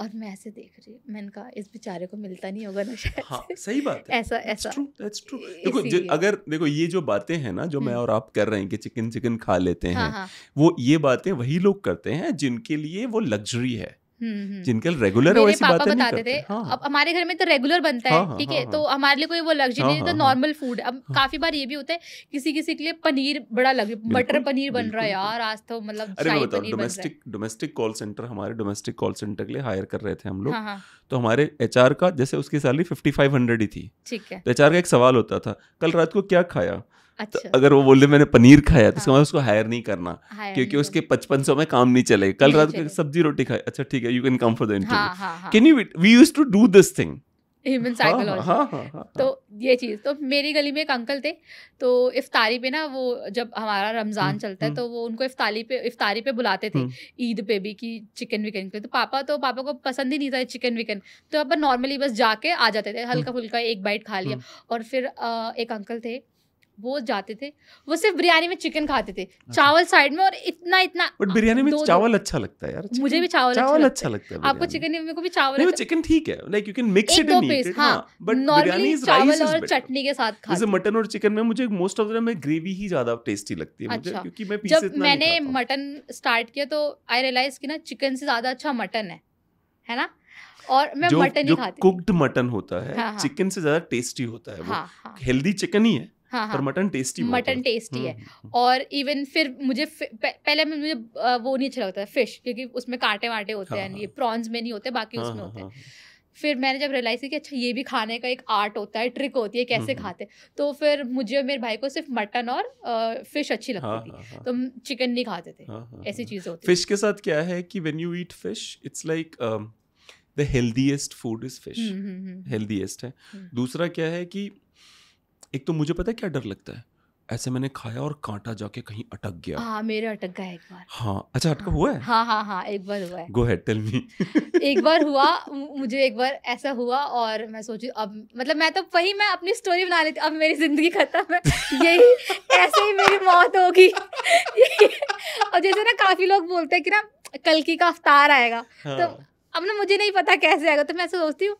और मैं ऐसे देख रही हूँ मैंने कहा इस बेचारे को मिलता नहीं होगा ना शायद हाँ, सही बात है ऐसा ऐसा true, true. देखो अगर देखो ये जो बातें हैं ना जो मैं हम्म। और आप कर रहे हैं कि चिकन चिकन खा लेते हाँ, हैं हाँ, हाँ. वो ये बातें वही लोग करते हैं जिनके लिए वो लग्जरी है जिनके रेगुलर है वैसी बताते थे करते हाँ। अब हमारे घर में तो रेगुलर बनता है हाँ, हाँ, ठीक है तो हमारे लिए कोई वो लग्जरी नहीं तो नॉर्मल फूड अब काफी बार ये भी होता है किसी किसी के लिए पनीर बड़ा लग बटर पनीर बन रहा है यार आज तो मतलब अरे बताओ डोमेस्टिक डोमेस्टिक कॉल सेंटर हमारे डोमेस्टिक कॉल सेंटर के लिए हायर कर रहे थे हम लोग तो हमारे एच का जैसे उसकी सैलरी फिफ्टी फाइव हंड्रेड ही थी ठीक है एच तो का एक सवाल होता था कल रात को क्या खाया तो अच्छा। तो अगर वो बोल दे मैंने पनीर खाया तो इसका मतलब हाँ। उसको हायर नहीं करना क्योंकि उसके पचपन सौ में काम नहीं चले कल रात को सब्जी रोटी खाई अच्छा ठीक है you can come for the interview can you we use to do this thing human psychology हाँ, हाँ, हाँ, तो ये चीज़ तो मेरी गली में एक अंकल थे तो इफ्तारी पे ना वो जब हमारा रमज़ान हम्म, चलता है हम्म। तो वो उनको इफ्तारी पे इफ्तारी पे बुलाते थे हम्म। ईद पे भी कि चिकन विकन के तो पापा तो पापा को पसंद ही नहीं था चिकन विकन तो अपन नॉर्मली बस जाके आ जाते थे हल्का फुल्का एक बाइट खा लिया और फिर एक अंकल थे वो जाते थे वो सिर्फ बिरयानी में चिकन खाते थे अच्छा। चावल साइड में और इतना इतना बट बिरयानी में चावल अच्छा लगता है यार मुझे भी चावल अच्छा चावल अच्छा लगता है आपको चिकन मेरे को भी चावल नहीं चिकन अच्छा- ठीक है like you can mix it in eat हां बट नॉर्मली चावल और चटनी के साथ खाते जैसे मटन और चिकन में मुझे most of the time gravy ही ज्यादा टेस्टी लगती है मुझे अच्छा। क्योंकि मैं पीस जब मैंने मटन स्टार्ट किया तो आई रियलाइज कि ना चिकन से ज्यादा अच्छा मटन है है ना और मैं मटन ही खाती कुक्ड मटन होता है चिकन हाँ, हाँ। से ज्यादा टेस्टी होता है वो हेल्दी हाँ, चिकन ही है हाँ हाँ मटन टेस्टी मटन टेस्टी है हम्म, हम्म। और इवन फिर मुझे पहले मुझे वो नहीं अच्छा लगता फिश क्योंकि उसमें कांटे वाटे होते हाँ, हैं ये प्रॉन्स हाँ। में नहीं होते बाकी हाँ, उसमें होते हैं फिर मैंने जब रियलाइज़ किया अच्छा ये भी खाने का एक आर्ट होता है ट्रिक होती है कैसे हम्म, खाते तो फिर मुझे और मेरे भाई को सिर्फ मटन और फिश अच्छी लगती थी तो हम चिकन नहीं खाते थे ऐसी चीज होती फिश के साथ क्या है कि when you eat fish it's like the healthiest food is fish healthiest है दूसरा क्या है कि एक तो मुझे पता है क्या डर लगता है ऐसे मैंने खाया और कांटा जाके कहीं अटक गया हाँ मेरे अटक गया एक बार हाँ अच्छा अटका हाँ, हुआ है हाँ हाँ हाँ एक बार हुआ है गो हेड टेल मी एक बार हुआ मुझे एक बार ऐसा हुआ और मैं सोची अब मतलब मैं तो वही मैं अपनी स्टोरी बना लेती अब मेरी जिंदगी खत्म है यही ऐसे ही मेरी मौत होगी और जैसे ना काफी लोग बोलते हैं कि ना कल की का अवतार आएगा हाँ. तो अब ना मुझे नहीं पता कैसे आएगा तो मैं सोचती हूँ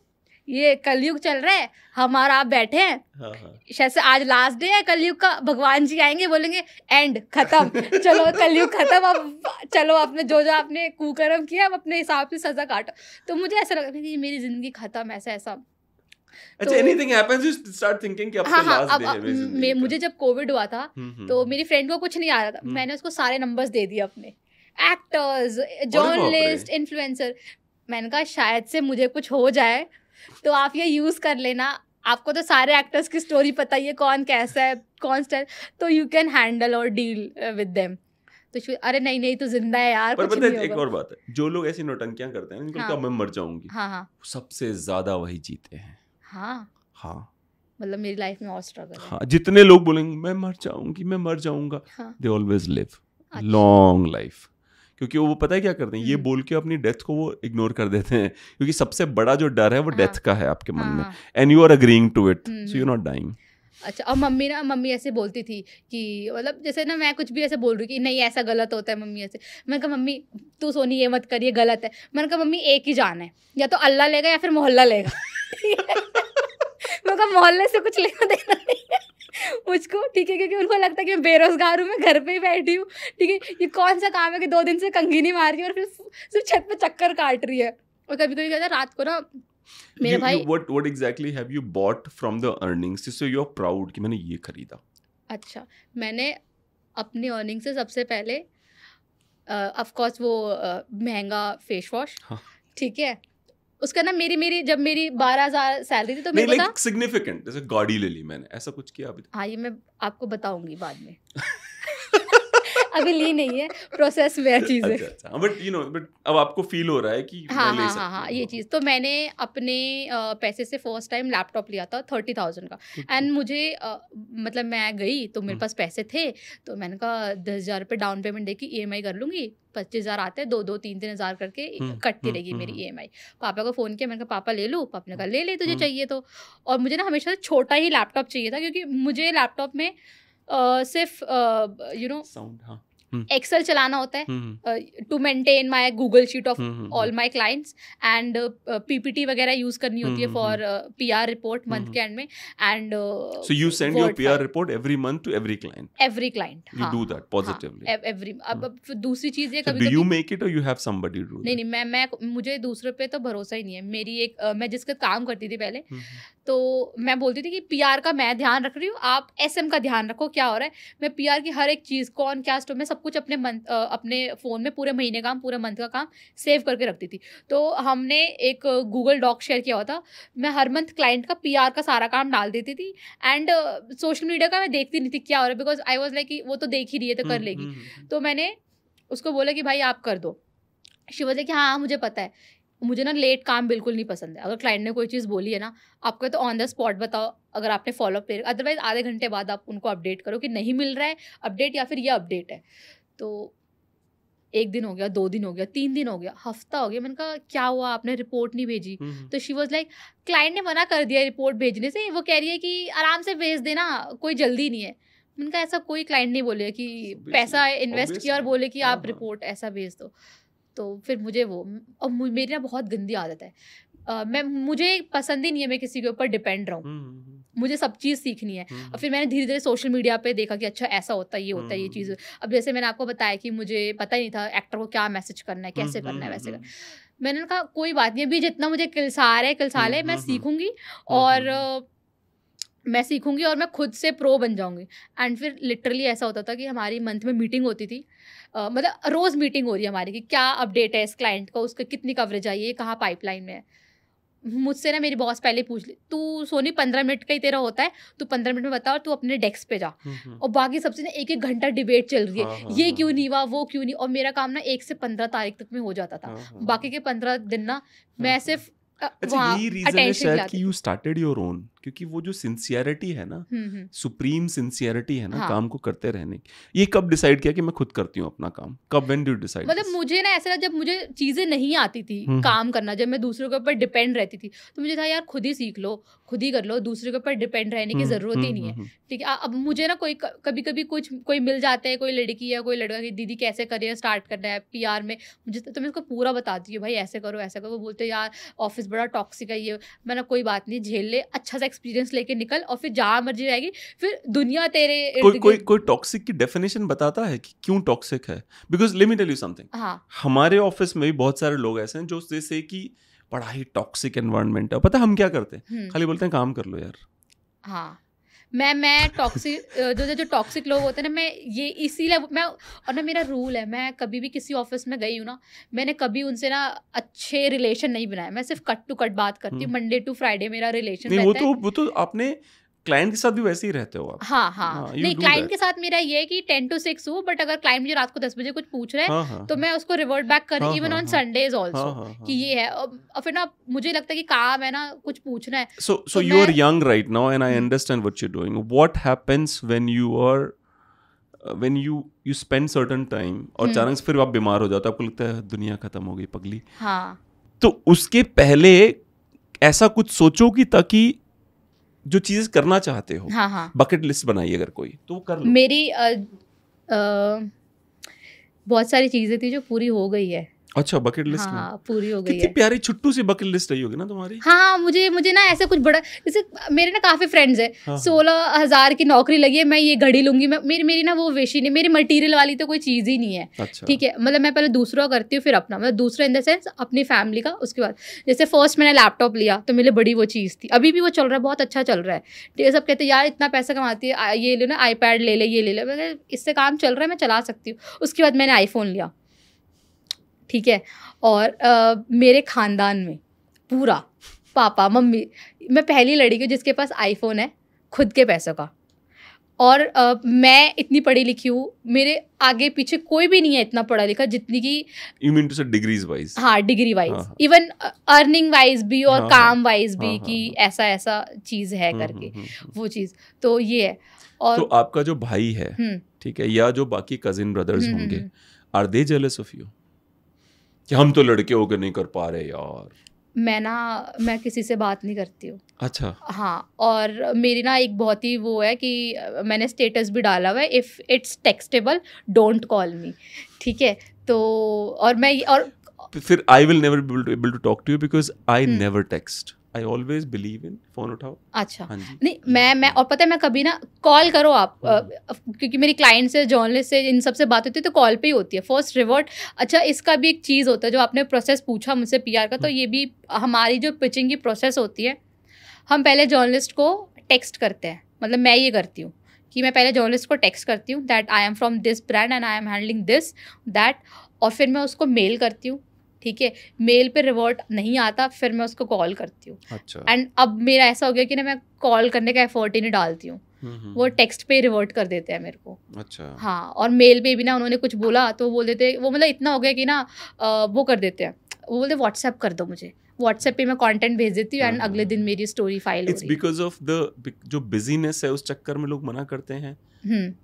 ये कलयुग चल रहा है हमारा आप बैठे हैं जैसे हाँ, हाँ। शायद आज लास्ट डे है कलयुग का भगवान जी आएंगे बोलेंगे एंड खत्म <laughs> चलो कलयुग खत्म अब चलो आपने जो जो आपने कुकर्म किया अब अपने हिसाब से सजा काटो तो मुझे ऐसा लगता है कि मेरी जिंदगी खत्म ऐसा ऐसा अच्छा, तो हाँ, तो हाँ, अब, मुझे जब कोविड हुआ था हम्म, हम्म, तो हम्म। मेरी फ्रेंड को कुछ नहीं आ रहा था मैंने उसको सारे नंबर्स दे दिए अपने एक्टर्स जर्नलिस्ट इन्फ्लुएंसर मैंने कहा शायद से मुझे कुछ हो जाए तो आप ये यूज़ कर लेना आपको तो सारे एक्टर्स की स्टोरी पता ही है कौन कैसा है कौन स्टाइल तो यू कैन हैंडल और डील विद देम तो अरे नहीं नहीं तो जिंदा है यार पर पता है एक और बात है जो लोग ऐसी नौटंकियां करते हैं इनको तो हाँ, मैं मर जाऊंगी हाँ, हाँ. सबसे ज्यादा वही जीते हैं हाँ हाँ मतलब मेरी लाइफ में और स्ट्रगल हाँ जितने लोग बोलेंगे मैं मर जाऊंगी मैं मर जाऊंगा they always live long life क्योंकि वो पता है क्या करते हैं ये हम्म। बोल के अपनी डेथ को वो इग्नोर कर देते हैं क्योंकि सबसे बड़ा जो डर है वो डेथ हाँ। का है आपके मन में and you are agreeing to it so you not dying अच्छा और मम्मी ना मम्मी ऐसे बोलती थी कि मतलब जैसे ना मैं कुछ भी ऐसे बोल रही कि नहीं ऐसा गलत होता है मम्मी ऐसे मैंने कहा मम्मी तू सोनी ये मत करिए गलत है मैंने कहा मम्मी एक ही जान है या तो अल्लाह लेगा या फिर मोहल्ला लेगा <laughs> मैं कहा मोहल्ले से कुछ लेना देना नहीं है मुझको ठीक है क्योंकि उनको लगता है कि मैं बेरोजगार हूँ मैं घर पे ही बैठी हूँ ठीक है ये कौन सा काम है कि दो दिन से कंगी नहीं मार रही और फिर सिर्फ छत पे चक्कर काट रही है और कभी कभी तो कहता है रात को ना मेरे भाई what what exactly have you bought from the earnings so you are proud कि मैंने ये खरीदा अच्छा मैंने अपनी अर्निंग से सबसे पहले ऑफ uh, कोर्स वो uh, महंगा फेस वॉश हाँ। ठीक है उसका ना मेरी मेरी जब मेरी बारह हजार सैलरी थी तो मेरे सिग्निफिकेंट जैसे गाड़ी ले ली मैंने ऐसा कुछ किया अभी हाँ ये मैं आपको बताऊंगी बाद में <laughs> अभी ली नहीं है प्रोसेस में है <laughs> अच्छा, चीज़ें अच्छा बट यू नो बट अब आपको फील हो रहा है कि हाँ हाँ, हाँ हाँ हाँ हाँ ये चीज़ तो मैंने अपने पैसे से फर्स्ट टाइम लैपटॉप लिया था थर्टी थाउजेंड का एंड मुझे मतलब मैं गई तो मेरे हम्म। पास पैसे थे तो मैंने कहा दस हज़ार रुपये डाउन पेमेंट दे के ई e कर लूँगी पच्चीस हज़ार आते हैं दो दो तीन तीन हज़ार करके हम्म, कटती हम्म, रहेगी मेरी ई e पापा को फ़ोन किया मैंने कहा पापा ले लूँ पापा ने कहा ले ले तुझे चाहिए तो और मुझे ना हमेशा छोटा ही लैपटॉप चाहिए था क्योंकि मुझे लैपटॉप में सिर्फ यू नो साउंड हाँ एक्सेल हम्म। चलाना होता है to maintain my Google sheet of all my clients and PPT वगैरह यूज करनी हम्म, होती है फॉर पीआर रिपोर्ट मंथ के एंड हम्म। में and so you send your PR report every month to every client every client you do that positively every अब दूसरी चीज ये कभी यू मेक इट और यू हैव समबडी डू नहीं नहीं मैं मैं मुझे दूसरे पे तो भरोसा ही नहीं है मेरी एक मैं जिसका काम करती थी पहले तो मैं बोलती थी कि पीआर का मैं ध्यान रख रही हूँ आप एसएम का ध्यान रखो क्या हो रहा है मैं पीआर की हर एक चीज कौन क्या स्टोर में सब कुछ अपने मंथ अपने फ़ोन में पूरे महीने का पूरे मंथ का काम सेव करके रखती थी तो हमने एक गूगल डॉक शेयर किया हुआ था मैं हर मंथ क्लाइंट का पी का सारा काम डाल देती थी एंड सोशल मीडिया का मैं देखती नहीं थी क्या हो रहा है बिकॉज आई वॉज लाइक वो तो देख ही रही है तो कर हम्म, लेगी हम्म, हम्म, तो मैंने उसको बोला कि भाई आप कर दो शिव बोले कि हाँ मुझे पता है मुझे ना लेट काम बिल्कुल नहीं पसंद है अगर क्लाइंट ने कोई चीज़ बोली है ना आपको तो ऑन द स्पॉट बताओ अगर आपने फॉलोअप ले अदरवाइज आधे घंटे बाद आप उनको अपडेट करो कि नहीं मिल रहा है अपडेट या फिर ये अपडेट है तो एक दिन हो गया दो दिन हो गया तीन दिन हो गया हफ्ता हो गया मैंने कहा क्या हुआ आपने रिपोर्ट नहीं भेजी mm-hmm. तो शी वॉज लाइक क्लाइंट ने मना कर दिया रिपोर्ट भेजने से वो कह रही है कि आराम से भेज देना कोई जल्दी नहीं है मैंने कहा ऐसा कोई क्लाइंट नहीं बोले कि पैसा इन्वेस्ट किया और बोले कि हाँ, आप रिपोर्ट हाँ। ऐसा भेज दो तो फिर मुझे वो और मेरी ना बहुत गंदी आदत है मैं मुझे पसंद ही नहीं है मैं किसी के ऊपर डिपेंड रहूँ हम्म, हम्म, हम्म। मुझे सब चीज़ सीखनी है और फिर मैंने धीरे धीरे सोशल मीडिया पे देखा कि अच्छा ऐसा होता है ये होता है ये चीज़ अब जैसे मैंने आपको बताया कि मुझे पता ही नहीं था एक्टर को क्या मैसेज करना है कैसे करना है वैसे कर मैंने कहा कोई बात नहीं अभी जितना मुझे किलसार है किलसाल है मैं सीखूँगी और मैं सीखूंगी और मैं खुद से प्रो बन जाऊंगी एंड फिर लिटरली ऐसा होता था कि हमारी मंथ में मीटिंग होती थी मतलब रोज़ मीटिंग हो रही है हमारी कि क्या अपडेट है इस क्लाइंट का उसका कितनी कवरेज आई है कहाँ पाइपलाइन में है मुझसे ना मेरी बॉस पहले पूछ ली तू सोनी पंद्रह मिनट का ही तेरा होता है तू पंद्रह मिनट में बता और तू अपने डेस्क पे जा हम्म, हम्म। और बाकी सबसे ना एक एक घंटा डिबेट चल रही है हाँ, हाँ, ये हाँ। क्यों नहीं हुआ वो क्यों नहीं और मेरा काम ना एक से पंद्रह तारीख तक में हो जाता था बाकी के पंद्रह दिन ना मैं सिर्फ अच्छा ये रीजन है शायद कि यू स्टार्टेड योर ओन क्योंकि वो जो सिंसियरिटी है ना सुप्रीम हम्म, सिंसियरिटी हम्म। है ना हाँ. काम को करते रहने की ये कब डिसाइड किया कि मैं खुद करती हूँ अपना काम कब वेन डू डिसाइड मतलब मुझे ना ऐसा जब मुझे चीजें नहीं आती थी हम्म, काम करना जब मैं दूसरों के ऊपर डिपेंड रहती थी तो मुझे था यार खुद ही सीख लो खुद ही कर लो दूसरे के ऊपर डिपेंड रहने की जरूरत ही नहीं है ठीक है अब मुझे ना कोई कभी कभी कुछ कोई मिल जाते हैं कोई लड़की या कोई लड़का की दीदी कैसे करियर स्टार्ट करना है पी में मुझे तो, तो मैं उसको पूरा बताती हूँ भाई ऐसे करो ऐसे करो वो बोलते यार ऑफिस बड़ा टॉक्सिक है ये मैंने कोई बात नहीं झेल ले अच्छा से एक्सपीरियंस लेके निकल और फिर जहाँ मर्जी जाएगी फिर दुनिया तेरे कोई कोई कोई टॉक्सिक की डेफिनेशन बताता है कि क्यों टॉक्सिक है because let me tell you something हमारे ऑफिस में भी बहुत सारे लोग ऐसे हैं जो जैसे कि बड़ा ही टॉक्सिक एनवायरमेंट है पता हम क्या करते हैं हम्म। खाली बोलते हैं काम कर लो यार हाँ मैं मैं टॉक्सिक जो जो टॉक्सिक लोग होते हैं ना मैं ये इसीलिए मैं और ना मेरा रूल है मैं कभी भी किसी ऑफिस में गई हूँ ना मैंने कभी उनसे ना अच्छे रिलेशन नहीं बनाया मैं सिर्फ कट टू कट बात करती हूँ मंडे टू फ्राइडे मेरा रिलेशन नहीं, वो तो वो तो आपने क्लाइंट के साथ भी वैसे ही रहते हो आप हाँ हाँ, हाँ नहीं क्लाइंट के साथ मेरा ये है कि टेन टू सिक्स हूँ बट अगर क्लाइंट मुझे रात को दस बजे कुछ पूछ रहे हैं हाँ, हाँ, तो हाँ। मैं उसको रिवर्ट बैक कर इवन ऑन संडेज ऑल्सो कि ये है और फिर ना मुझे लगता है कि काम है ना कुछ पूछना है so so you are young right now and I understand what you doing what happens when you are when you you spend certain time और हम्म। अचानक फिर आप बीमार हो जाते हो आपको लगता है दुनिया खत्म हो गई पगली हाँ तो उसके पहले ऐसा कुछ सोचो कि ताकि जो चीजें करना चाहते हो हाँ हाँ बकेट लिस्ट बनाई अगर कोई तो वो कर लो मेरी आ, आ, बहुत सारी चीजें थी जो पूरी हो गई है अच्छा बकेट लिस्ट हाँ, पूरी हो गई है प्यारी छुट्टू सी बकेट लिस्ट रही होगी ना तुम्हारी हाँ मुझे मुझे ना ऐसा कुछ बड़ा जैसे मेरे ना काफी फ्रेंड्स है हाँ, हाँ, सोलह हजार की नौकरी लगी है मैं ये घड़ी लूंगी मैं मेरी मेरी ना वो वेशी नहीं मेरी मटेरियल वाली तो कोई चीज ही नहीं है अच्छा। ठीक है मतलब मैं पहले दूसरा करती हूँ फिर अपना मतलब दूसरा इन द सेंस अपनी फैमिली का उसके बाद जैसे फर्स्ट मैंने लैपटॉप लिया तो मेरे बड़ी वो चीज थी अभी भी वो चल रहा है बहुत अच्छा चल रहा है ठीक है सब कहते यार इतना पैसा कमाती है ये लो ना आई ले ले ये ले लो इससे काम चल रहा है मैं चला सकती हूँ उसके बाद मैंने आईफोन लिया ठीक है और आ, मेरे ख़ानदान में पूरा पापा मम्मी मैं पहली लड़की हूँ जिसके पास आईफोन है खुद के पैसों का और आ, मैं इतनी पढ़ी लिखी हूँ मेरे आगे पीछे कोई भी नहीं है इतना पढ़ा लिखा जितनी की डिग्रीज वाइज हाँ degree wise even earning wise भी और हाँ, हाँ। काम वाइज भी हाँ, हाँ, कि हाँ, ऐसा ऐसा चीज़ है हम्म, करके हम्म, हम्म, वो चीज़ तो ये है और तो आपका जो भाई है ठीक है या जो बाकी कजिन ब्रदर्स होंगे are they jealous of you कि हम तो लड़के होकर नहीं कर पा रहे यार मैं ना मैं किसी से बात नहीं करती हूँ अच्छा हाँ और मेरी ना एक बहुत ही वो है कि मैंने स्टेटस भी डाला हुआ है if it's textable don't call me ठीक है तो और मैं और तो फिर I will never able to talk to you because I never text I always believe in phone उठाओ अच्छा हाँ नहीं मैं मैं और पता है मैं कभी ना कॉल करो आप आ, हाँ। क्योंकि मेरी क्लाइंट से जर्नलिस्ट से इन सब से बात होती है तो कॉल पे ही होती है फर्स्ट रिवर्ट अच्छा इसका भी एक चीज़ होता है जो आपने प्रोसेस पूछा मुझसे पी का तो हाँ। ये भी हमारी जो पिचिंग की प्रोसेस होती है हम पहले जर्नलिस्ट को टेक्स्ट करते हैं मतलब मैं ये करती हूँ कि मैं पहले जर्नलिस्ट को टेक्स्ट करती हूँ that I am from this brand and I am handling this that और फिर मैं उसको मेल करती हूँ ठीक है मेल पे रिवर्ट नहीं आता फिर मैं उसको कॉल करती हूँ अच्छा एंड अब मेरा ऐसा हो गया कि ना मैं कॉल करने का एफर्ट ही नहीं डालती हूँ हम्म, हम्म, वो टेक्स्ट हम्म। पे रिवर्ट कर देते हैं मेरे को अच्छा हाँ और मेल पे भी ना उन्होंने कुछ बोला तो बोल देते वो मतलब इतना हो गया कि ना वो कर देते हैं वो बोलते व्हाट्सएप कर दो मुझे व्हाट्सएप पे मैं कंटेंट भेज देती हूँ एंड हाँ, हाँ, अगले हाँ। दिन मेरी story file it's because of the जो बिजीनेस है उस चक्कर में लोग मना करते हैं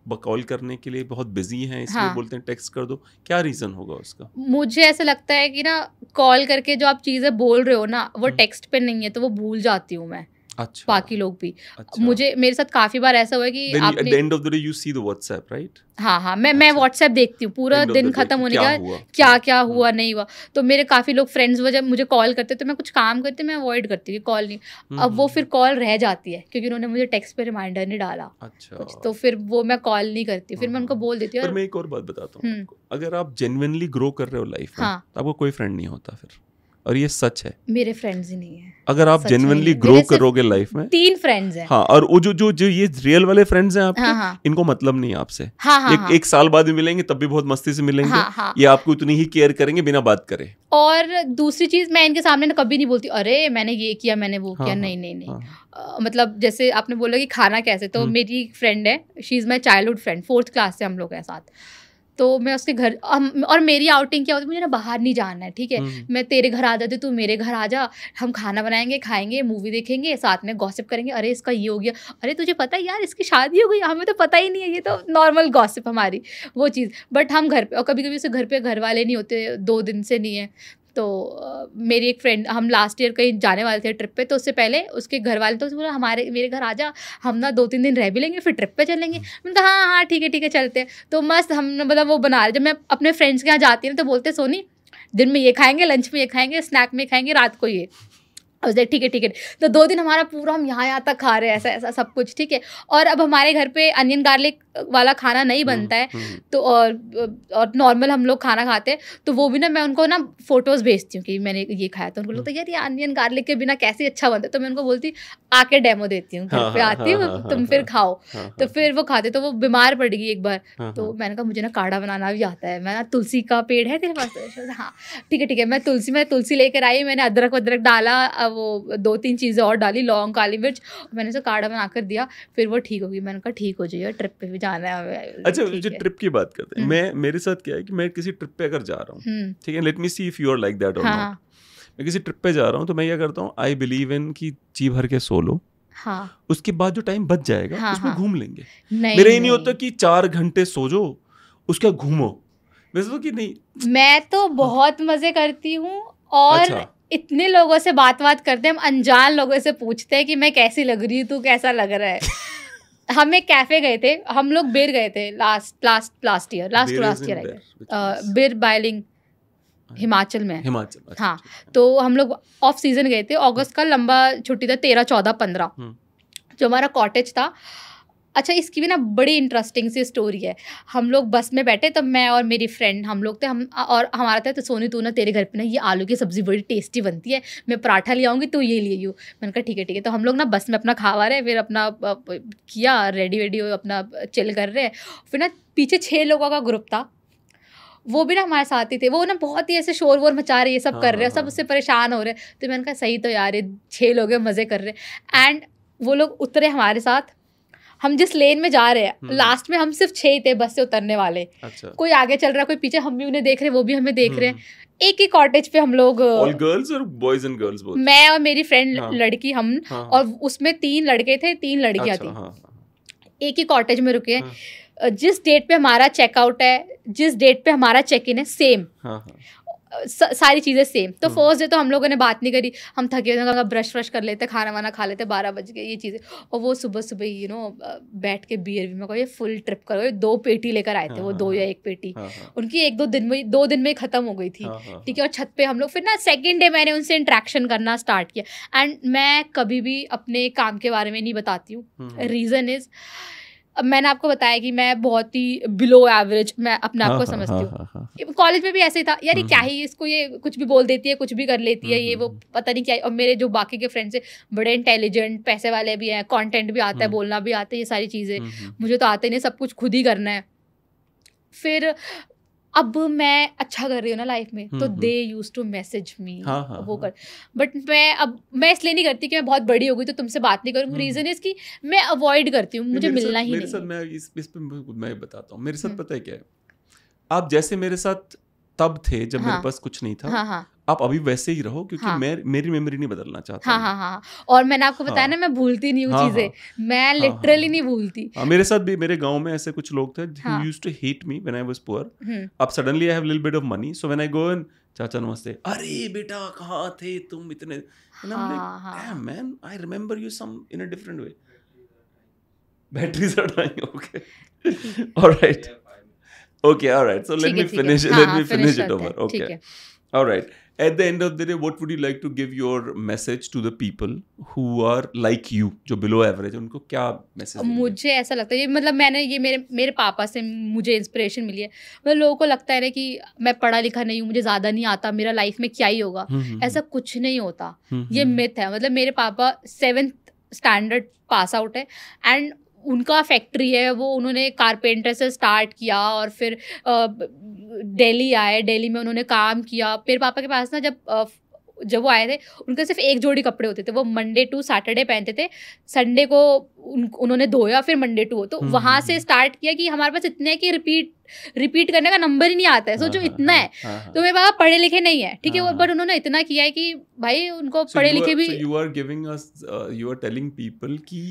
बकौल हम्म। करने के लिए बहुत बिजी हैं इसलिए हाँ. बोलते हैं टेक्स्ट कर दो क्या रीजन होगा उसका मुझे ऐसा लगता है कि ना कॉल करके जो आप चीजें बोल रहे हो ना वो टेक्स्ट पे नहीं है तो वो भूल जाती हूँ मैं अच्छा बाकी लोग भी अच्छा। मुझे मेरे साथ काफी बार ऐसा हुआ कि आपने end of the day you see the WhatsApp right हाँ हाँ मैं मैं व्हाट्सएप अच्छा। देखती हूँ पूरा दिन खत्म होने का क्या क्या हाँ। हुआ नहीं हुआ तो मेरे काफ़ी लोग फ्रेंड्स वजह मुझे कॉल करते तो मैं कुछ काम करती मैं अवॉइड करती हूँ कॉल नहीं हम्म, अब वो हम्म, फिर कॉल हम्म। रह जाती है क्योंकि उन्होंने मुझे टेक्स्ट पे रिमाइंडर नहीं डाला अच्छा तो फिर वो मैं कॉल नहीं करती फिर हाँ, मैं उनको हाँ, बोल देती हूँ मैं एक और बात बताता हूँ अगर आप जेनविनली ग्रो कर रहे हो लाइफ में तो आपको कोई फ्रेंड नहीं होता फिर और ये सच है मेरे फ्रेंड्स ही नहीं है अगर आप जेनुअनली ग्रो करोगे लाइफ में तीन फ्रेंड्स हैं हाँ और वो जो जो जो ये रियल वाले फ्रेंड्स हैं आपके हाँ, हाँ. इनको मतलब नहीं आपसे हाँ, हाँ, एक, हाँ. एक साल बाद मिलेंगे तब भी बहुत मस्ती से मिलेंगे हाँ, हाँ. ये आपको उतनी ही केयर करेंगे बिना बात करे और दूसरी चीज मैं इनके सामने ना कभी नहीं बोलती अरे मैंने ये किया मैंने वो हाँ, किया हाँ, नहीं नहीं नहीं हाँ। मतलब जैसे आपने बोला कि खाना कैसे तो हम्म। मेरी फ्रेंड है she is my child friend fourth class से हम लोग हैं साथ तो मैं उसके घर और मेरी आउटिंग क्या होती मुझे ना बाहर नहीं जाना है ठीक है हम्म। मैं तेरे घर आ जाती तू मेरे घर आ जा हम खाना बनाएंगे खाएंगे मूवी देखेंगे साथ में गॉसिप करेंगे अरे इसका ये हो गया अरे तुझे पता है यार इसकी शादी हो गई हमें तो पता ही नहीं है ये तो नॉर्मल गॉसिप हमारी वो चीज़ बट हम घर पर और कभी कभी उसे घर पर घर वाले नहीं होते दो दिन से नहीं है तो मेरी एक फ्रेंड हम लास्ट ईयर कहीं जाने वाले थे ट्रिप पे तो उससे पहले उसके घर वाले तो बोला हमारे मेरे घर आ जा हम ना दो तीन दिन रह भी लेंगे फिर ट्रिप पे चलेंगे हम्म। मैंने कहा हाँ हाँ ठीक है ठीक है चलते हैं तो मस्त हम मतलब वो बना रहे जब मैं अपने फ्रेंड्स के यहाँ जाती हूँ तो बोलते सोनी दिन में ये खाएंगे लंच में ये खाएंगे स्नैक में खाएंगे रात को ये और देख ठीक है ठीक है तो दो दिन हमारा पूरा हम यहाँ यहाँ तक खा रहे हैं ऐसा ऐसा सब कुछ ठीक है और अब हमारे घर पे अनियन गार्लिक वाला खाना नहीं हम्म, बनता है हम्म। तो और और नॉर्मल हम लोग खाना खाते हैं तो वो भी ना मैं उनको ना फोटोज़ भेजती हूँ कि मैंने ये खाया तो उनको लगता है यार ये अनियन गार्लिक के बिना कैसे अच्छा बनता है तो मैं उनको बोलती आके डेमो देती हूँ घर हाँ, पे हाँ, आती हूँ हाँ, तुम फिर खाओ तो फिर वो खाते तो वो बीमार पड़ गई एक बार तो मैंने कहा मुझे ना काढ़ा बनाना भी आता है मैं ना तुलसी का पेड़ है तेरे पास तो हाँ ठीक है ठीक है मैं तुलसी मैं तुलसी लेकर आई मैंने अदरक वदरक डाला वो दो तीन चीज़ें और डाली लौंग काली मिर्च मैंने उसे काढ़ा बनाकर दिया फिर वो ठीक होगी मैंने कहा ठीक हो जाइए ट्रिप पर भी जा जाना है अच्छा जो ट्रिप की बात करते हैं हम्म। मैं मेरे साथ क्या है कि मैं किसी ट्रिप पे अगर जा रहा हूँ हम्म। ठीक है let me see if you are like that और नॉट मैं किसी ट्रिप पे जा रहा हूँ तो मैं क्या करता हूँ आई बिलीव इन की जी भर के सोलो हाँ. उसके बाद जो टाइम बच जाएगा हाँ, उसमें हाँ। घूम हाँ. लेंगे नहीं, मेरे ही नहीं होता कि चार घंटे सो जो उसके घूमो तो कि नहीं मैं तो हाँ। बहुत हाँ. मजे करती हूँ और अच्छा. इतने लोगों से बात बात करते हैं हम अनजान लोगों से पूछते हैं कि मैं कैसी लग रही हूँ तू कैसा लग रहा है <laughs> हम एक कैफे गए थे हम लोग बिर गए थे last last last year last last year I Bir Billing Himachal में हिमाचल अच्छा, हाँ अच्छा, तो हम लोग ऑफ सीजन गए थे अगस्त का लंबा छुट्टी था तेरह चौदह पंद्रह हम्म। जो हमारा कॉटेज था अच्छा इसकी भी ना बड़ी इंटरेस्टिंग सी स्टोरी है हम लोग बस में बैठे तब मैं और मेरी फ्रेंड हम लोग थे हम और हमारा था तो सोनी तू ना तेरे घर पे ना ये आलू की सब्ज़ी बड़ी टेस्टी बनती है मैं पराठा ले आऊँगी तो ये ले यू मैंने कहा ठीक है ठीक है तो हम लोग ना बस में अपना खावा रहे फिर अपना किया रेडी वेडी अपना चिल कर रहे फिर ना पीछे छः लोगों का ग्रुप था वो भी ना हमारे साथ ही थे वो ना बहुत ही ऐसे शोर वोर मचा रहे ये सब हाँ, कर रहे हाँ, हैं सब हाँ। उससे परेशान हो रहे हैं तो मैंने कहा सही तो यार ये छः लोग मज़े कर रहे हैं एंड वो लोग उतरे हमारे साथ हम जिस लेन में जा रहे हैं लास्ट हम्म। में हम सिर्फ छह थे बस से उतरने वाले अच्छा। कोई आगे चल रहा है कोई पीछे हम भी उन्हें देख रहे हैं वो भी हमें देख रहे हैं हम्म। एक ही कॉटेज पे हम लोग गर्ल्स और बॉयज एंड गर्ल्स मैं और मेरी फ्रेंड हाँ, लड़की हम हाँ, और उसमें तीन लड़के थे तीन लड़कियां अच्छा, थी हाँ, एक ही कॉटेज में रुके हैं हाँ। जिस डेट पे हमारा चेकआउट है जिस डेट पे हमारा चेक इन है सेम सारी चीज़ें सेम तो फर्स्ट हाँ। डे तो हम लोगों ने बात नहीं करी हम थके हुए ब्रश व्रश कर लेते खाना वाना खा लेते बारह बज गए ये चीज़ें और वो सुबह सुबह यू नो बैठ के बियर भी मैं कहो ये फुल ट्रिप करो ये दो पेटी लेकर आए थे वो हाँ, दो हाँ, या एक पेटी उनकी एक दो दिन में दो दिन में ख़त्म हो गई थी ठीक है और छत पर हम लोग फिर ना सेकेंड डे मैंने उनसे इंट्रैक्शन करना स्टार्ट किया एंड मैं कभी भी अपने काम के बारे में नहीं बताती हूँ रीज़न हम्म, इज़ हम्म। अब मैंने आपको बताया कि मैं बहुत ही बिलो एवरेज मैं अपने आप को हाँ, हाँ, समझती हाँ, हूँ कॉलेज में भी ऐसे ही था यार ये हम्म, क्या हम्म। ही इसको ये कुछ भी बोल देती है कुछ भी कर लेती है ये हम्म, वो पता नहीं क्या और मेरे जो बाकी के फ्रेंड्स हैं बड़े इंटेलिजेंट पैसे वाले भी हैं कॉन्टेंट भी आता है बोलना भी आता है ये सारी चीज़ें मुझे तो आते ही नहीं सब कुछ खुद ही करना है फिर अब मैं अच्छा कर रही हूँ ना लाइफ में तो they use to message me वो हाँ। कर बट मैं अब मैं इसलिए नहीं करती कि मैं बहुत बड़ी हो गई तो तुमसे बात नहीं करूँगी रीज़न हम्म, इज हम्म। कि मैं अवॉइड करती हूँ मुझे मिलना ही नहीं मैं इस इस पे मैं बताता हूँ मेरे साथ हम्म। पता है क्या है आप जैसे मेरे साथ तब थे जब मेरे हाँ। पास कुछ नहीं था हाँ, आप अभी वैसे ही रहो क्योंकि हाँ. मैं मेरी मेमोरी नहीं बदलना चाहता हाँ हाँ हाँ और मैंने आपको बताया हाँ, ना मैं भूलती नहीं हूँ हाँ, चीजें हाँ, मैं लिटरली हाँ, हाँ, नहीं भूलती हाँ, मेरे साथ भी मेरे गांव में ऐसे कुछ लोग थे who to hate me when I was poor अब suddenly I have little bit of money so when I go and चाचा नमस्ते अरे बेटा कहाँ थे तुम इतने man I remember you some in a different way batteries are dying okay alright okay alright so let me finish let me finish it over okay alright at the end of the day what would you like to give your message to the people who are like you जो below average उनको क्या message मुझे ऐसा लगता है ये मतलब मैंने ये मेरे मेरे पापा से मुझे इंस्पिरेशन मिली है मतलब लोगों को लगता है ना कि मैं पढ़ा लिखा नहीं हूँ मुझे ज़्यादा नहीं आता मेरा लाइफ में क्या ही होगा हम्म, हम्म, ऐसा हम्म। कुछ नहीं होता ये मिथ है मतलब मेरे पापा सेवन्थ स्टैंडर्ड पास आउट है एंड उनका फैक्ट्री है वो उन्होंने कारपेंटर से स्टार्ट किया और फिर दिल्ली आए दिल्ली में उन्होंने काम किया फिर पापा के पास ना जब जब वो आए थे उनके सिर्फ एक जोड़ी कपड़े होते थे वो मंडे टू सैटरडे पहनते थे संडे को उन, उन्होंने धोया फिर मंडे टू तो हम्म, वहाँ हम्म, से स्टार्ट हम्म। किया कि हमारे पास इतने कि रिपीट रिपीट करने का नंबर ही नहीं आता है हाँ, सोचो हाँ, इतना हाँ, है तो मेरे पापा पढ़े लिखे नहीं है ठीक है बट उन्होंने इतना किया है कि भाई उनको so पढ़े लिखे भी you are giving you are telling people की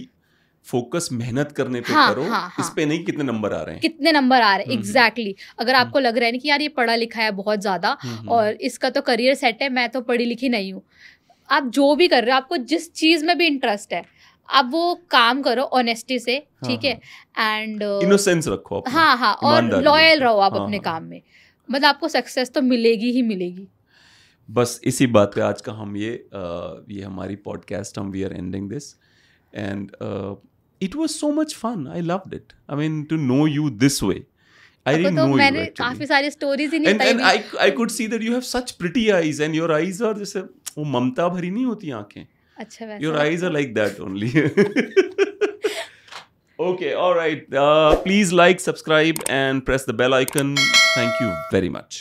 फोकस मेहनत करने पे हाँ, करो हाँ, हाँ. इस पे नहीं कितने नंबर आ रहे हैं कितने नंबर आ रहे हैं एग्जैक्टली हम्म, हम्म। exactly. अगर हम्म। आपको लग रहा है ना कि यार ये पढ़ा लिखा है बहुत ज़्यादा और इसका तो करियर सेट है मैं तो पढ़ी लिखी नहीं हूँ आप जो भी कर रहे हो आपको जिस चीज़ में भी इंटरेस्ट है आप वो काम करो ऑनेस्टी से हाँ, ठीक है एंड हाँ। इनोसेंस uh, रखो हाँ हाँ और लॉयल रहो आप हाँ, अपने काम में मतलब आपको सक्सेस तो मिलेगी ही मिलेगी बस इसी बात पे आज का हम ये आ, ये हमारी पॉडकास्ट हम we are ending this and it was so much fun i loved it i mean to know you this way I didn't know मैंने काफी सारी स्टोरीज ही नहीं and, and I I could see that you have such pretty eyes and your eyes are जैसे वो ममता भरी नहीं होती your eyes are like that only <laughs> okay all right uh, please like subscribe and press the bell icon thank you very much